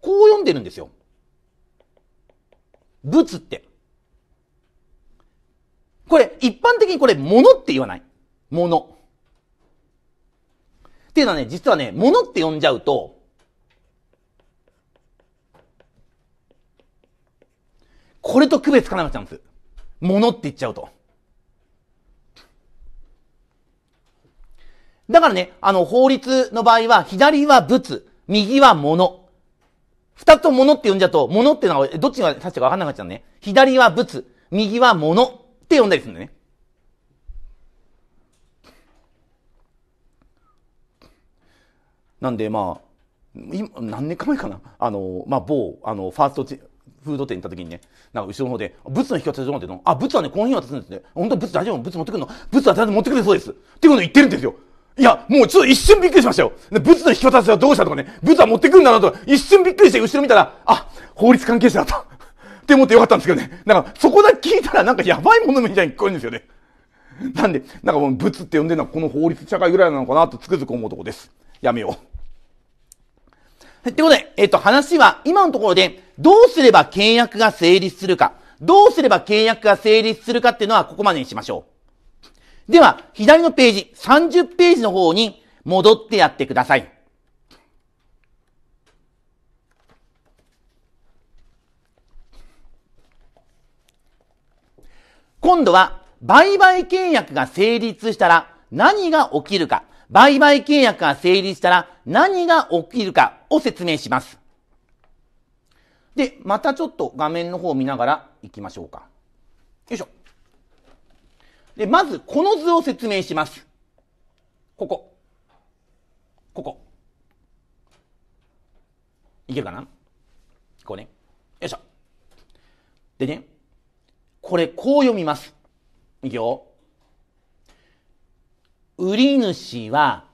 こう読んでるんですよ。仏って。これ、一般的にこれ、ものって言わない。もの。っていうのはね、実はね、ものって呼んじゃうと、これと区別つかなくなっちゃうんです。ものって言っちゃうと。だからね、あの、法律の場合は、左は物、右は物。二つと物って呼んじゃうと、物ってのは、どっちが指してかわかんなくなっちゃうね。左は物、右は物。って呼んだりするんだね。なんでまあ、今、何年か前かな。あの、まあ、某、あの、ファーストチ、フード店に行った時にね、なんか後ろの方で、ブツの引き渡しどうなってのあ、ブツはね、この日ー渡すんですね。本当ブツ大丈夫ブツ持ってくるのブツは大丈持ってくるそうです。っていうこと言ってるんですよ。いや、もうちょっと一瞬びっくりしましたよ。ブツの引き渡しはどうしたとかね、ブツは持ってくるんだなと、一瞬びっくりして後ろ見たら、あ、法律関係者だと。って思ってよかったんですけどね。なんか、そこだけ聞いたらなんかやばいものみたいに聞こえるんですよね。なんで、なんかもう、仏って呼んでるのはこの法律社会ぐらいなのかなとつくづく思うとこです。やめよう。はい、ということで、えっ、ー、と、話は今のところで、どうすれば契約が成立するか、どうすれば契約が成立するかっていうのはここまでにしましょう。では、左のページ、30ページの方に戻ってやってください。今度は売買契約が成立したら何が起きるか、売買契約が成立したら何が起きるかを説明します。で、またちょっと画面の方を見ながら行きましょうか。よいしょ。で、まずこの図を説明します。ここ。ここ。いけるかなこうね。よいしょ。でね、これこう読みます。いくよ。売り主は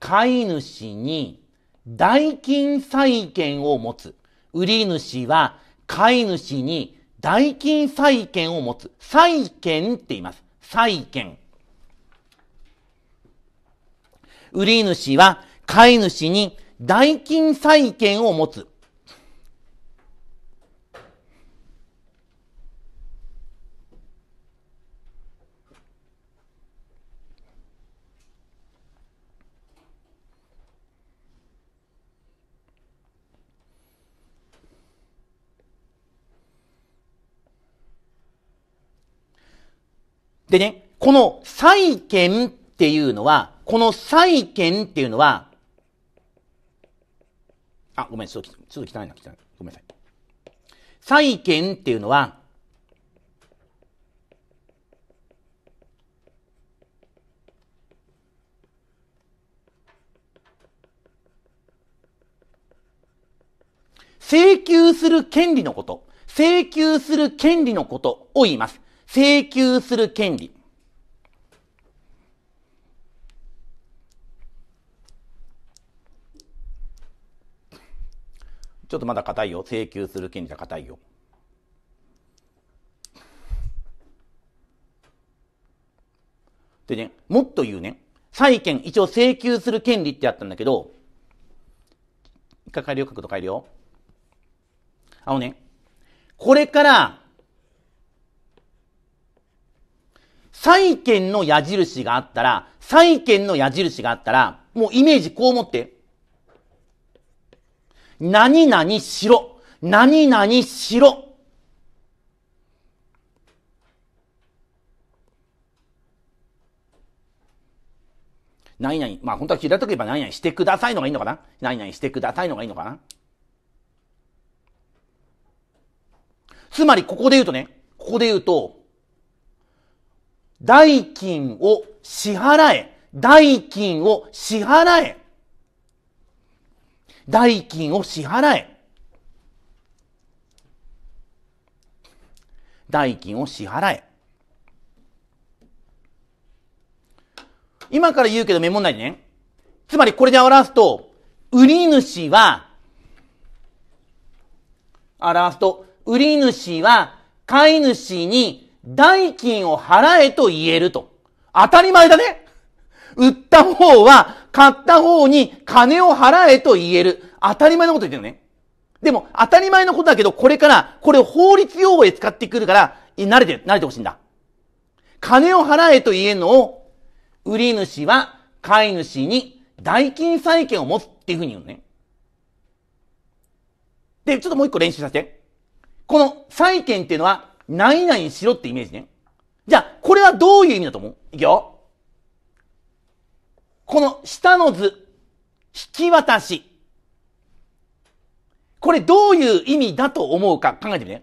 買い主に代金債権を持つ。売り主は買い主に代金債権を持つ。債権って言います。債権。売り主は買い主に代金債権を持つ。でね、この債権っていうのは、この債権っていうのは、あ、ごめん、ちょっと、ちょっと汚いな、汚い。ごめんなさい。債権っていうのは、請求する権利のこと、請求する権利のことを言います。請求する権利。ちょっとまだ硬いよ。請求する権利じゃ硬いよ。でね、もっと言うね、債権、一応請求する権利ってあったんだけど、一回るよ、角度るよ。あのね、これから債券の矢印があったら、債券の矢印があったら、もうイメージこう持って。何々しろ。何々しろ。何々、まあ本当は平たく言えば何々してくださいのがいいのかな何々してくださいのがいいのかなつまりここで言うとね、ここで言うと、代金を支払え。代金を支払え。代金を支払え。代金を支払え。今から言うけどメモんないでね。つまりこれで表すと、売り主は、表すと、売り主は買い主に代金を払えと言えると。当たり前だね。売った方は買った方に金を払えと言える。当たり前のこと言ってるね。でも当たり前のことだけど、これからこれ法律用語で使ってくるから、慣れて、慣れてほしいんだ。金を払えと言えるのを、売り主は買い主に代金債権を持つっていうふうに言うのね。で、ちょっともう一個練習させて。この債権っていうのは、何々しろってイメージね。じゃあ、これはどういう意味だと思ういくよ。この下の図、引き渡し。これどういう意味だと思うか考えてみて。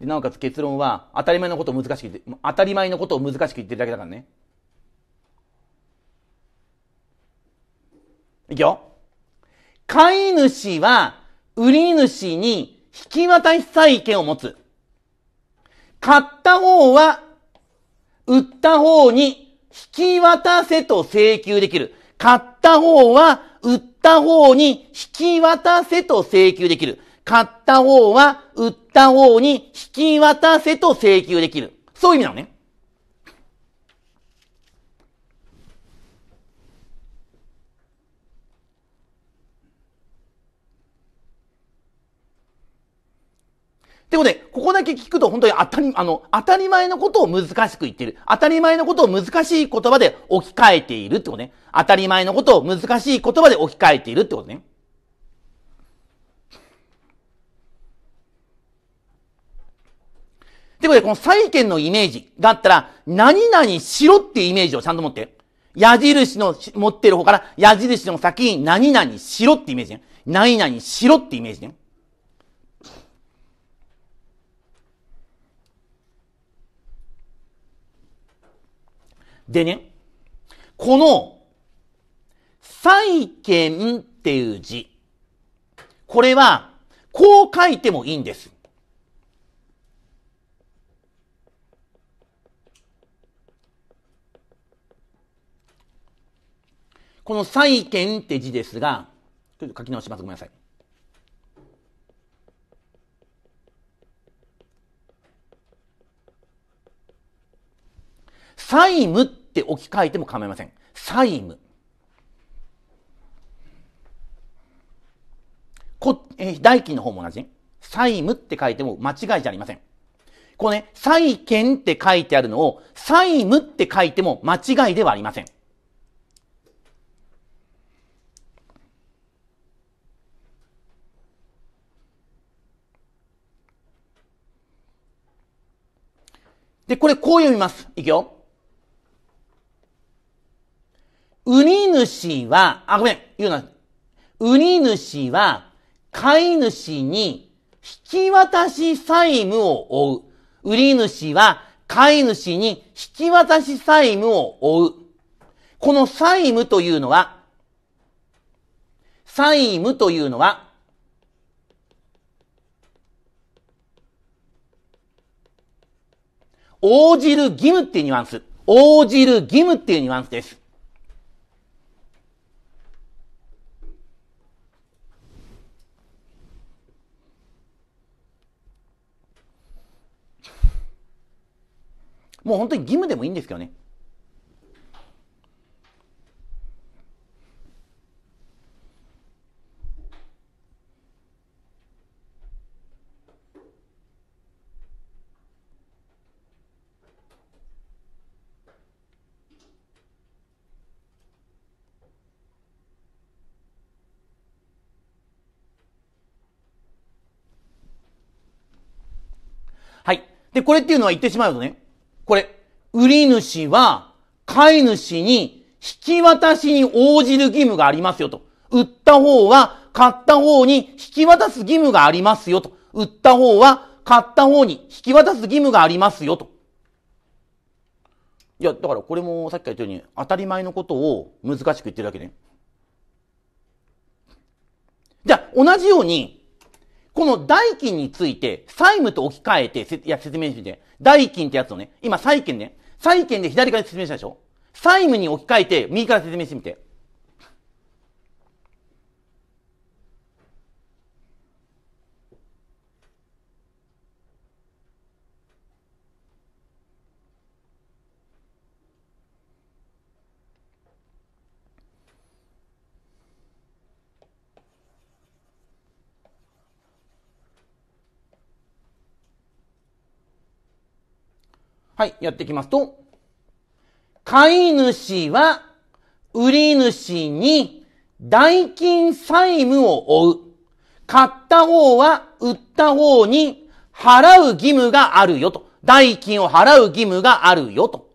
なおかつ結論は当たり前のことを難しく当たり前のことを難しく言ってるだけだからね。いくよ。飼い主は売り主に引き渡し債権を持つ。買った方は、売った方に引き渡せと請求できる。買った方は、売った方に引き渡せと請求できる。買った方は、売った方に引き渡せと請求できる。そういう意味なのね。ってことで、ここだけ聞くと本当に当たり、あの、当たり前のことを難しく言ってる。当たり前のことを難しい言葉で置き換えているってことね。当たり前のことを難しい言葉で置き換えているってことね。ってことで、この債権のイメージだったら、何々しろってイメージをちゃんと持って。矢印の持ってる方から、矢印の先に何々しろってイメージね。何々しろってイメージね。でね、この、債権っていう字。これは、こう書いてもいいんです。この債権って字ですが、ちょっと書き直します。ごめんなさい。債務っって置き換えても構いません。債務。こえー、代金の方も同じ。債務って書いても間違いじゃありません。こうね、債権って書いてあるのを、債務って書いても間違いではありません。で、これこう読みます。いくよ。売に主は、あ、ごめん、言うな。売に主は、飼い主に引き渡し債務を負う。売り主は飼い主に引き渡し債務を負う。この債務というのは、債務というのは、応じる義務っていうニュアンス。応じる義務っていうニュアンスです。もう本当に義務でもいいんですけどね。はい。で、これっていうのは言ってしまうとね、これ、売り主は、飼い主に引き渡しに応じる義務がありますよと。売った方は、買った方に引き渡す義務がありますよと。売った方は、買った方に引き渡す義務がありますよと。いや、だからこれもさっきから言ったように、当たり前のことを難しく言ってるだけね。じゃあ、同じように、この代金について、債務と置き換えて、いや、説明してて。代金ってやつをね、今、債権ね。債権で左から説明したでしょ債務に置き換えて、右から説明してみて。はい、やっていきますと、飼い主は売り主に代金債務を負う。買った方は売った方に払う義務があるよと。代金を払う義務があるよと。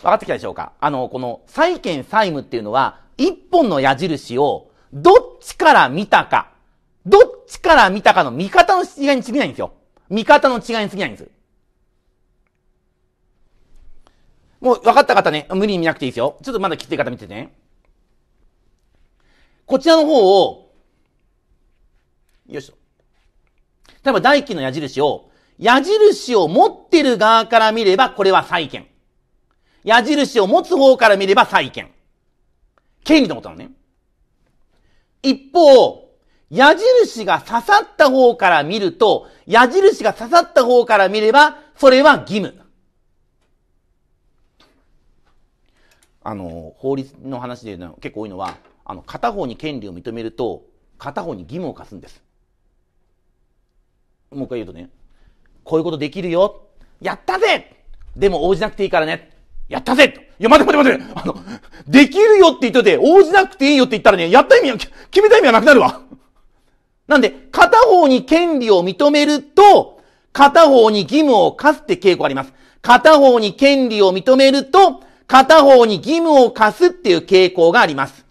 分かってきたでしょうかあの、この債権債務っていうのは、一本の矢印をどっちから見たか、どっちから見たかの見方の違いに過ぎないんですよ。見方の違いに過ぎないんです。もう分かった方ね、無理に見なくていいですよ。ちょっとまだきつい方見ててね。こちらの方を、よいしょ。例えば大器の矢印を、矢印を持ってる側から見れば、これは債権。矢印を持つ方から見れば債権。権利のことなのね。一方、矢印が刺さった方から見ると、矢印が刺さった方から見れば、それは義務。あの、法律の話で結構多いのは、あの、片方に権利を認めると、片方に義務を課すんです。もう一回言うとね、こういうことできるよ。やったぜでも応じなくていいからね。やったぜいや、待て待て待てあの、できるよって言っといて、応じなくていいよって言ったらね、やった意味は、決めた意味はなくなるわ。なんで、片方に権利を認めると、片方に義務を課すって傾向あります。片方に権利を認めると、片方に義務を課すっていう傾向があります。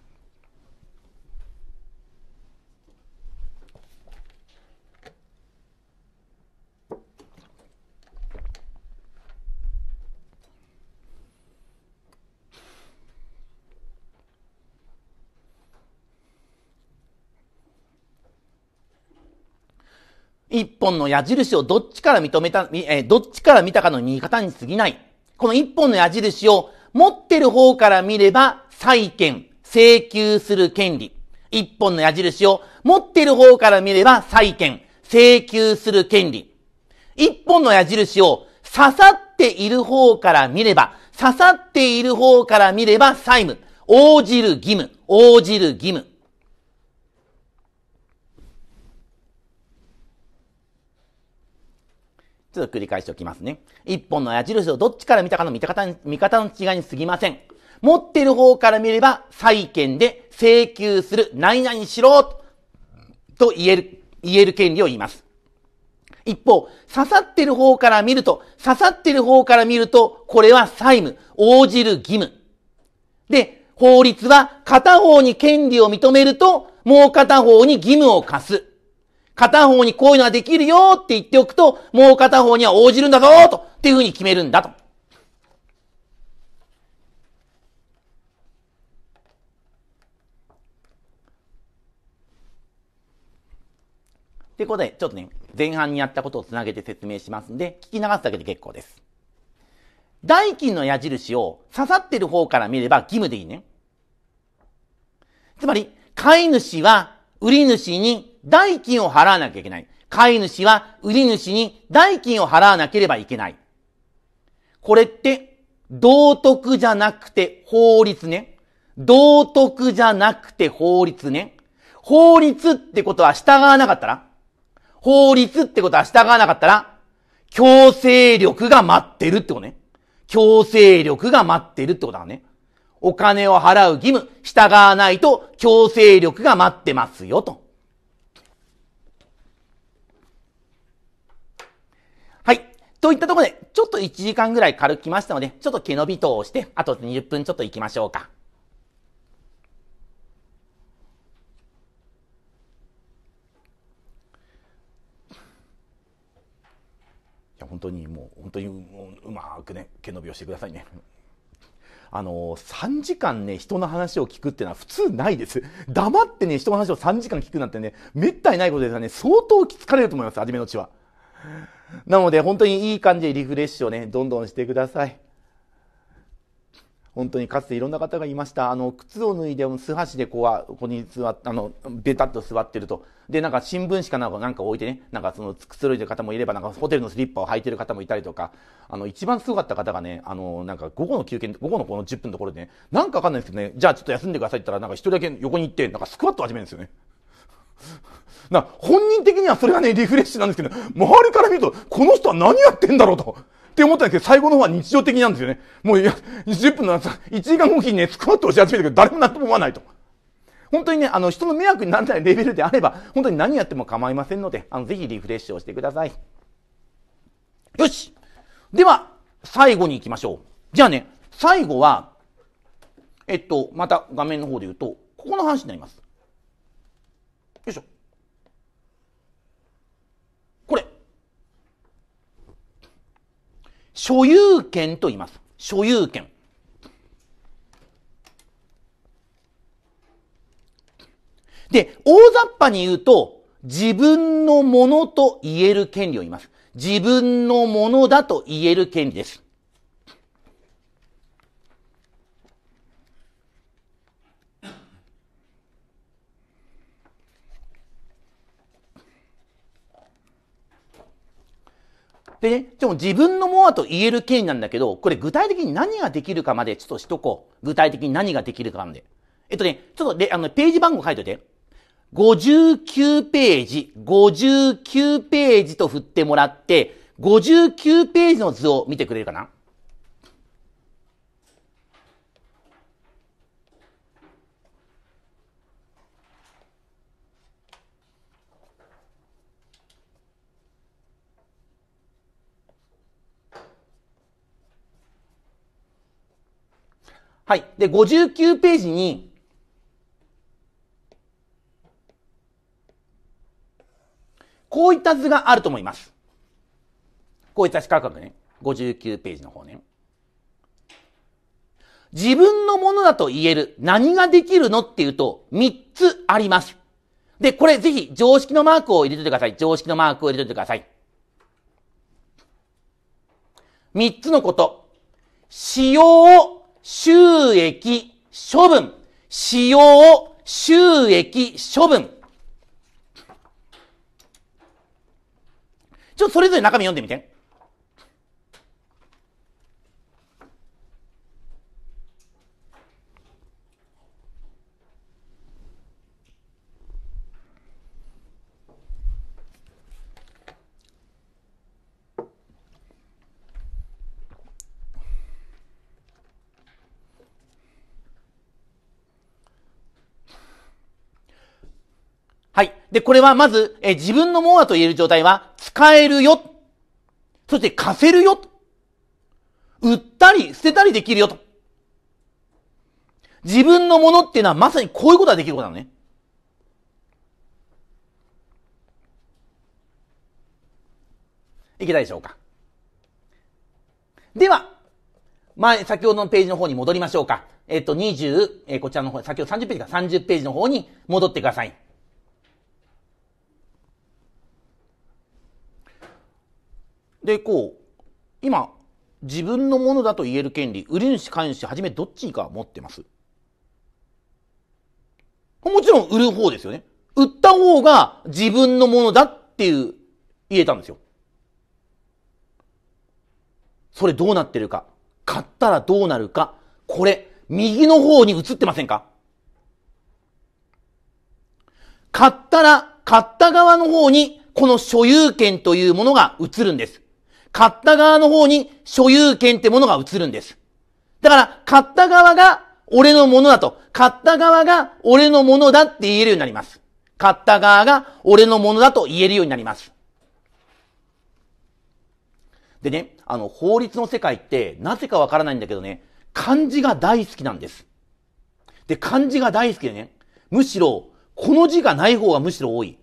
一本の矢印をどっちから認めた、えどっちから見たかの見方に過ぎない。この一本の矢印を持ってる方から見れば、債権、請求する権利。一本の矢印を持ってる方から見れば、債権、請求する権利。一本の矢印を刺さっている方から見れば、刺さっている方から見れば債務、応じる義務、応じる義務。ちょっと繰り返しておきますね。一本の矢印をどっちから見たかの見方見方の違いに過ぎません。持ってる方から見れば、債権で請求する、何々しろと言える、言える権利を言います。一方、刺さってる方から見ると、刺さってる方から見ると、これは債務、応じる義務。で、法律は片方に権利を認めると、もう片方に義務を課す。片方にこういうのはできるよって言っておくと、もう片方には応じるんだぞと、っていうふうに決めるんだと。ということで、ちょっとね、前半にやったことをつなげて説明しますんで、聞き流すだけで結構です。代金の矢印を刺さってる方から見れば義務でいいね。つまり、買い主は売り主に代金を払わなきゃいけない。買い主は売り主に代金を払わなければいけない。これって、道徳じゃなくて法律ね。道徳じゃなくて法律ね。法律ってことは従わなかったら法律ってことは従わなかったら強制力が待ってるってことね。強制力が待ってるってことだね。お金を払う義務、従わないと強制力が待ってますよと。といったところで、ちょっと1時間ぐらい軽く来ましたので、ちょっと毛伸び等をして、あと20分ちょっと行きましょうか。いや本当にもう本当にうまくね毛伸びをしてくださいね。あの3時間ね人の話を聞くっていうのは普通ないです黙ってね人の話を3時間聞くなんてねめったにないことですからね相当かれると思います初めのうちは。なので本当にいい感じでリフレッシュをね、どんどんしてください。本当にかつていろんな方がいました。あの、靴を脱いで、素足でこうは、ここに座っあの、ベタっと座ってると。で、なんか新聞紙かなんかなんか置いてね、なんかその、くつろいでる方もいれば、なんかホテルのスリッパを履いてる方もいたりとか、あの、一番すごかった方がね、あの、なんか午後の休憩、午後のこの10分のところでね、なんかわかんないですけどね、じゃあちょっと休んでくださいって言ったら、なんか一人だけ横に行って、なんかスクワット始めるんですよね。な、本人的にはそれがね、リフレッシュなんですけど、周りから見ると、この人は何やってんだろうと。って思ったんですけど、最後の方は日常的なんですよね。もう、いや、20分の1時間後にね、スクワットをし始めたけど、誰も納得思わないと。本当にね、あの、人の迷惑にならないレベルであれば、本当に何やっても構いませんので、あの、ぜひリフレッシュをしてください。よしでは、最後に行きましょう。じゃあね、最後は、えっと、また画面の方で言うと、ここの話になります。よいしょ。これ、所有権と言います。所有権。で、大雑把に言うと、自分のものと言える権利を言います。自分のものだと言える権利です。でね、でも自分のモアと言える権利なんだけど、これ具体的に何ができるかまでちょっとしとこう。具体的に何ができるかまで。えっとね、ちょっとで、あの、ページ番号書いといて。59ページ、59ページと振ってもらって、59ページの図を見てくれるかなはい。で、59ページに、こういった図があると思います。こういった資格角ね。59ページの方ね。自分のものだと言える何ができるのっていうと3つあります。で、これぜひ常識のマークを入れおいてください。常識のマークを入れおいてください。3つのこと。使用を収益、処分。使用、収益、処分。ちょっとそれぞれ中身読んでみて。はい。で、これはまず、え自分のものだと言える状態は、使えるよ。そして貸せるよ。売ったり、捨てたりできるよと。自分のものっていうのはまさにこういうことができることなのね。いけたでしょうか。では、前、先ほどのページの方に戻りましょうか。えっと、20、えこちらの方、先ほど30ページか30ページの方に戻ってください。で、こう、今、自分のものだと言える権利、売り主、買い主、はじめどっちか持ってます。もちろん売る方ですよね。売った方が自分のものだっていう言えたんですよ。それどうなってるか。買ったらどうなるか。これ、右の方に映ってませんか買ったら、買った側の方に、この所有権というものが映るんです。買った側の方に所有権ってものが移るんです。だから、買った側が俺のものだと、買った側が俺のものだって言えるようになります。買った側が俺のものだと言えるようになります。でね、あの、法律の世界って、なぜかわからないんだけどね、漢字が大好きなんです。で、漢字が大好きでね、むしろ、この字がない方がむしろ多い。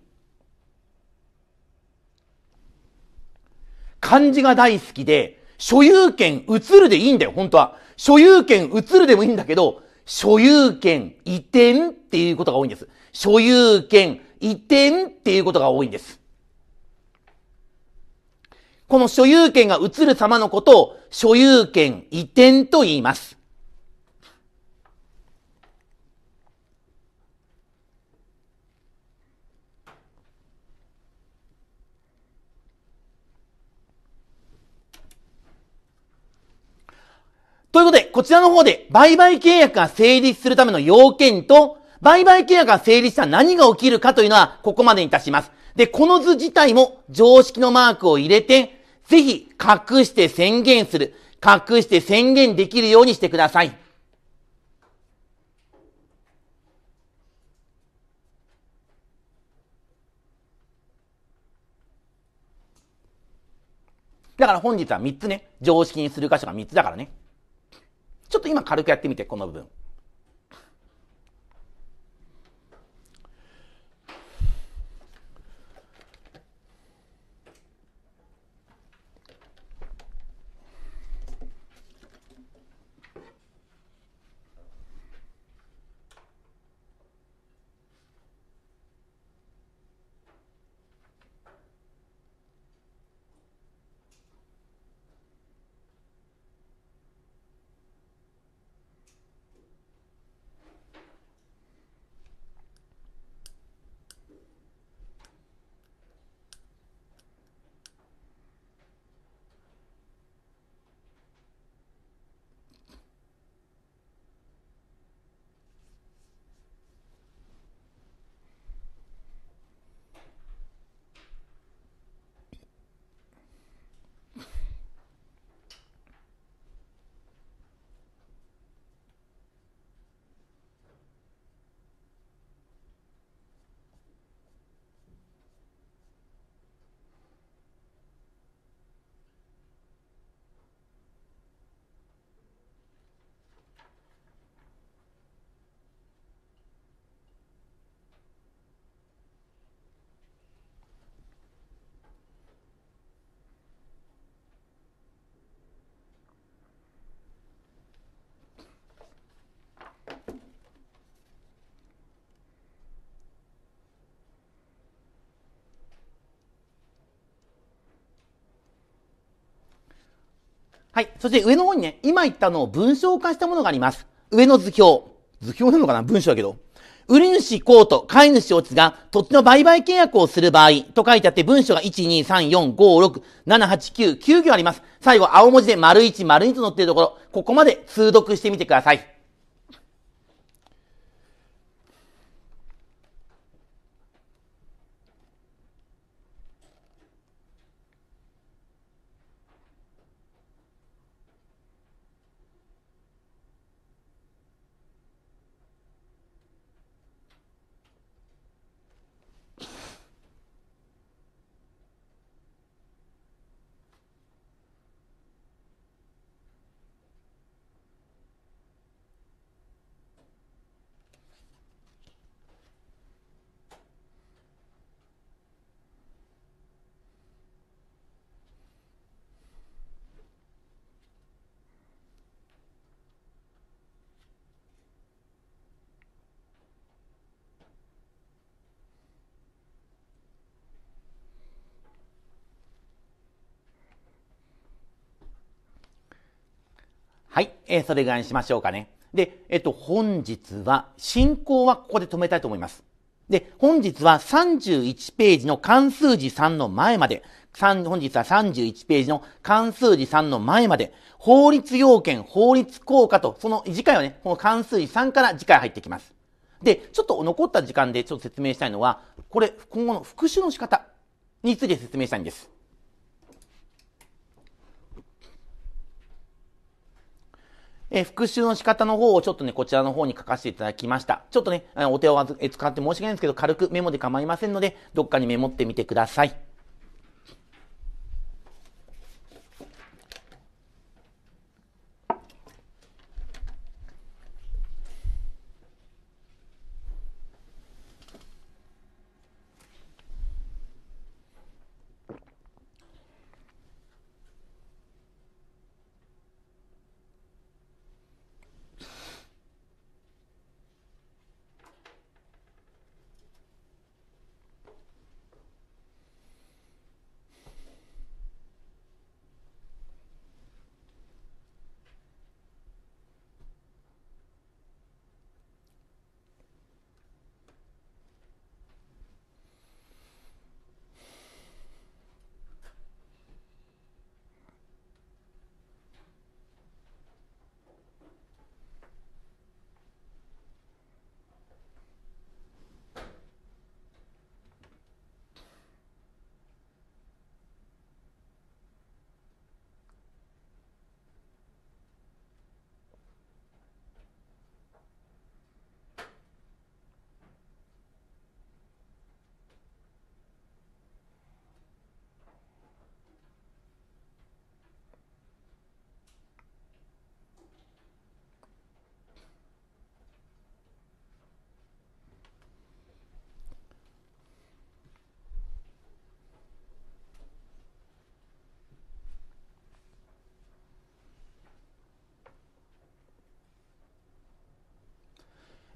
漢字が大好きで、所有権移るでいいんだよ、本当は。所有権移るでもいいんだけど、所有権移転っていうことが多いんです。所有権移転っていうことが多いんです。この所有権が移る様のことを所有権移転と言います。ということで、こちらの方で、売買契約が成立するための要件と、売買契約が成立したら何が起きるかというのは、ここまでにいたします。で、この図自体も常識のマークを入れて、ぜひ隠して宣言する。隠して宣言できるようにしてください。だから本日は3つね、常識にする箇所が3つだからね。ちょっと今軽くやってみて、この部分。はい。そして上の方にね、今言ったのを文章化したものがあります。上の図表。図表なのかな文章だけど。売り主コート、飼い主オチが土地の売買契約をする場合と書いてあって文章が123456789 9行あります。最後青文字で丸1、丸2と載っているところ、ここまで通読してみてください。はい、えー、それぐらいにしましょうかね。で、えっと、本日は、進行はここで止めたいと思います。で、本日は31ページの関数字3の前まで、本日は31ページの関数字3の前まで、法律要件、法律効果と、その次回はね、この関数字3から次回入ってきます。で、ちょっと残った時間でちょっと説明したいのは、これ、今後の復習の仕方について説明したいんです。えー、復習の仕方の方をちょっとね、こちらの方に書かせていただきました。ちょっとね、お手を使って申し訳ないんですけど、軽くメモで構いませんので、どっかにメモってみてください。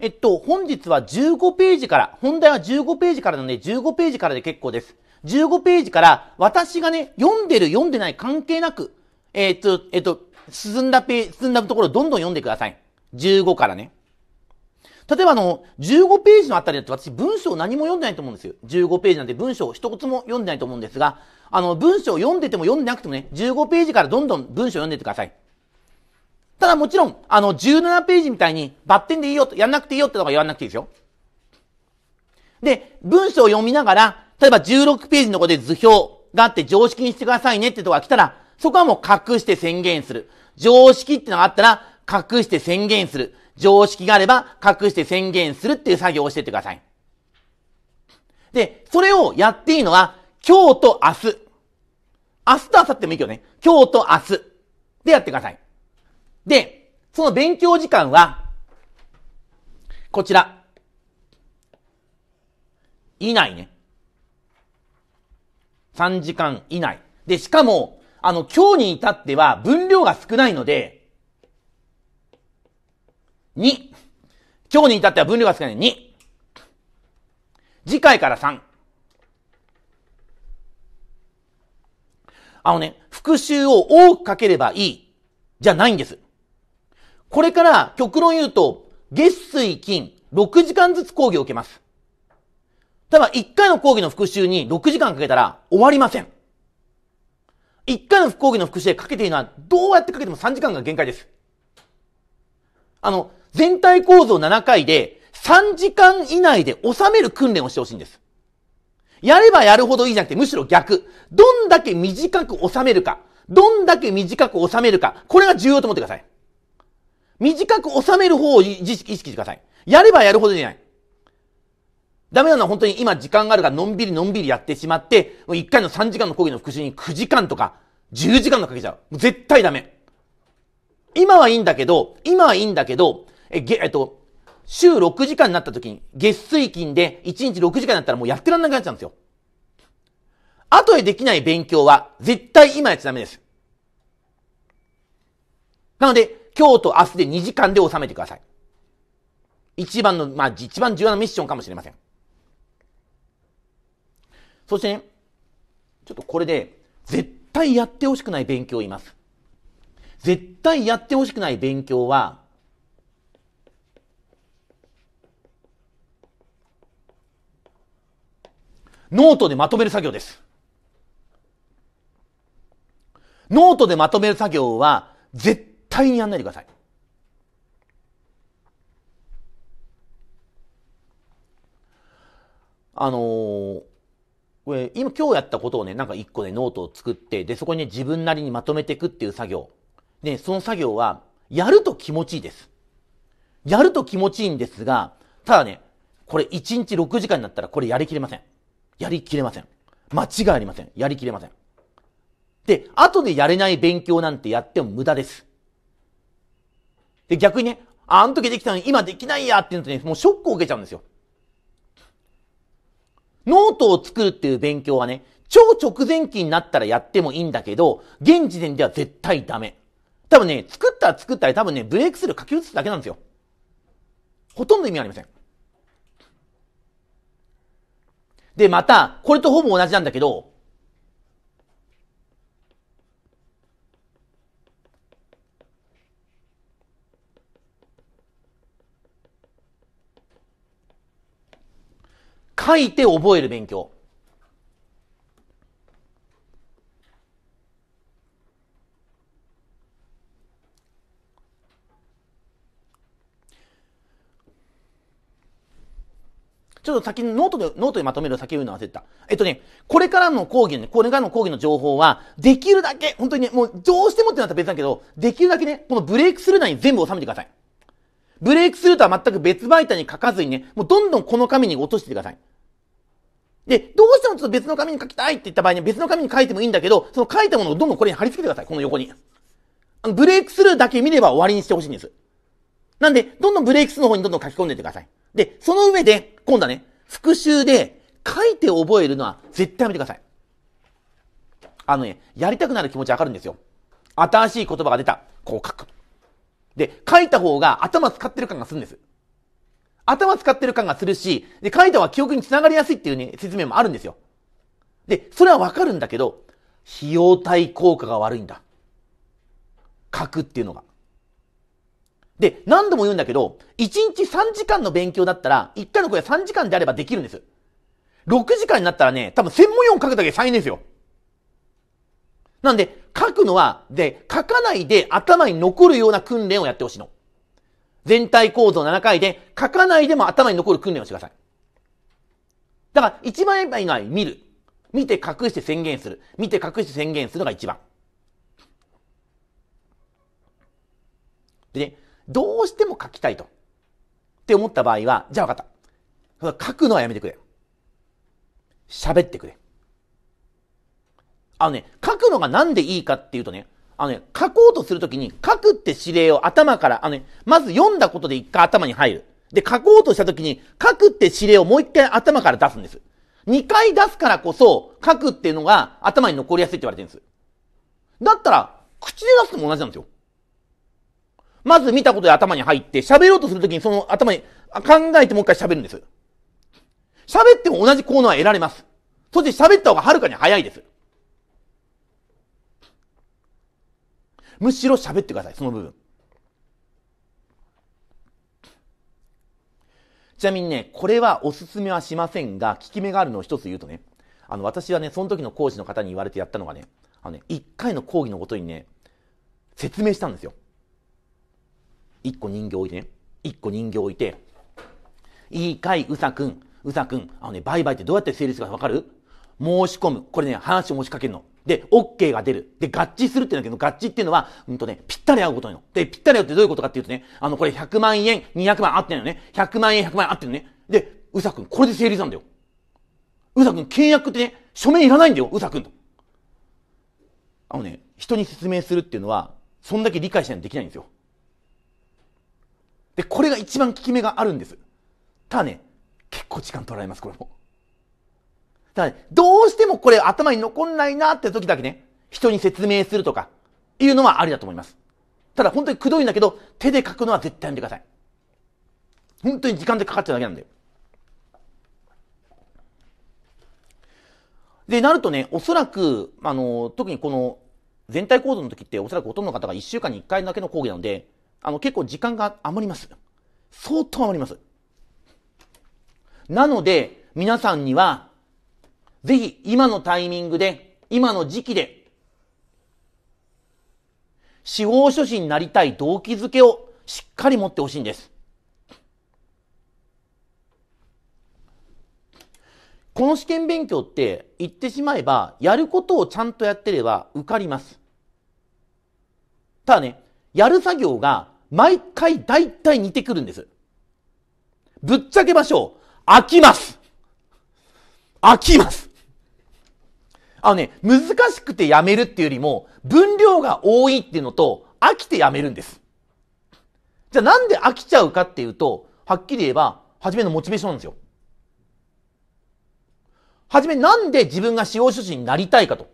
えっと、本日は15ページから、本題は15ページからなので、15ページからで結構です。15ページから、私がね、読んでる、読んでない関係なく、えっと、えっと、進んだページ、進んだところをどんどん読んでください。15からね。例えばあの、15ページのあたりだと私文章何も読んでないと思うんですよ。15ページなんて文章一つも読んでないと思うんですが、あの、文章読んでても読んでなくてもね、15ページからどんどん文章読んでてください。ただもちろん、あの、17ページみたいに、バッテンでいいよと、やんなくていいよってとか言わなくていいですよ。で、文章を読みながら、例えば16ページのとこで図表があって常識にしてくださいねってとこが来たら、そこはもう隠して宣言する。常識ってのがあったら、隠して宣言する。常識があれば、隠して宣言するっていう作業をしてってください。で、それをやっていいのは、今日と明日。明日と明後日もいいけどね。今日と明日。でやってください。で、その勉強時間は、こちら。以内ね。3時間以内。で、しかも、あの、今日に至っては分量が少ないので、2。今日に至っては分量が少ない。2。次回から3。あのね、復習を多くかければいい、じゃないんです。これから極論言うと、月水金、6時間ずつ講義を受けます。ただ、1回の講義の復習に6時間かけたら終わりません。1回の講義の復習でかけているのは、どうやってかけても3時間が限界です。あの、全体構造7回で、3時間以内で収める訓練をしてほしいんです。やればやるほどいいじゃなくて、むしろ逆。どんだけ短く収めるか、どんだけ短く収めるか、これが重要と思ってください。短く収める方を意識してください。やればやるほどじゃない。ダメなのは本当に今時間があるからのんびりのんびりやってしまって、もう1回の3時間の講義の復習に9時間とか10時間のかけちゃう。う絶対ダメ。今はいいんだけど、今はいいんだけど、え、げ、えっと、週6時間になった時に、月水金で1日6時間になったらもうやってらんなくなっちゃうんですよ。後でできない勉強は絶対今やっちゃダメです。なので、今日と明日で2時間で収めてください。一番の、まあ、一番重要なミッションかもしれません。そしてね、ちょっとこれで、絶対やってほしくない勉強を言います。絶対やってほしくない勉強は、ノートでまとめる作業です。ノートでまとめる作業は、絶対にやんないでください。あのー、これ、今、今日やったことをね、なんか一個ね、ノートを作って、で、そこにね、自分なりにまとめていくっていう作業。ね、その作業は、やると気持ちいいです。やると気持ちいいんですが、ただね、これ1日6時間になったらこれやりきれません。やりきれません。間違いありません。やりきれません。で、後でやれない勉強なんてやっても無駄です。で、逆にね、あ、あの時できたのに今できないやっていうのとね、もうショックを受けちゃうんですよ。ノートを作るっていう勉強はね、超直前期になったらやってもいいんだけど、現時点では絶対ダメ。多分ね、作ったら作ったら多分ね、ブレイクスルー書き写すだけなんですよ。ほとんど意味ありません。で、また、これとほぼ同じなんだけど、書いて覚える勉強。ちょっと先にノートで、ノートでまとめる先言うの忘れた。えっとね、これからの講義のね、これからの講義の情報は、できるだけ、本当にね、もうどうしてもってなったら別だけど、できるだけね、このブレイクスルー内に全部収めてください。ブレイクスルーとは全く別媒体に書かずにね、もうどんどんこの紙に落としてください。で、どうしてもちょっと別の紙に書きたいって言った場合には別の紙に書いてもいいんだけど、その書いたものをどんどんこれに貼り付けてください。この横に。あの、ブレイクスルーだけ見れば終わりにしてほしいんです。なんで、どんどんブレイクスルーの方にどんどん書き込んでいってください。で、その上で、今度はね、復習で書いて覚えるのは絶対やめてください。あのね、やりたくなる気持ちわかるんですよ。新しい言葉が出た。こう書く。で、書いた方が頭使ってる感がするんです。頭使ってる感がするし、で、書いたは記憶につながりやすいっていうね、説明もあるんですよ。で、それはわかるんだけど、費用対効果が悪いんだ。書くっていうのが。で、何度も言うんだけど、1日3時間の勉強だったら、1回の声は3時間であればできるんです。6時間になったらね、多分専門用書くだけ3年ですよ。なんで、書くのは、で、書かないで頭に残るような訓練をやってほしいの。全体構造7回で書かないでも頭に残る訓練をしてください。だから一番以外見る。見て隠して宣言する。見て隠して宣言するのが一番。でね、どうしても書きたいと。って思った場合は、じゃあ分かった。書くのはやめてくれ。喋ってくれ。あのね、書くのがなんでいいかっていうとね、あのね、書こうとするときに、書くって指令を頭から、あのね、まず読んだことで一回頭に入る。で、書こうとしたときに、書くって指令をもう一回頭から出すんです。二回出すからこそ、書くっていうのが頭に残りやすいって言われてるんです。だったら、口で出すのも同じなんですよ。まず見たことで頭に入って、喋ろうとするときにその頭に考えてもう一回喋るんです。喋っても同じ効能は得られます。そして喋った方がはるかに早いです。むしろ喋ってください、その部分。ちなみにね、これはおすすめはしませんが、効き目があるのを一つ言うとね、あの、私はね、その時の講師の方に言われてやったのがね、あのね、一回の講義のことにね、説明したんですよ。一個人形置いてね、一個人形置いて、いいかい、うさくん、うさくん、あのね、売買ってどうやって成立が分かわかる申し込む。これね、話を持ちかけるの。で、OK が出る。で、合致するってうんだけど、合致っていうのは、うんとね、ぴったり合うことなの。で、ぴったり合うってどういうことかっていうとね、あの、これ100万円、200万合ってないのね。100万円、100万円合ってるのね。で、うさくん、これで成立なんだよ。うさくん、契約ってね、書面いらないんだよ、うさくんと。あのね、人に説明するっていうのは、そんだけ理解しないとできないんですよ。で、これが一番効き目があるんです。ただね、結構時間取られます、これも。ただね、どうしてもこれ頭に残んないなって時だけね、人に説明するとか、いうのはありだと思います。ただ本当にくどいんだけど、手で書くのは絶対やめてください。本当に時間でかかっちゃうだけなんだよ。で、なるとね、おそらく、あの、特にこの全体講座の時って、おそらくほとんどの方が1週間に1回だけの講義なので、あの、結構時間が余ります。相当余ります。なので、皆さんには、ぜひ今のタイミングで、今の時期で、司法書士になりたい動機づけをしっかり持ってほしいんです。この試験勉強って言ってしまえば、やることをちゃんとやってれば受かります。ただね、やる作業が毎回大体似てくるんです。ぶっちゃけましょう。飽きます。飽きます。あのね、難しくてやめるっていうよりも、分量が多いっていうのと、飽きてやめるんです。じゃあなんで飽きちゃうかっていうと、はっきり言えば、初めのモチベーションなんですよ。はじめなんで自分が使用書士になりたいかと。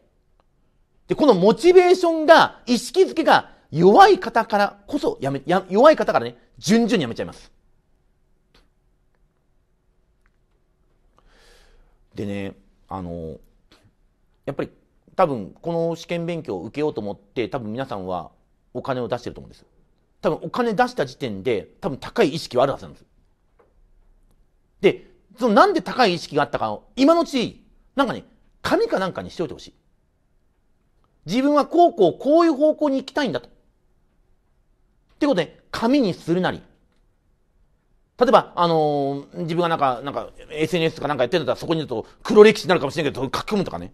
で、このモチベーションが、意識づけが弱い方からこそやめ、や弱い方からね、順々にやめちゃいます。でね、あの、やっぱり多分この試験勉強を受けようと思って多分皆さんはお金を出してると思うんです多分お金出した時点で多分高い意識はあるはずなんですでそのなんで高い意識があったかを今のうちなんかね紙かなんかにしておいてほしい自分はこうこうこういう方向に行きたいんだとってことで紙にするなり例えば、あのー、自分がなんか、なんか、SNS とかなんかやってるんだったら、そこにちょっと黒歴史になるかもしれないけど、書き込むとかね。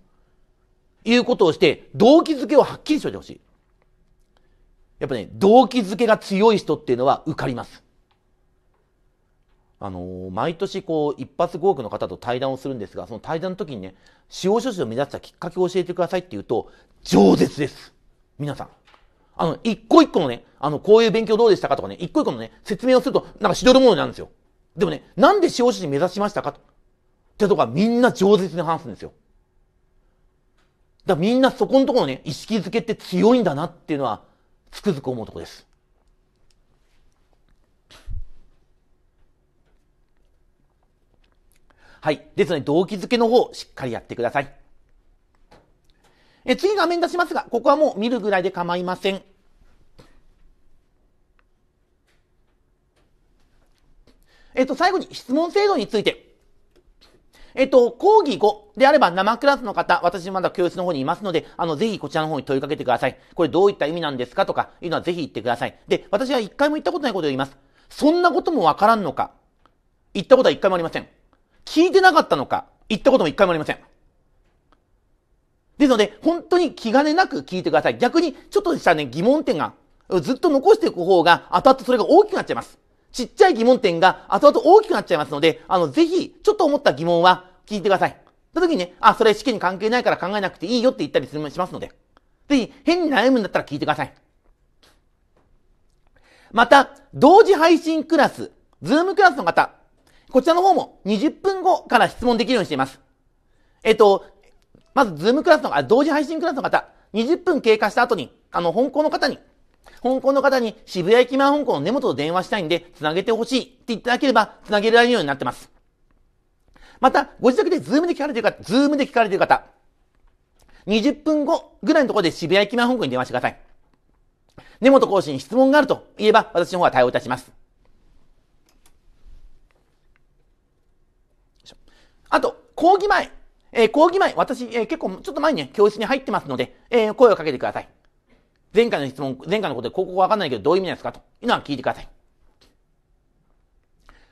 いうことをして、動機づけをはっきりしといてほしい。やっぱね、動機づけが強い人っていうのは受かります。あのー、毎年こう、一発合格の方と対談をするんですが、その対談の時にね、司法書士を目指したきっかけを教えてくださいって言うと、饒舌です。皆さん。あの、一個一個のね、あの、こういう勉強どうでしたかとかね、一個一個のね、説明をすると、なんかしどるものなんですよ。でもね、なんで司法書士目指しましたかと。ってとこはみんな饒舌に話すんですよ。だみんなそこのところね、意識づけって強いんだなっていうのは、つくづく思うところです。はい。ですので、動機づけの方、しっかりやってください。え次画面出しますが、ここはもう見るぐらいで構いません。えっと、最後に質問制度について。えっと、講義後であれば生クラスの方、私まだ教室の方にいますので、あの、ぜひこちらの方に問いかけてください。これどういった意味なんですかとか、いうのはぜひ言ってください。で、私は一回も言ったことないことを言います。そんなこともわからんのか言ったことは一回もありません。聞いてなかったのか言ったことも一回もありません。ですので、本当に気兼ねなく聞いてください。逆に、ちょっとしたね、疑問点が、ずっと残していく方が、当たってそれが大きくなっちゃいます。ちっちゃい疑問点が後々大きくなっちゃいますので、あの、ぜひ、ちょっと思った疑問は聞いてください。その時にね、あ、それ試験に関係ないから考えなくていいよって言ったりしますので、ぜひ、変に悩むんだったら聞いてください。また、同時配信クラス、ズームクラスの方、こちらの方も20分後から質問できるようにしています。えっと、まず、ズームクラスの、あ、同時配信クラスの方、20分経過した後に、あの、本校の方に香港の方に渋谷駅前香港の根本と電話したいんでつなげてほしいって言っていただければつなげられるようになってます。また、ご自宅でズームで聞かれている方、ズームで聞かれている方、20分後ぐらいのところで渋谷駅前香港に電話してください。根本講師に質問があると言えば私の方は対応いたします。あと、講義前。えー、講義前、私、えー、結構ちょっと前にね、教室に入ってますので、えー、声をかけてください。前回の質問、前回のことで広告わかんないけどどういう意味なんですかというのは聞いてください。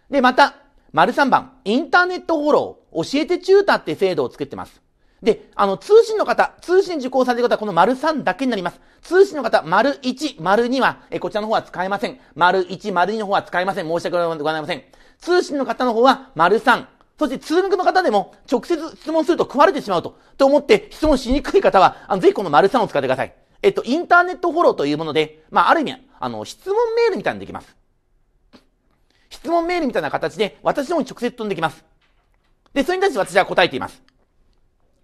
で、また、丸3番、インターネットフォロー、教えてチューターって制度を作ってます。で、あの、通信の方、通信受講されてる方はこの丸3だけになります。通信の方、丸1、丸2は、え、こちらの方は使えません。丸1、丸2の方は使えません。申し訳ございません。通信の方の方は、丸3。そして通学の方でも、直接質問すると食われてしまうと、と思って質問しにくい方は、あの、ぜひこの丸3を使ってください。えっと、インターネットフォローというもので、まあ、ある意味、あの、質問メールみたいにできます。質問メールみたいな形で、私の方に直接飛んできます。で、それに対して私は答えています。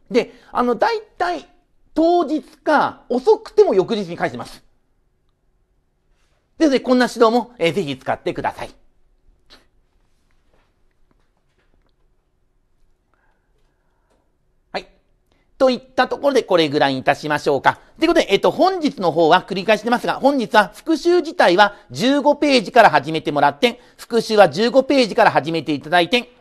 で、あの、大体、当日か、遅くても翌日に返してます。ですね、こんな指導も、えー、ぜひ使ってください。といったところでこれぐらいにいたしましょうか。ということで、えっと、本日の方は繰り返してますが、本日は復習自体は15ページから始めてもらって、復習は15ページから始めていただいて、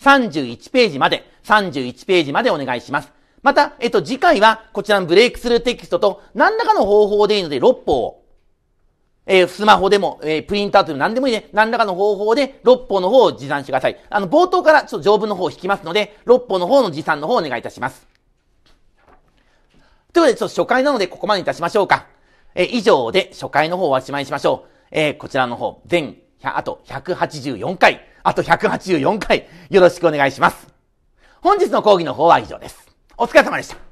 31ページまで、31ページまでお願いします。また、えっと、次回はこちらのブレイクスルーテキストと何らかの方法でいいので6本をえー、スマホでも、えー、プリンターという何でもいいね、何らかの方法で、六法の方を持参してください。あの、冒頭からちょっと条文の方を引きますので、六法の方の持参の方をお願いいたします。ということで、ちょっと初回なので、ここまでいたしましょうか。えー、以上で初回の方をおしまいしましょう。えー、こちらの方、全、あと184回、あと184回、よろしくお願いします。本日の講義の方は以上です。お疲れ様でした。